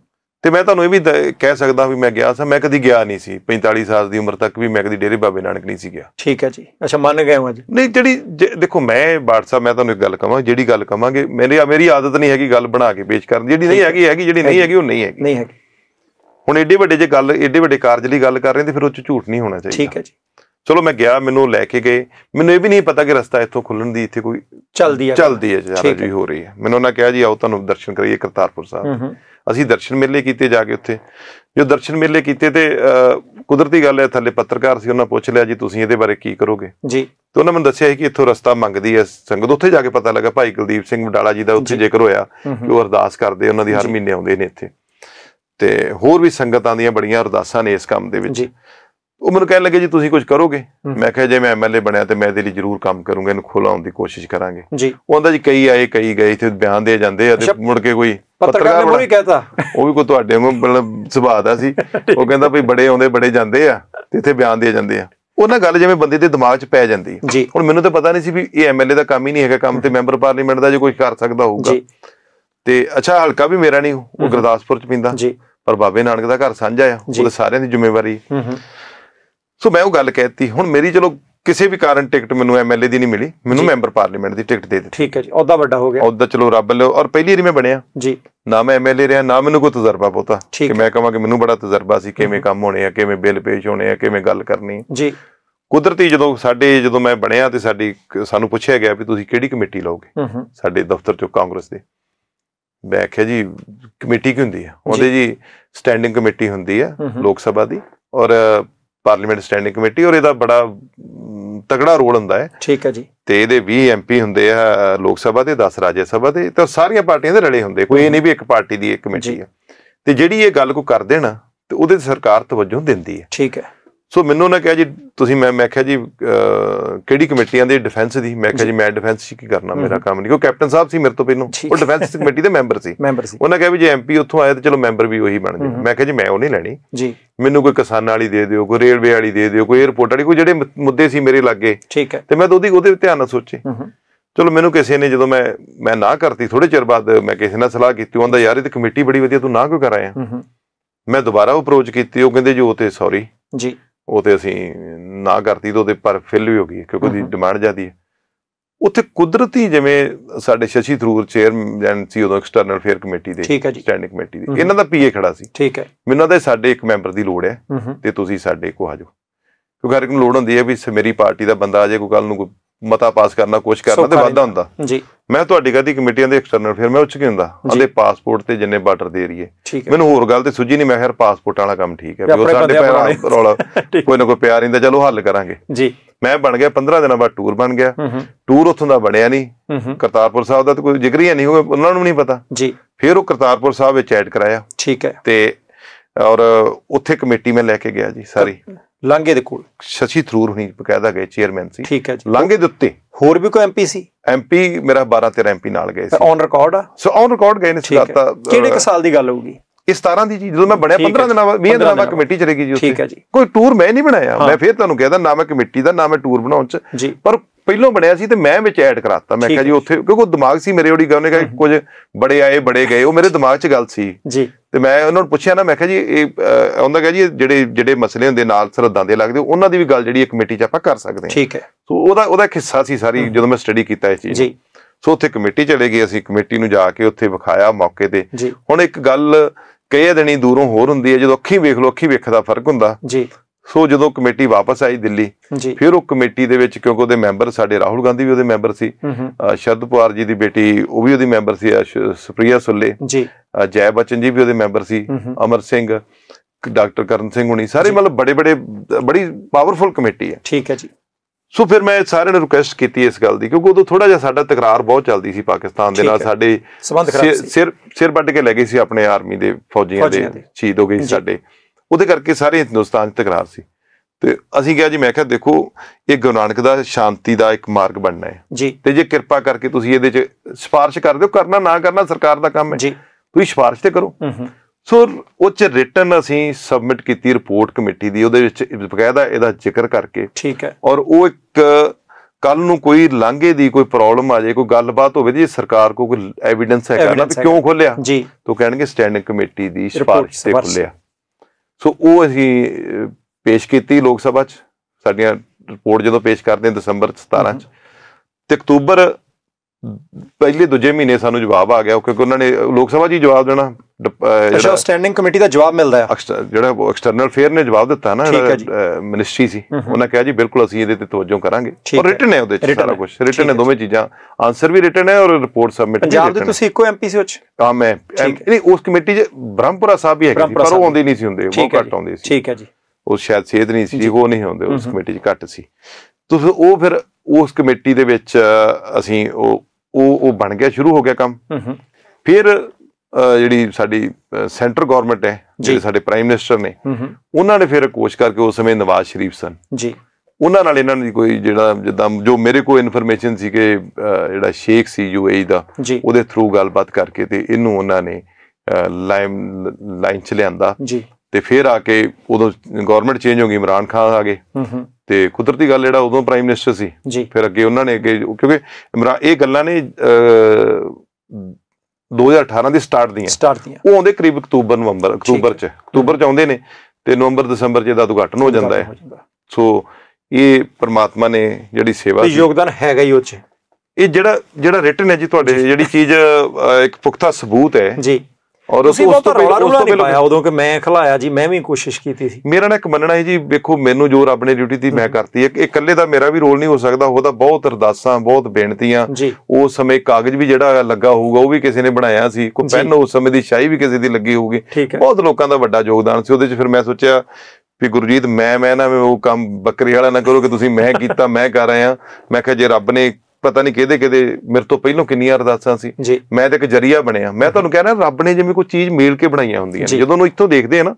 ਤੇ ਮੈਂ ਤੁਹਾਨੂੰ ਇਹ ਵੀ ਕਹਿ ਸਕਦਾ ਵੀ ਮੈਂ ਗਿਆ ਸੀ ਮੈਂ ਕਦੀ ਗਿਆ ਨਹੀਂ ਸੀ 45 ਸਾਲ ਦੀ ਉਮਰ ਤੱਕ ਵੀ ਮੈਂ ਕਦੀ ਡੇਰੇ ਬਾਬੇ ਨਾਨਕ ਨਹੀਂ ਸੀ ਗਿਆ ਠੀਕ ਹੈ ਜੀ ਅੱਛਾ ਮੰਨ ਗਏ ਹੋ ਜੀ ਨਹੀਂ ਜਿਹੜੀ ਦੇਖੋ ਮੈਂ ਬਾਦਸ਼ਾਹ ਮੈਂ ਤੁਹਾਨੂੰ ਇੱਕ ਗੱਲ ਕਹਾਂ ਜਿਹੜੀ ਗੱਲ ਕਹਾਂਗੇ ਮੇਰੇ ਮੇਰੀ ਆਦਤ ਨਹੀਂ ਹੈਗੀ ਗੱਲ ਬਣਾ ਕੇ ਪੇਸ਼ ਕਰਨ ਜਿਹੜੀ ਨਹੀਂ ਹੈਗੀ ਹੈਗੀ ਜਿਹੜੀ ਨਹੀਂ ਹੈਗੀ ਉਹ ਨਹੀਂ ਹੈਗੀ ਨਹੀਂ ਹੈਗੀ ਹੁਣ ਏਡੇ ਵੱਡੇ ਜੇ ਗੱਲ ਏਡੇ ਵੱਡੇ ਕਾਰਜ ਲਈ ਗੱਲ ਕਰ ਰਹੇ ਤੇ ਫਿਰ ਉਹ ਚ ਝੂਠ ਨਹੀਂ ਹੋਣਾ ਚਾਹੀਦਾ ਠੀਕ ਹੈ ਜੀ ਚਲੋ ਮੈਂ ਗਿਆ ਮੈਨੂੰ ਲੈ ਕੇ ਗਏ ਮੈਨੂੰ ਇਹ ਵੀ ਨਹੀਂ ਪਤਾ ਕਿ ਰਸਤਾ ਇੱਥੋਂ ਖੁੱਲਣ ਦੀ ਇੱਥੇ ਕੋਈ ਚੱਲਦੀ ਹੈ ਚੱਲਦੀ ਹੈ ਜਿਆਦਾ ਜੀ ਹੋ ਰਹੀ ਹੈ ਮੈਨੂੰ ਉਹਨਾਂ ਕਿਹਾ ਜੀ ਆਓ ਤੁਹਾਨੂੰ ਦਰਸ਼ਨ ਕਰਾਈਏ ਕਰਤਾਰਪੁਰ ਸਾਹਿਬ ਅਸੀਂ ਦਰਸ਼ਨ ਮੇਲੇ ਕੀਤੇ ਜਾ ਕੇ ਉੱਥੇ ਜੋ ਦਰਸ਼ਨ ਮੇਲੇ ਕੀਤੇ ਤੇ ਕੁਦਰਤੀ ਗੱਲ ਹੈ ਥੱਲੇ ਪੱਤਰਕਾਰ ਸੀ ਉਹਨਾਂ ਪੁੱਛ ਲਿਆ ਜੀ ਤੁਸੀਂ ਇਹਦੇ ਬਾਰੇ ਕੀ ਕਰੋਗੇ ਜੀ ਤੇ ਉਹਨਾਂ ਮੈਨੂੰ ਦੱਸਿਆ ਕਿ ਇੱਥੋਂ ਰਸਤਾ ਮੰਗਦੀ ਹੈ ਸੰਗਤ ਉੱਥੇ ਜਾ ਕੇ ਪਤਾ ਲੱਗਾ ਭਾਈ ਕੁਲਦੀਪ ਸਿੰਘ ਵਡਾਲਾ ਜੀ ਦਾ ਉੱਥੇ ਜ਼ਿਕਰ ਹੋਇਆ ਕਿ ਉਹ ਅਰਦਾਸ ਕਰਦੇ ਉਹਨਾਂ ਦੀ ਹਰ ਮਹੀਨੇ ਆਉਂਦੇ ਨੇ ਇੱਥੇ ਤੇ ਹੋਰ ਵੀ ਸੰਗਤਾਂ ਦੀਆਂ ਬੜੀਆਂ ਅਰਦਾਸਾਂ ਨੇ ਇਸ ਕੰਮ ਦੇ ਵਿੱਚ ਜੀ ਉਹ ਮੈਨੂੰ ਕਹਿਣ ਲੱਗੇ ਜੀ ਤੁਸੀਂ ਕੁਝ ਕਰੋਗੇ ਮੈਂ ਕਿਹਾ ਜੇ ਮੈਂ ਐਮਐਲਏ ਬਣਿਆ ਤੇ ਮੈਂ ਇਹਦੇ ਲਈ ਜ਼ਰੂਰ ਕੰਮ ਕਰੂੰਗਾ ਇਹਨੂੰ ਖੋਲਾਉਣ ਦੀ ਕੋਸ਼ਿਸ਼ ਕਰਾਂਗੇ ਉਹ ਆਂਦਾ ਜੀ ਕਈ ਆਏ ਕਈ ਗਏ ਤੇ ਬਿਆਨ ਦੇ ਜਾਂਦੇ ਆ ਤੇ ਮੁੜ ਕੇ ਕੋਈ ਪੱਤਰਕਾਰ ਨੇ ਵੀ ਕਹਿਤਾ ਉਹ ਵੀ ਕੋ ਤੁਹਾਡੇ ਮਤਲਬ ਸੁਭਾਅ ਦਾ ਸੀ ਉਹ ਕਹਿੰਦਾ ਭਈ ਬੜੇ ਆਉਂਦੇ ਬੜੇ ਜਾਂਦੇ ਆ ਤੇ ਇੱਥੇ ਬਿਆਨ ਦੇ ਜਾਂਦੇ ਆ ਉਹਨਾਂ ਗੱਲ ਜਿਵੇਂ ਬੰਦੇ ਦੇ ਦਿਮਾਗ 'ਚ ਪੈ ਜਾਂਦੀ ਹੈ ਹੁਣ ਮੈਨੂੰ ਤਾਂ ਪਤਾ ਨਹੀਂ ਸੀ ਵੀ ਇਹ ਐਮਐਲਏ ਦਾ ਕੰਮ ਹੀ ਨਹੀਂ ਹੈਗਾ ਕੰਮ ਤੇ ਮੈਂਬਰ ਪਾਰਲੀਮੈਂਟ ਦਾ ਜੇ ਕੋਈ ਕਰ ਸਕਦਾ ਹੋਊਗਾ ਤੇ ਅੱਛਾ ਹਲਕਾ ਵੀ ਮੇਰਾ ਨਹੀਂ ਉਹ ਗੁਰਦਾਸਪੁਰ 'ਚ ਪਿੰਦਾ ਪਰ ਬਾਬੇ ਨਾਨਕ ਦਾ ਘਰ ਸਾਂਝਾ ਆ ਉਹਦੇ ਸਾਰਿਆਂ ਦੀ ਜ਼ਿੰਮੇਵਾਰੀ ਹੈ ਸੋ ਮੈਂ ਉਹ ਗੱਲ ਕਹਿਤੀ ਹੁਣ ਮੇਰੀ ਚਲੋ ਕਿਸੇ ਵੀ ਕਾਰਨ ਟਿਕਟ ਮੈਨੂੰ ਐਮਐਲਏ ਦੀ ਨਹੀਂ ਮਿਲੀ ਮੈਨੂੰ ਮੈਂਬਰ ਪਾਰਲੀਮੈਂਟ ਦੀ ਟਿਕਟ ਦੇ ਦਿੱਤੀ ਠੀਕ ਹੈ ਜੀ ਉਹਦਾ ਵੱਡਾ ਹੋ ਗਿਆ ਉਹਦਾ ਚਲੋ ਰੱਬ ਲਓ ਔਰ ਪਹਿਲੀ ਵਾਰੀ ਮੈਂ ਬਣਿਆ ਜੀ ਨਾ ਮੈਂ ਐਮਐਲਏ ਰਿਹਾ ਨਾ ਮੈਨੂੰ ਕੋਈ ਤਜਰਬਾ ਪੋਤਾ ਕਿ ਮੈਂ ਕਹਾਂ ਕਿ ਮੈਨੂੰ ਬੜਾ ਤਜਰਬਾ ਸੀ ਕਿਵੇਂ ਕੰਮ ਹੋਣੇ ਆ ਕਿਵੇਂ ਬਿੱਲ ਪੇਸ਼ ਹੋਣੇ ਆ ਕਿਵੇਂ ਗੱਲ ਕਰਨੀ ਜੀ ਕੁਦਰਤੀ ਜਦੋਂ ਸਾਡੇ ਜਦੋਂ ਮੈਂ ਬਣਿਆ ਤੇ ਸਾਡੀ ਸਾਨੂੰ ਪੁੱਛਿਆ ਗਿਆ ਵੀ ਤੁਸੀਂ ਕਿਹੜੀ ਕਮੇਟੀ ਲਓਗੇ ਸਾਡੇ ਦਫ਼ਤਰ ਚੋਂ ਕਾਂਗਰਸ ਦੇ ਮੈਂ ਕਿਹਾ ਜੀ ਕਮੇਟੀ ਕੀ ਹੁੰਦੀ ਆ ਉਹਦੇ ਜੀ ਸਟੈਂਡਿੰਗ ਕਮੇਟੀ ਹੁੰਦੀ ਆ ਲੋਕ ਸਭਾ ਦੀ ਔਰ ਪਾਰਲੀਮੈਂਟ ਸਟੈਂਡਿੰਗ ਕਮੇਟੀ ਔਰ ਇਹਦਾ ਬੜਾ ਤਕੜਾ ਰੋਲ ਹੁੰਦਾ ਹੈ ਠੀਕ ਹੈ ਜੀ ਤੇ ਇਹਦੇ 20 ਐਮਪੀ ਹੁੰਦੇ ਆ ਲੋਕ ਸਭਾ ਦੇ 10 ਰਾਜ ਸਭਾ ਦੇ ਤੇ ਸਾਰੀਆਂ ਪਾਰਟੀਆਂ ਦੇ ਰਲੇ ਹੁੰਦੇ ਕੋਈ ਇਹ ਨਹੀਂ ਵੀ ਇੱਕ ਪਾਰਟੀ ਦੀ ਇੱਕ ਕਮੇਟੀ ਆ ਤੇ ਜਿਹੜੀ ਇਹ ਗੱਲ ਕੋ ਕਰ ਦੇਣਾ ਤੇ ਉਹਦੇ ਸਰਕਾਰ ਤਵੱਜੋ ਦਿੰਦੀ ਹੈ ਠੀਕ ਹੈ ਸੋ ਮੈਨੂੰ ਨਾ ਕਿਹਾ ਜੀ ਤੁਸੀਂ ਮੈਂ ਮੈਂ ਕਿਹਾ ਜੀ ਕਿਹੜੀ ਕਮੇਟੀਆਂ ਦੇ ਡਿਫੈਂਸ ਦੀ ਮੈਂ ਕਿਹਾ ਜੀ ਮੈਂ ਡਿਫੈਂਸ ਸੀ ਕੀ ਕਰਨਾ ਮੇਰਾ ਕੰਮ ਨਹੀਂ ਕਿਉਂ ਕੈਪਟਨ ਸਾਹਿਬ ਸੀ ਮੇਰੇ ਤੋਂ ਪਹਿਲਾਂ ਉਹ ਡਿਫੈਂਸ ਕਮੇਟੀ ਦੇ ਮੈਂਬਰ ਸੀ ਉਹਨਾਂ ਕਿਹਾ ਵੀ ਜੇ ਐਮਪੀ ਉੱਥੋਂ ਆਇਆ ਤਾਂ ਚਲੋ ਮੈਂਬਰ ਵੀ ਉਹੀ ਬਣ ਜੇ ਮੈਂ ਕਿਹਾ ਜੀ ਮੈਂ ਉਹ ਨਹੀਂ ਲੈਣੀ ਜੀ ਮੈਨੂੰ ਕੋਈ ਕਿਸਾਨਾਂ ਵਾਲੀ ਦੇ ਦਿਓ ਕੋਈ ਰੇਲਵੇ ਵਾਲੀ ਦੇ ਦਿਓ ਕੋਈ ਏਅਰਪੋਰਟ ਵਾਲੀ ਕੋਈ ਜਿਹੜੇ ਮੁੱਦੇ ਸੀ ਮੇਰੇ ਲੱਗੇ ਤੇ ਮੈਂ ਉਹਦੀ ਉਹਦੇ ਧਿਆਨ ਨਾਲ ਸੋਚੇ ਚਲੋ ਮੈਨੂੰ ਕਿਸੇ ਨੇ ਜਦੋਂ ਮੈਂ ਮੈਂ ਨਾ ਕਰਤੀ ਥੋੜੇ ਚਿਰ ਬਾਅਦ ਮੈਂ ਕਿਸੇ ਨਾਲ ਸਲਾਹ ਕੀਤੀ ਉਹਦਾ ਯਾਰ ਇਹ ਤਾਂ ਕਮੇਟੀ ਬੜੀ ਵਧੀਆ ਤੂੰ ਨਾ ਕਿਉਂ ਕਰਾਇਆ ਮੈਂ ਦੁਬਾਰਾ ਅਪਰੋਚ ਕੀਤੀ ਉਹ ਕਹਿੰਦੇ ਜੋ ਤੇ ਸੌਰੀ ਜੀ ਉਹ ਤੇ ਅਸੀਂ ਨਾ ਕਰਤੀ ਤੇ ਉਹਦੇ ਪਰ ਫਿਲ ਵੀ ਹੋ ਗਈ ਕਿਉਂਕਿ ਉਹਦੀ ਡਿਮਾਂਡ ਜ਼ਿਆਦੀ ਹੈ ਉੱਥੇ ਕੁਦਰਤੀ ਜਿਵੇਂ ਸਾਡੇ ਸ਼ਸ਼ੀ ਥਰੂਰ ਚੇਅਰਮੈਨ ਸੀ ਉਦੋਂ ਐਕਸਟਰਨਲ ਫੇਅਰ ਕਮੇਟੀ ਦੇ ਸਟੈਂਡਿੰਗ ਕਮੇਟੀ ਦੇ ਇਹਨਾਂ ਦਾ ਪੀਏ ਖੜਾ ਸੀ ਠੀਕ ਹੈ ਮੈਨੂੰ ਤਾਂ ਸਾਡੇ ਇੱਕ ਮੈਂਬਰ ਦੀ ਲੋੜ ਹੈ ਤੇ ਤੁਸੀਂ ਸਾਡੇ ਕੋ ਆ ਜਾਓ ਕਿਉਂਕਿ ਹਰ ਇੱਕ ਨੂੰ ਲੋੜ ਹੁੰਦੀ ਹੈ ਵੀ ਮੇਰੀ ਪਾਰਟੀ ਦਾ ਬੰਦਾ ਆ ਜਾਏ ਕੋਈ ਕੱਲ ਨੂੰ ਕੋਈ ਮਤਾ ਪਾਸ ਕਰਨਾ ਕੋਸ਼ਿਸ਼ ਕਰਨਾ ਤੇ ਵਾਧਾ ਹੁੰਦਾ ਜੀ ਮੈਂ ਤੁਹਾਡੀ ਕਦੀ ਕਮੇਟੀਆਂ ਦੇ ਐਕਸਟਰਨਲ ਫਿਰ ਮੈਂ ਉੱਚ ਕੀ ਹੁੰਦਾ ਅਦੇ ਪਾਸਪੋਰਟ ਤੇ ਜਿੰਨੇ ਬਾਰਡਰ ਦੇ ਏਰੀਏ ਮੈਨੂੰ ਹੋਰ ਗੱਲ ਤੇ ਸੁਝੀ ਨਹੀਂ ਮੈਂ ਖੈਰ ਪਾਸਪੋਰਟਾਂ ਵਾਲਾ ਕੰਮ ਠੀਕ ਹੈ ਵੀ ਉਹ ਸਾਡੇ ਪੈਰਾਂ ਰੌਲਾ ਕੋਈ ਨਾ ਕੋਈ ਪਿਆਰ ਇੰਦਾ ਚਲੋ ਹੱਲ ਕਰਾਂਗੇ ਜੀ ਮੈਂ ਬਣ ਗਿਆ 15 ਦਿਨਾਂ ਬਾਅਦ ਟੂਰ ਬਣ ਗਿਆ ਟੂਰ ਉੱਥੋਂ ਦਾ ਬਣਿਆ ਨਹੀਂ ਕਰਤਾਰਪੁਰ ਸਾਹਿਬ ਦਾ ਤਾਂ ਕੋਈ ਜ਼ਿਕਰ ਹੀ ਨਹੀਂ ਹੋਇਆ ਉਹਨਾਂ ਨੂੰ ਨਹੀਂ ਪਤਾ ਜੀ ਫਿਰ ਉਹ ਕਰਤਾਰਪੁਰ ਸਾਹਿਬ ਵਿੱਚ ਐਡ ਕਰਾਇਆ ਠੀਕ ਹੈ ਤੇ ਔਰ ਉੱਥੇ ਕਮੇਟੀ ਮੈਂ ਲੈ ਕੇ ਗਿਆ ਜੀ ਸਾਰੀ ਲਾਂਗੇ ਦੇ ਕੋਲ ਸ਼ਸ਼ੀ ਥਰੂਰ ਹੁਣੀ ਬਕਾਇਦਾ ਗਏ ਚੇਅਰਮੈਨ ਸੀ ਠੀਕ ਹੈ ਜੀ ਲਾਂਗੇ ਦੇ ਉੱਤੇ ਹੋਰ ਵੀ ਕੋਈ ਐਮਪੀ ਸੀ ਐਮਪੀ ਮੇਰਾ 12 13 ਐਮਪੀ ਨਾਲ ਗਏ ਸੀ ਔਨ ਰਿਕਾਰਡ ਆ ਸੋ ਔਨ ਰਿਕਾਰਡ ਗਏ ਨੇ ਦਾਤਾ ਕਿਹੜੇ ਕਿ ਸਾਲ ਦੀ ਗੱਲ ਹੋਊਗੀ ਇਸ 17 ਦੀ ਜੀ ਜਦੋਂ ਮੈਂ ਬਣਿਆ 15 ਦਿਨਾਂ ਬਾਅਦ 20 ਦਿਨਾਂ ਬਾਅਦ ਕਮੇਟੀ ਚਲੇਗੀ ਜੀ ਉੱਥੇ ਕੋਈ ਟੂਰ ਮੈਂ ਨਹੀਂ ਬਣਾਇਆ ਮੈਂ ਫੇਰ ਤੁਹਾਨੂੰ ਕਹਿੰਦਾ ਨਾ ਮੈਂ ਕਮੇਟੀ ਦਾ ਨਾ ਮੈਂ ਟੂਰ ਬਣਾਉਣ ਚ ਪਰ ਪਹਿਲੋਂ ਬਣਿਆ ਸੀ ਤੇ ਮੈਂ ਵਿੱਚ ਐਡ ਕਰਾਤਾ ਮੈਂ ਕਿਹਾ ਜੀ ਉੱਥੇ ਕਿਉਂਕਿ ਉਹ ਦਿਮਾਗ ਸੀ ਮੇਰੇ ਉਹਦੀ ਗੱਲ ਨੇ ਕਿ ਕੁਝ ਬੜੇ ਆਏ ਬੜੇ ਗਏ ਉਹ ਮੇਰੇ ਦਿਮਾਗ 'ਚ ਗੱਲ ਸੀ ਜੀ ਤੇ ਮੈਂ ਉਹਨਾਂ ਨੂੰ ਪੁੱਛਿਆ ਨਾ ਮੈਂ ਕਿਹਾ ਜੀ ਇਹ ਉਹਨਾਂ ਕਿ ਜੀ ਜਿਹੜੇ ਜਿਹੜੇ ਮਸਲੇ ਹੁੰਦੇ ਨਾਲ ਸਰਦਾਂ ਦੇ ਲੱਗਦੇ ਉਹਨਾਂ ਦੀ ਵੀ ਗੱਲ ਜਿਹੜੀ ਇੱਕ ਕਮੇਟੀ 'ਚ ਆਪਾਂ ਕਰ ਸਕਦੇ ਹਾਂ ਠੀਕ ਹੈ ਸੋ ਉਹਦਾ ਉਹਦਾ ਇੱਕ ਹਿੱਸਾ ਸੀ ਸਾਰੀ ਜਦੋਂ ਮੈਂ ਸਟੱਡੀ ਕੀਤਾ ਇਸ ਚੀਜ਼ ਜੀ ਸੋ ਉੱਥੇ ਕਮੇਟੀ ਚਲੇ ਗਏ ਅਸੀਂ ਕਮੇਟੀ ਨੂੰ ਜਾ ਕੇ ਉੱਥੇ ਵਿਖਾਇਆ ਮੌਕੇ ਤੇ ਹੁਣ ਇੱਕ ਗੱਲ ਕਈ ਦਿਨੀ ਦੂਰੋਂ ਹੋਰ ਹੁੰਦੀ ਹੈ ਜਦੋਂ ਅੱਖੀਂ ਵੇਖ ਲੋ ਅੱਖੀਂ ਵੇਖਦਾ ਫਰਕ ਹੁੰਦਾ ਜੀ ਸੋ ਜਦੋਂ ਕਮੇਟੀ ਵਾਪਸ ਆਈ ਦਿੱਲੀ ਫਿਰ ਉਹ ਕਮੇਟੀ ਦੇ ਵਿੱਚ ਕਿਉਂਕਿ ਉਹਦੇ ਮੈਂਬਰ ਸਾਡੇ ਰਾਹੁਲ ਗਾਂਧੀ ਵੀ ਉਹਦੇ ਮੈਂਬਰ ਸੀ ਸ਼ਰਦ ਪਵਾਰ ਜੀ ਦੀ ਬੇਟੀ ਉਹ ਵੀ ਉਹਦੀ ਮੈਂਬਰ ਸੀ ਸੁਪ੍ਰਿਆ ਸੁੱਲੇ ਜੀ ਜੈ ਬਚਨ ਜੀ ਵੀ ਉਹਦੇ ਮੈਂਬਰ ਸੀ ਅਮਰ ਸਿੰਘ ਡਾਕਟਰ ਕਰਨ ਸਿੰਘ ਹੁਣੀ ਸਾਰੇ ਮਤਲਬ ਬੜੇ ਬੜੇ ਬੜੀ ਪਾਵਰਫੁਲ ਕਮੇਟੀ ਹੈ ਠੀਕ ਹੈ ਜੀ ਸੋ ਫਿਰ ਮੈਂ ਸਾਰਿਆਂ ਨੂੰ ਰਿਕੁਐਸਟ ਕੀਤੀ ਇਸ ਗੱਲ ਦੀ ਕਿਉਂਕਿ ਉਦੋਂ ਥੋੜਾ ਜਿਹਾ ਸਾਡਾ ਤਕਰਾਰ ਬਹੁਤ ਚੱਲਦੀ ਸੀ ਪਾਕਿਸਤਾਨ ਦੇ ਨਾਲ ਸਾਡੇ ਸਿਰ ਸਿਰ ਵੱਢ ਕੇ ਲੱਗੇ ਸੀ ਆਪਣੇ ਆਰਮੀ ਦੇ ਫੌਜੀਆਂ ਦੇ ਸ਼ਹੀਦ ਹੋ ਗਏ ਸਾਡੇ ਉਹਦੇ ਕਰਕੇ ਸਾਰੇ ਹਿੰਦੁਸਤਾਨ 'ਚ ਤਕਰਾਰ ਸੀ ਤੇ ਅਸੀਂ ਕਿਹਾ ਜੀ ਮੈਂ ਕਿਹਾ ਦੇਖੋ ਇਹ ਗੁਰੂ ਨਾਨਕ ਦਾ ਸ਼ਾਂਤੀ ਦਾ ਇੱਕ ਮਾਰਗ ਬਣਨਾ ਹੈ ਜੀ ਤੇ ਜੇ ਕਿਰਪਾ ਕਰਕੇ ਤੁਸੀਂ ਇਹਦੇ 'ਚ ਸਿਫਾਰਿਸ਼ ਕਰ ਦਿਓ ਕਰਨਾ ਨਾ ਕਰਨਾ ਸਰਕਾਰ ਦਾ ਕੰਮ ਹੈ ਜੀ ਤੁਸੀਂ ਸਿਫਾਰਿਸ਼ ਤੇ ਕਰੋ ਸੋ ਉਹ ਚ ਰਿਟਨ ਅਸੀਂ ਸਬਮਿਟ ਕੀਤੀ ਰਿਪੋਰਟ ਕਮੇਟੀ ਦੀ ਉਹਦੇ ਵਿੱਚ ਬਕਾਇਦਾ ਇਹਦਾ ਜ਼ਿਕਰ ਕਰਕੇ ਠੀਕ ਹੈ ਔਰ ਉਹ ਇੱਕ ਕੱਲ ਨੂੰ ਕੋਈ ਲਾਂਘੇ ਦੀ ਕੋਈ ਪ੍ਰੋਬਲਮ ਆ ਜਾਏ ਕੋਈ ਗੱਲਬਾਤ ਹੋਵੇ ਜੀ ਸਰਕਾਰ ਕੋ ਕੋਈ ਐਵੀਡੈਂਸ ਹੈ ਕਰਨਾ ਵੀ ਕਿਉਂ ਖੋਲਿਆ ਜੀ ਤੋਂ ਕਹਿਣਗੇ ਸਟੈਂਡਿੰਗ ਕਮੇਟੀ ਦੀ ਸਿਫਾਰਿਸ਼ ਤੇ ਖੋਲਿਆ ਸੋ ਉਹ ਅਸੀਂ ਪੇਸ਼ ਕੀਤੀ ਲੋਕ ਸਭਾ 'ਚ ਸਾਡੀਆਂ ਰਿਪੋਰਟ ਜਦੋਂ ਪੇਸ਼ ਕਰਦੇ ਦਸੰਬਰ 17 'ਚ ਤੇ ਅਕਤੂਬਰ ਪਹਿਲੇ ਦੂਜੇ ਮਹੀਨੇ ਸਾਨੂੰ ਜਵਾਬ ਆ ਗਿਆ ਕਿਉਂਕਿ ਉਹਨਾਂ ਨੇ ਲੋਕ ਸਭਾ 'ਚ ਹੀ ਜਵਾਬ ਦੇਣਾ ਜਿਹੜਾ ਸਟੈਂਡਿੰਗ ਕਮੇਟੀ ਦਾ ਜਵਾਬ ਮਿਲਦਾ ਹੈ ਜਿਹੜਾ ਉਹ ਐਕਸਟਰਨਲ ਫੇਅਰ ਨੇ ਜਵਾਬ ਦਿੱਤਾ ਨਾ ਮਿਨਿਸਟਰੀ ਸੀ ਉਹਨਾਂ ਕਿਹਾ ਜੀ ਬਿਲਕੁਲ ਅਸੀਂ ਇਹਦੇ ਤੇ ਤਵੱਜੋ ਕਰਾਂਗੇ ਪਰ ਰਿਟਨ ਹੈ ਉਹਦੇ ਚ ਸਾਰਾ ਕੁਝ ਰਿਟਨ ਹੈ ਦੋਵੇਂ ਚੀਜ਼ਾਂ ਆਨਸਰ ਵੀ ਰਿਟਨ ਹੈ ਔਰ ਰਿਪੋਰਟ ਸਬਮਿਟ ਵੀ ਪੰਜਾਬ ਦੇ ਤੁਸੀਂ ਇੱਕੋ ਐਮਪੀ ਸੀ ਉਹ ਚ ਹਾਂ ਮੈਂ ਨਹੀਂ ਉਸ ਕਮੇਟੀ 'ਚ ਬ੍ਰਹਮਪੁਰਾ ਸਾਹਿਬ ਵੀ ਹੈ ਸੀ ਪਰ ਉਹ ਆਉਂਦੇ ਨਹੀਂ ਸੀ ਹੁੰਦੇ ਉਹ ਘੱਟ ਆਉਂਦੇ ਸੀ ਠੀਕ ਹੈ ਜੀ ਉਹ ਸ਼ਾਇਦ ਸੇਧ ਨਹੀਂ ਸੀ ਉਹ ਨਹੀਂ ਹੁੰਦੇ ਉਸ ਕਮੇਟੀ 'ਚ ਘੱਟ ਸੀ ਤੁਸੀਂ ਉਹ ਫਿਰ ਉਸ ਕਮੇਟੀ ਦੇ ਵਿੱਚ ਅਸੀਂ ਉਹ ਉਹ ਬਣ ਗਿਆ ਸ਼ੁਰੂ ਹੋ ਗਿਆ ਕੰਮ ਫਿਰ ਜਿਹੜੀ ਸਾਡੀ ਸੈਂਟਰ ਗਵਰਨਮੈਂਟ ਹੈ ਜਿਹੜੇ ਸਾਡੇ ਪ੍ਰਾਈਮ ਮਿਨਿਸਟਰ ਨੇ ਉਹਨਾਂ ਨੇ ਫਿਰ ਕੋਸ਼ ਕਰਕੇ ਉਸ ਸਮੇਂ ਨਵਾਜ਼ ਸ਼ਰੀਫ ਸਨ ਜੀ ਉਹਨਾਂ ਨਾਲ ਇਹਨਾਂ ਦੀ ਕੋਈ ਜਿਹੜਾ ਜਿੱਦਾਂ ਜੋ ਮੇਰੇ ਕੋਲ ਇਨਫੋਰਮੇਸ਼ਨ ਸੀ ਕਿ ਜਿਹੜਾ ਸ਼ੇਖ ਸੀ ਯੂਏਈ ਦਾ ਉਹਦੇ ਥਰੂ ਗੱਲਬਾਤ ਕਰਕੇ ਤੇ ਇਹਨੂੰ ਉਹਨਾਂ ਨੇ ਲਾਈਨ ਲਾਈਨ ਚ ਲਿਆਂਦਾ ਜੀ ਤੇ ਫਿਰ ਆ ਕੇ ਉਦੋਂ ਗਵਰਨਮੈਂਟ ਚੇਂਜ ਹੋ ਗਈ ਇਮਰਾਨ ਖਾਨ ਆ ਗਏ ਤੇ ਕੁਦਰਤੀ ਗੱਲ ਜਿਹੜਾ ਉਦੋਂ ਪ੍ਰਾਈਮ ਮਿਨਿਸਟਰ ਸੀ ਫਿਰ ਅੱਗੇ ਉਹਨਾਂ ਨੇ ਕਿ ਕਿਉਂਕਿ ਇਮਰਾਨ ਇਹ ਗੱਲਾਂ ਨੇ 2018 ਦੀ ਸਟਾਰਟ ਦੀਆਂ ਸਟਾਰਟ ਦੀਆਂ ਉਹ ਆਉਂਦੇ ਕਰੀਬ ਅਕਤੂਬਰ ਨਵੰਬਰ ਅਕਤੂਬਰ ਚ ਅਕਤੂਬਰ ਚ ਆਉਂਦੇ ਨੇ ਤੇ ਨਵੰਬਰ ਦਸੰਬਰ ਚ ਇਹਦਾ ਦੁਗਟਨ ਹੋ ਜਾਂਦਾ ਹੈ ਸੋ ਇਹ ਪਰਮਾਤਮਾ ਨੇ ਜਿਹੜੀ ਸੇਵਾ ਦੀ ਯੋਗਦਾਨ ਹੈਗਾ ਹੀ ਉਹ ਚ ਇਹ ਜਿਹੜਾ ਜਿਹੜਾ ਰਿਟਨ ਹੈ ਜੀ ਤੁਹਾਡੇ ਜਿਹੜੀ ਚੀਜ਼ ਇੱਕ ਪੁਖਤਾ ਸਬੂਤ ਹੈ ਜੀ ਔਰ ਉਸ ਤੋਂ ਪਹਿਲਾਂ ਉਸ ਤੋਂ ਪਹਿਲਾਂ ਉਦੋਂ ਕਿ ਮੈਂ ਖਲਾਇਆ ਜੀ ਮੈਂ ਵੀ ਕੋਸ਼ਿਸ਼ ਕੀਤੀ ਸੀ ਮੇਰਾ ਨਾ ਇੱਕ ਮੰਨਣਾ ਹੈ ਜੀ ਵੇਖੋ ਮੈਨੂੰ ਜੋ ਰੱਬ ਨੇ ਡਿਊਟੀ ਦੀ ਮੈਂ ਕਰਤੀ ਹੈ ਇਕੱਲੇ ਦਾ ਮੇਰਾ ਵੀ ਰੋਲ ਨਹੀਂ ਹੋ ਸਕਦਾ ਉਹਦਾ ਬਹੁਤ ਅਰਦਾਸਾਂ ਬਹੁਤ ਬੇਨਤੀਆਂ ਉਸ ਸਮੇਂ ਕਾਗਜ਼ ਵੀ ਜਿਹੜਾ ਲੱਗਾ ਹੋਊਗਾ ਉਹ ਵੀ ਕਿਸੇ ਨੇ ਬਣਾਇਆ ਸੀ ਕੋਈ ਪੈਨ ਉਸ ਸਮੇਂ ਦੀ ਸ਼ਾਈ ਵੀ ਕਿਸੇ ਦੀ ਲੱਗੀ ਹੋਊਗੀ ਬਹੁਤ ਲੋਕਾਂ ਦਾ ਵੱਡਾ ਯੋਗਦਾਨ ਸੀ ਉਹਦੇ 'ਚ ਫਿਰ ਮੈਂ ਸੋਚਿਆ ਵੀ ਗੁਰਜੀਤ ਮੈਂ ਮੈਂ ਨਾ ਉਹ ਕੰਮ ਬੱਕਰੀ ਵਾਲਾ ਨਾ ਕਰੋ ਕਿ ਤੁਸੀਂ ਮੈਂ ਕੀਤਾ ਮੈਂ ਕਰ ਰਿਹਾ ਮੈਂ ਕਿਹਾ ਜੇ ਰੱਬ ਨੇ ਪਤਾ ਨਹੀਂ ਕਿਹਦੇ ਕਿਹਦੇ ਮੇਰੇ ਤੋਂ ਪਹਿਲਾਂ ਕਿੰਨੀਆਂ ਅਰਦਾਸਾਂ ਸੀ ਮੈਂ ਤਾਂ ਇੱਕ ਜਰੀਆ ਬਣਿਆ ਮੈਂ ਤੁਹਾਨੂੰ ਕਹਿ ਰਿਹਾ ਰੱਬ ਨੇ ਜਿਵੇਂ ਕੋਈ ਚੀਜ਼ ਮੇਲ ਕੇ ਬਣਾਈਆਂ ਹੁੰਦੀਆਂ ਜਦੋਂ ਨੂੰ ਇੱਥੋਂ ਦੇਖਦੇ ਆ ਨਾ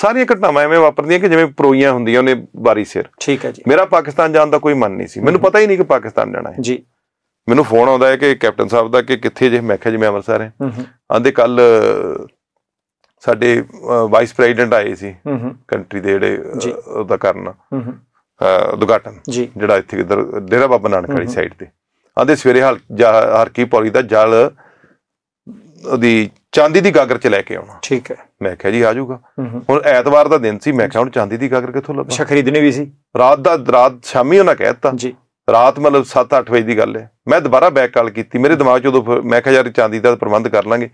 ਸਾਰੀਆਂ ਘਟਨਾਵਾਂ ਐਵੇਂ ਵਾਪਰਦੀਆਂ ਕਿ ਜਿਵੇਂ ਪਰੋਈਆਂ ਹੁੰਦੀਆਂ ਉਹਨੇ ਬਾਰੀ ਸਿਰ ਠੀਕ ਹੈ ਜੀ ਮੇਰਾ ਪਾਕਿਸਤਾਨ ਜਾਣ ਦਾ ਕੋਈ ਮਨ ਨਹੀਂ ਸੀ ਮੈਨੂੰ ਪਤਾ ਹੀ ਨਹੀਂ ਕਿ ਪਾਕਿਸਤਾਨ ਜਾਣਾ ਹੈ ਜੀ ਮੈਨੂੰ ਫੋਨ ਆਉਂਦਾ ਹੈ ਕਿ ਕੈਪਟਨ ਸਾਹਿਬ ਦਾ ਕਿ ਕਿੱਥੇ ਜੇ ਮੈਂ ਕਿਹਾ ਜੀ ਮੈਂ ਅੰਮ੍ਰਿਤਸਰ ਹਾਂ ਆਂਦੇ ਕੱਲ ਸਾਡੇ ਵਾਈਸ ਪ੍ਰੈਜ਼ੀਡੈਂਟ ਆਏ ਸੀ ਕੰਟਰੀ ਦੇ ਜਿਹੜੇ ਉਹਦਾ ਕਰਨਾ ਉਦਘਾਟਨ ਜਿਹੜਾ ਇੱਥੇ ਇਧਰ ਡੇਰਾ ਬਾਬਾ ਨਾਨਕ ਵਾਲੀ ਸਾਈਡ ਤੇ ਆਂਦੇ ਸਵੇਰੇ ਹਲ ਹਰਕੀ ਪੌੜੀ ਦਾ ਜਲ ਉਹਦੀ ਚਾਂਦੀ ਦੀ ਗਾਗਰ ਚ ਲੈ ਕੇ ਆਉਣਾ ਠੀਕ ਹੈ ਮੈਂ ਕਿਹਾ ਜੀ ਆ ਜਾਊਗਾ ਹੁਣ ਐਤਵਾਰ ਦਾ ਦਿਨ ਸੀ ਮੈਂ ਕਿਹਾ ਹੁਣ ਚਾਂਦੀ ਦੀ ਗਾਗਰ ਕਿੱਥੋਂ ਲੱਭਾਂ ਸ਼ਖਰੀ ਖਰੀਦਣੀ ਵੀ ਸੀ ਰਾਤ ਦਾ ਰਾਤ ਸ਼ਾਮੀ ਉਹਨਾਂ ਕਹਿਤਾ ਜੀ ਰਾਤ ਮਤਲਬ 7-8 ਵਜੇ ਦੀ ਗੱਲ ਹੈ ਮੈਂ ਦੁਬਾਰਾ ਬੈਕ ਕਾਲ ਕੀਤੀ ਮੇਰੇ ਦਿਮਾਗ 'ਚ ਉਦੋਂ ਮੈਂ ਕਿਹਾ ਯਾਰ ਚਾਂਦੀ ਦਾ ਪ੍ਰਬੰਧ ਕਰ ਲਾਂਗੇ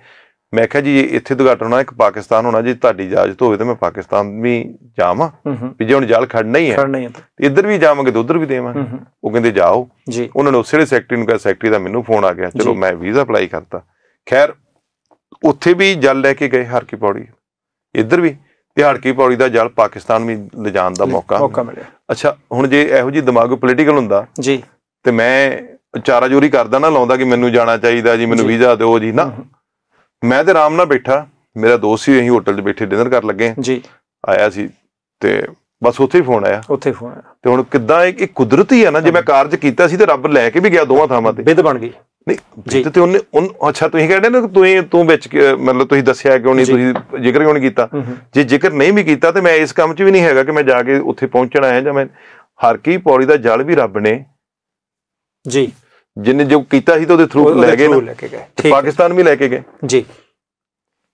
ਮੈਂ ਕਿਹਾ ਜੀ ਇੱਥੇ ਦੁਰਘਟਨਾ ਹੋਣਾ ਇੱਕ ਪਾਕਿਸਤਾਨ ਹੋਣਾ ਜੀ ਤੁਹਾਡੀ ਇਜਾਜ਼ਤ ਹੋਵੇ ਤਾਂ ਮੈਂ ਪਾਕਿਸਤਾਨ ਵੀ ਜਾਵਾਂ ਵੀ ਜੇ ਹੁਣ ਜਲ ਖੜਨਾ ਹੀ ਹੈ ਹੈ ਇੱਧਰ ਵੀ ਜਾਵਾਂਗੇ ਤੇ ਉੱਧਰ ਵੀ ਦੇਵਾਂਗੇ ਉਹ ਕਹਿੰਦੇ ਜਾਓ ਉਹਨਾਂ ਨੇ ਉਸੇ ਸੈਕਟਰੀ ਨੂੰ ਕਿਹਾ ਸੈਕਟਰੀ ਦਾ ਮੈਨੂੰ ਫੋਨ ਆ ਗਿਆ ਚਲੋ ਮੈਂ ਵੀਜ਼ਾ ਅਪਲਾਈ ਕਰਤਾ ਖੈਰ ਉੱਥੇ ਵੀ ਜਲ ਲੈ ਕੇ ਗਏ ਹਰਕੀ ਪੌੜੀ ਇੱਧਰ ਵੀ ਤੇ ਪੌੜੀ ਦਾ ਜਲ ਪਾਕਿਸਤਾਨ ਵੀ ਲਿਜਾਣ ਦਾ ਮੌਕਾ ਮੌਕਾ ਮਿਲਿਆ ਅੱਛਾ ਹੁਣ ਜੇ ਇਹੋ ਜੀ ਦਿਮਾਗ ਪੋਲੀਟੀਕਲ ਹੁੰਦਾ ਜੀ ਤੇ ਮੈਂ ਚਾਰਾ ਜੋਰੀ ਕਰਦਾ ਨਾ ਲਾਉਂਦਾ ਕਿ ਮੈਨੂੰ ਜਾਣਾ ਚਾਹੀਦਾ ਜੀ ਮੈਨੂੰ ਵੀਜ਼ਾ ਦਿਓ ਜੀ ਨਾ ਮੈਂ ਤੇ ਆਰਾਮ ਨਾਲ ਬੈਠਾ ਮੇਰਾ ਦੋਸਤ ਸੀ ਅਸੀਂ ਹੋਟਲ 'ਚ ਬੈਠੇ ਡਿਨਰ ਕਰਨ ਲੱਗੇ ਜੀ ਆਇਆ ਸੀ ਤੇ ਬਸ ਉੱਥੇ ਹੀ ਫੋਨ ਆਇਆ ਉੱਥੇ ਫੋਨ ਆਇਆ ਤੇ ਹੁਣ ਕਿੱਦਾਂ ਇਹ ਕੁਦਰਤੀ ਹੈ ਨਾ ਜੇ ਮੈਂ ਕਾਰਜ ਕੀਤਾ ਸੀ ਤੇ ਰੱਬ ਲੈ ਕੇ ਵੀ ਗਿਆ ਦੋਵਾਂ ਥਾਵਾਂ ਤੇ ਵਿਦ ਬਣ ਗਈ ਨਹੀਂ ਤੇ ਉਹਨੇ ਅੱਛਾ ਤੁਸੀਂ ਕਹਿੰਦੇ ਨਾ ਤੁਸੀਂ ਤੂੰ ਵਿੱਚ ਮਤਲਬ ਤੁਸੀਂ ਦੱਸਿਆ ਕਿਉਂ ਨਹੀਂ ਤੁਸੀਂ ਜ਼ਿਕਰ ਕਿਉਂ ਨਹੀਂ ਕੀਤਾ ਜੇ ਜ਼ਿਕਰ ਨਹੀਂ ਵੀ ਕੀਤਾ ਤੇ ਮੈਂ ਇਸ ਕੰਮ 'ਚ ਵੀ ਨਹੀਂ ਹੈਗਾ ਕਿ ਮੈਂ ਜਾ ਕੇ ਉੱਥੇ ਪਹੁੰਚਣਾ ਹੈ ਜਾਂ ਮੈਂ ਹਰ ਕੀ ਪੌੜੀ ਦਾ ਜਲ ਵੀ ਰੱਬ ਨੇ ਜੀ ਜਿਨੇ ਜੋ ਕੀਤਾ ਸੀ ਤਾਂ ਉਹਦੇ ਥਰੂ ਲੈ ਗਏ ਤੇ ਪਾਕਿਸਤਾਨ ਵੀ ਲੈ ਕੇ ਗਏ ਜੀ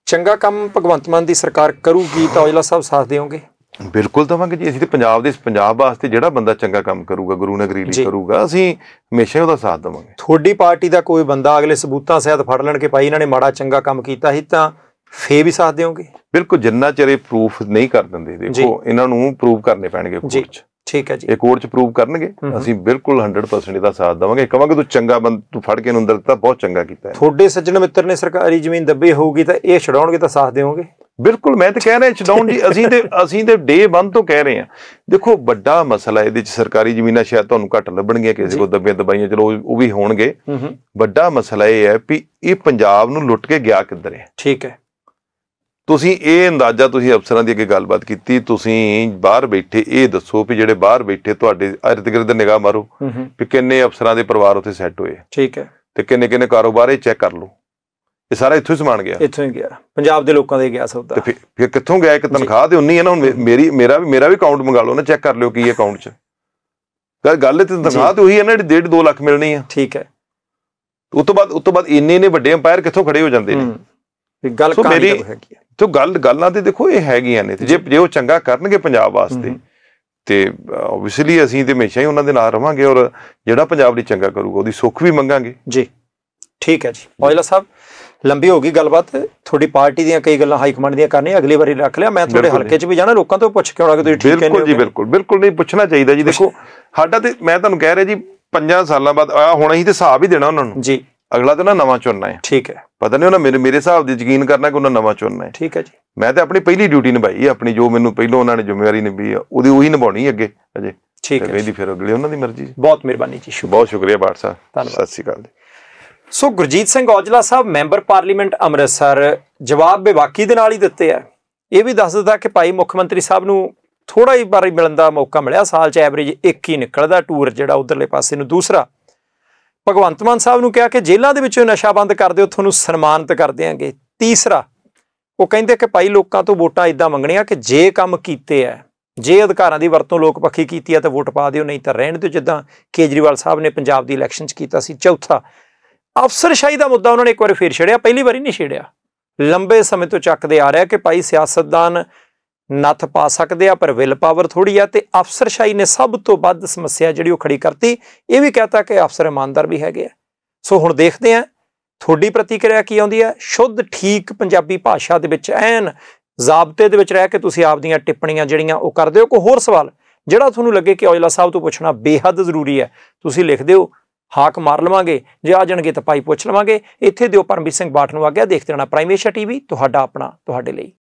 ਚੰਗਾ ਕੰਮ ਭਗਵੰਤ ਮਾਨ ਦੀ ਸਰਕਾਰ ਕਰੂਗੀ ਤਾਂ ਔਜਲਾ ਸਾਹਿਬ ਸਾਥ ਦੇਵੋਗੇ ਬਿਲਕੁਲ ਦਵਾਂਗੇ ਜੀ ਅਸੀਂ ਤੇ ਪੰਜਾਬ ਦੇ ਪੰਜਾਬ ਵਾਸਤੇ ਜਿਹੜਾ ਬੰਦਾ ਚੰਗਾ ਕੰਮ ਕਰੂਗਾ ਗੁਰੂ ਨਗਰੀ ਲਈ ਕਰੂਗਾ ਅਸੀਂ ਹਮੇਸ਼ਾ ਉਹਦਾ ਸਾਥ ਦੇਵਾਂਗੇ ਤੁਹਾਡੀ ਪਾਰਟੀ ਦਾ ਕੋਈ ਬੰਦਾ ਅਗਲੇ ਸਬੂਤਾਂ ਸਹਿਤ ਫੜ ਲੈਣ ਕੇ ਭਾਈ ਇਹਨਾਂ ਨੇ ਮਾੜਾ ਚੰਗਾ ਕੰਮ ਕੀਤਾ ਸੀ ਤਾਂ ਫੇ ਵੀ ਸਾਥ ਦੇਵੋਗੇ ਬਿਲਕੁਲ ਜਿੰਨਾ ਚਿਰ ਇਹ ਪ੍ਰੂਫ ਨਹੀਂ ਕਰ ਦਿੰਦੇ ਦੇਖੋ ਇਹਨਾਂ ਨੂੰ ਪ੍ਰੂਫ ਕਰਨੇ ਪੈਣਗੇ ਕੋਰਟ 'ਚ ਠੀਕ ਹੈ ਜੀ ਇਹ ਕੋਰਟ ਚ ਪ੍ਰੂਵ ਕਰਨਗੇ ਅਸੀਂ ਬਿਲਕੁਲ 100% ਇਹਦਾ ਸਾਥ ਦਵਾਂਗੇ ਕਹਾਂਗੇ ਤੂੰ ਚੰਗਾ ਬੰਦ ਤੂੰ ਫੜ ਕੇ ਨੂੰ ਅੰਦਰ ਦਿੱਤਾ ਬਹੁਤ ਚੰਗਾ ਕੀਤਾ ਹੈ ਤੁਹਾਡੇ ਸੱਜਣ ਮਿੱਤਰ ਨੇ ਸਰਕਾਰੀ ਜ਼ਮੀਨ ਦੱਬੀ ਹੋਊਗੀ ਤਾਂ ਇਹ ਛਡਾਉਣਗੇ ਤਾਂ ਸਾਥ ਦੇਵੋਗੇ ਬਿਲਕੁਲ ਮੈਂ ਤਾਂ ਕਹਿ ਰਿਹਾ ਛਡਾਉਣ ਜੀ ਅਸੀਂ ਤੇ ਅਸੀਂ ਤੇ ਡੇ ਬੰਦ ਤੋਂ ਕਹਿ ਰਹੇ ਹਾਂ ਦੇਖੋ ਵੱਡਾ ਮਸਲਾ ਇਹਦੇ ਚ ਸਰਕਾਰੀ ਜ਼ਮੀਨਾਂ ਸ਼ਾਇਦ ਤੁਹਾਨੂੰ ਘੱਟ ਲੱਭਣਗੀਆਂ ਕਿਸੇ ਕੋ ਦੱਬੀਆਂ ਦਬਾਈਆਂ ਚਲੋ ਉਹ ਵੀ ਹੋਣਗੇ ਵੱਡਾ ਮਸਲਾ ਇਹ ਹੈ ਵੀ ਇਹ ਪੰਜਾਬ ਨੂੰ ਲੁੱਟ ਕੇ ਗਿਆ ਕਿੱਧਰ ਹੈ ਠੀਕ ਹੈ ਤੁਸੀਂ ਇਹ ਅੰਦਾਜ਼ਾ ਤੁਸੀਂ ਅਫਸਰਾਂ ਦੀ ਅੱਗੇ ਗੱਲਬਾਤ ਕੀਤੀ ਤੁਸੀਂ ਬਾਹਰ ਬੈਠੇ ਇਹ ਦੱਸੋ ਵੀ ਜਿਹੜੇ ਬਾਹਰ ਬੈਠੇ ਤੁਹਾਡੇ ਅਰਦ ਨਿਗਾਹ ਮਾਰੋ ਵੀ ਕਿੰਨੇ ਅਫਸਰਾਂ ਦੇ ਪਰਿਵਾਰ ਉੱਥੇ ਸੈੱਟ ਹੋਏ ਠੀਕ ਹੈ ਤੇ ਕਿੰਨੇ ਕਿੰਨੇ ਕਾਰੋਬਾਰ ਇਹ ਚੈੱਕ ਕਰ ਲਓ ਇਹ ਸਾਰਾ ਇੱਥੋਂ ਹੀ ਸਮਾਨ ਗਿਆ ਇੱਥੋਂ ਹੀ ਗਿਆ ਪੰਜਾਬ ਦੇ ਲੋਕਾਂ ਦੇ ਗਿਆ ਸੌਦਾ ਤੇ ਫਿਰ ਕਿੱਥੋਂ ਗਿਆ ਇੱਕ ਤਨਖਾਹ ਤੇ ਉਨੀ ਹੈ ਨਾ ਹੁਣ ਮੇਰੀ ਮੇਰਾ ਵੀ ਮੇਰਾ ਵੀ ਅਕਾਊਂਟ ਮੰਗਾ ਲਓ ਨਾ ਚੈੱਕ ਕਰ ਲਿਓ ਕੀ ਹੈ ਅਕਾਊਂਟ 'ਚ ਗੱਲ ਤੇ ਤਨਖਾਹ ਤੇ ਉਹੀ ਹੈ ਨਾ ਜਿਹੜੀ 1.5 2 ਲੱਖ ਮਿਲਣੀ ਆ ਠੀਕ ਹੈ ਉਸ ਤੋਂ ਬਾਅਦ ਉਸ ਤੋਂ ਬਾਅਦ ਇੰਨੇ ਨੇ ਵੱਡੇ ਅੰਪਾਇਰ ਕਿੱਥੋਂ ਖੜੇ ਹੋ ਜਾਂਦੇ ਨੇ ਇਹ ਗੱਲ ਕਾਹਦੀ ਹੈਗੀ ਤੋ ਗੱਲ ਗੱਲਾਂ ਤੇ ਦੇਖੋ ਇਹ ਹੈਗੀਆਂ ਨੇ ਜੇ ਜੇ ਉਹ ਚੰਗਾ ਕਰਨਗੇ ਪੰਜਾਬ ਵਾਸਤੇ ਤੇ ਆਬਵੀਅਸਲੀ ਅਸੀਂ ਤੇ ਹਮੇਸ਼ਾ ਹੀ ਉਹਨਾਂ ਦੇ ਨਾਲ ਰਵਾਂਗੇ ਔਰ ਜਿਹੜਾ ਪੰਜਾਬ ਲਈ ਚੰਗਾ ਕਰੂਗਾ ਉਹਦੀ ਸੁੱਖ ਵੀ ਮੰਗਾਂਗੇ ਜੀ ਠੀਕ ਹੈ ਜੀ ਔਜਲਾ ਸਾਹਿਬ ਲੰਬੀ ਹੋ ਗਈ ਗੱਲਬਾਤ ਤੁਹਾਡੀ ਪਾਰਟੀ ਦੀਆਂ ਕਈ ਗੱਲਾਂ ਹਾਈ ਕਮਾਂਡ ਦੀਆਂ ਕਰਨੀਆਂ ਅਗਲੀ ਵਾਰੀ ਰੱਖ ਲਿਆ ਮੈਂ ਤੁਹਾਡੇ ਹਲਕੇ 'ਚ ਵੀ ਜਾਣਾ ਲੋਕਾਂ ਤੋਂ ਪੁੱਛ ਕੇ ਆਉਣਾ ਕਿ ਤੁਸੀਂ ਠੀਕ ਕਹਿੰਦੇ ਹੋ ਬਿਲਕੁਲ ਜੀ ਬਿਲਕੁਲ ਬਿਲਕੁਲ ਨਹੀਂ ਪੁੱਛਣਾ ਚਾਹੀਦਾ ਜੀ ਦੇਖੋ ਸਾਡਾ ਤੇ ਮੈਂ ਤੁਹਾਨੂੰ ਕਹਿ ਰਿਹਾ ਜੀ 5 ਸਾਲਾਂ ਬਾਅਦ ਆ ਹੁਣ ਅਸੀਂ ਤੇ ਹਿਸਾਬ ਹੀ ਦੇਣਾ ਉਹਨਾਂ ਨੂੰ ਜੀ ਅਗਲਾ ਤਾਂ ਨਾ ਨਵਾਂ ਚੁਣਨਾ ਹੈ ਠੀਕ ਹੈ ਪਤਾ ਨਹੀਂ ਉਹਨਾਂ ਮੇਰੇ ਮੇਰੇ ਹਿਸਾਬ ਦੀ ਯਕੀਨ ਕਰਨਾ ਕਿ ਉਹਨਾਂ ਨਵਾਂ ਚੁਣਨਾ ਹੈ ਠੀਕ ਹੈ ਜੀ ਮੈਂ ਤਾਂ ਆਪਣੀ ਪਹਿਲੀ ਡਿਊਟੀ ਨਿਭਾਈ ਆਪਣੀ ਜੋ ਮੈਨੂੰ ਪਹਿਲਾਂ ਉਹਨਾਂ ਨੇ ਜ਼ਿੰਮੇਵਾਰੀ ਨਿਭਾਈ ਉਹਦੀ ਉਹੀ ਨਿਭਾਉਣੀ ਅੱਗੇ ਅਜੇ ਠੀਕ ਹੈ ਵੇਦੀ ਫਿਰ ਅਗਲੇ ਉਹਨਾਂ ਦੀ ਮਰਜ਼ੀ ਬਹੁਤ ਮਿਹਰਬਾਨੀ ਜੀ ਬਹੁਤ ਸ਼ੁਕਰੀਆ ਬਾਟ ਸਾਹਿਬ ਧੰਨਵਾਦ ਸਤਿ ਸ਼੍ਰੀ ਅਕਾਲ ਜੀ so Gurjeet Singh Aujla Sahib member parliament Amritsar ਜਵਾਬ ਬੇਵਾਕੀ ਦੇ ਨਾਲ ਹੀ ਦਿੱਤੇ ਆ ਇਹ ਵੀ ਦੱਸ ਦਿੱਤਾ ਕਿ ਭਾਈ ਮੁੱਖ ਮੰਤਰੀ ਸਾਹਿਬ ਨੂੰ ਥੋੜਾ ਹੀ ਬਾਰੀ ਮਿਲਣ ਦਾ ਮੌਕਾ ਮਿਲਿਆ ਸਾਲ 'ਚ ਐਵਰੇਜ ਇੱਕ ਹੀ ਨਿਕਲਦਾ ਟੂਰ ਜਿਹੜਾ ਉਧਰਲੇ ਪਾਸੇ ਨੂੰ ਦੂਸਰਾ ਭਗਵੰਤ ਮਾਨ ਸਾਹਿਬ ਨੂੰ ਕਿਹਾ ਕਿ ਜੇਲ੍ਹਾਂ ਦੇ ਵਿੱਚੋਂ ਨਸ਼ਾ ਬੰਦ ਕਰ ਦਿਓ ਤੁਹਾਨੂੰ ਸਨਮਾਨਿਤ ਕਰ ਦੇਾਂਗੇ ਤੀਸਰਾ ਉਹ ਕਹਿੰਦੇ ਕਿ ਭਾਈ ਲੋਕਾਂ ਤੋਂ ਵੋਟਾਂ ਇਦਾਂ ਮੰਗਣੀਆਂ ਕਿ ਜੇ ਕੰਮ ਕੀਤੇ ਐ ਜੇ ਅਧਿਕਾਰਾਂ ਦੀ ਵਰਤੋਂ ਲੋਕ ਪੱਖੀ ਕੀਤੀ ਐ ਤਾਂ ਵੋਟ ਪਾ ਦਿਓ ਨਹੀਂ ਤਾਂ ਰਹਿਣ ਦਿਓ ਜਿੱਦਾਂ ਕੇਜਰੀਵਾਲ ਸਾਹਿਬ ਨੇ ਪੰਜਾਬ ਦੀ ਇਲੈਕਸ਼ਨ 'ਚ ਕੀਤਾ ਸੀ ਚੌਥਾ ਅਫਸਰਸ਼ਾਹੀ ਦਾ ਮੁੱਦਾ ਉਹਨਾਂ ਨੇ ਇੱਕ ਵਾਰ ਫੇਰ ਛੜਿਆ ਪਹਿਲੀ ਵਾਰੀ ਨਹੀਂ ਛੇੜਿਆ ਲੰਬੇ ਸਮੇਂ ਤੋਂ ਚੱਕਦੇ ਆ ਰਿਹਾ ਕਿ ਭਾਈ ਸਿਆਸਤਦਾਨ ਨੱਥ ਪਾ ਸਕਦੇ ਆ ਪਰ ਵਿਲ ਪਾਵਰ ਥੋੜੀ ਆ ਤੇ ਅਫਸਰਸ਼ਾਹੀ ਨੇ ਸਭ ਤੋਂ ਵੱਧ ਸਮੱਸਿਆ ਜਿਹੜੀ ਉਹ ਖੜੀ ਕਰਤੀ ਇਹ ਵੀ ਕਹਤਾ ਕਿ ਅਫਸਰ ਇਮਾਨਦਾਰ ਵੀ ਹੈਗੇ ਆ ਸੋ ਹੁਣ ਦੇਖਦੇ ਆ ਥੋੜੀ ਪ੍ਰਤੀਕਿਰਿਆ ਕੀ ਆਉਂਦੀ ਆ ਸ਼ੁੱਧ ਠੀਕ ਪੰਜਾਬੀ ਭਾਸ਼ਾ ਦੇ ਵਿੱਚ ਐਨ ਜ਼ਾਬਤੇ ਦੇ ਵਿੱਚ ਰਹਿ ਕੇ ਤੁਸੀਂ ਆਪਦੀਆਂ ਟਿੱਪਣੀਆਂ ਜਿਹੜੀਆਂ ਉਹ ਕਰਦੇ ਹੋ ਕੋਈ ਹੋਰ ਸਵਾਲ ਜਿਹੜਾ ਤੁਹਾਨੂੰ ਲੱਗੇ ਕਿ ਔਜਲਾ ਸਾਹਿਬ ਤੋਂ ਪੁੱਛਣਾ ਬੇਹੱਦ ਜ਼ਰੂਰੀ ਹੈ ਤੁਸੀਂ ਲਿਖ ਦਿਓ ਹਾਕ ਮਾਰ ਲਵਾਂਗੇ ਜੇ ਆ ਜਾਣਗੇ ਤਾਂ ਪਾਈ ਪੁੱਛ ਲਵਾਂਗੇ ਇੱਥੇ ਦਿਓ ਪਰਮਜੀਤ ਸਿੰਘ ਬਾਠ ਨੂੰ ਆ ਗਿਆ ਦੇਖਦੇ ਰਹਿਣਾ ਪ੍ਰਾਈਮੇਸ਼ਾ ਟੀਵੀ ਤੁਹਾਡਾ ਆਪਣਾ ਤੁਹਾਡੇ ਲਈ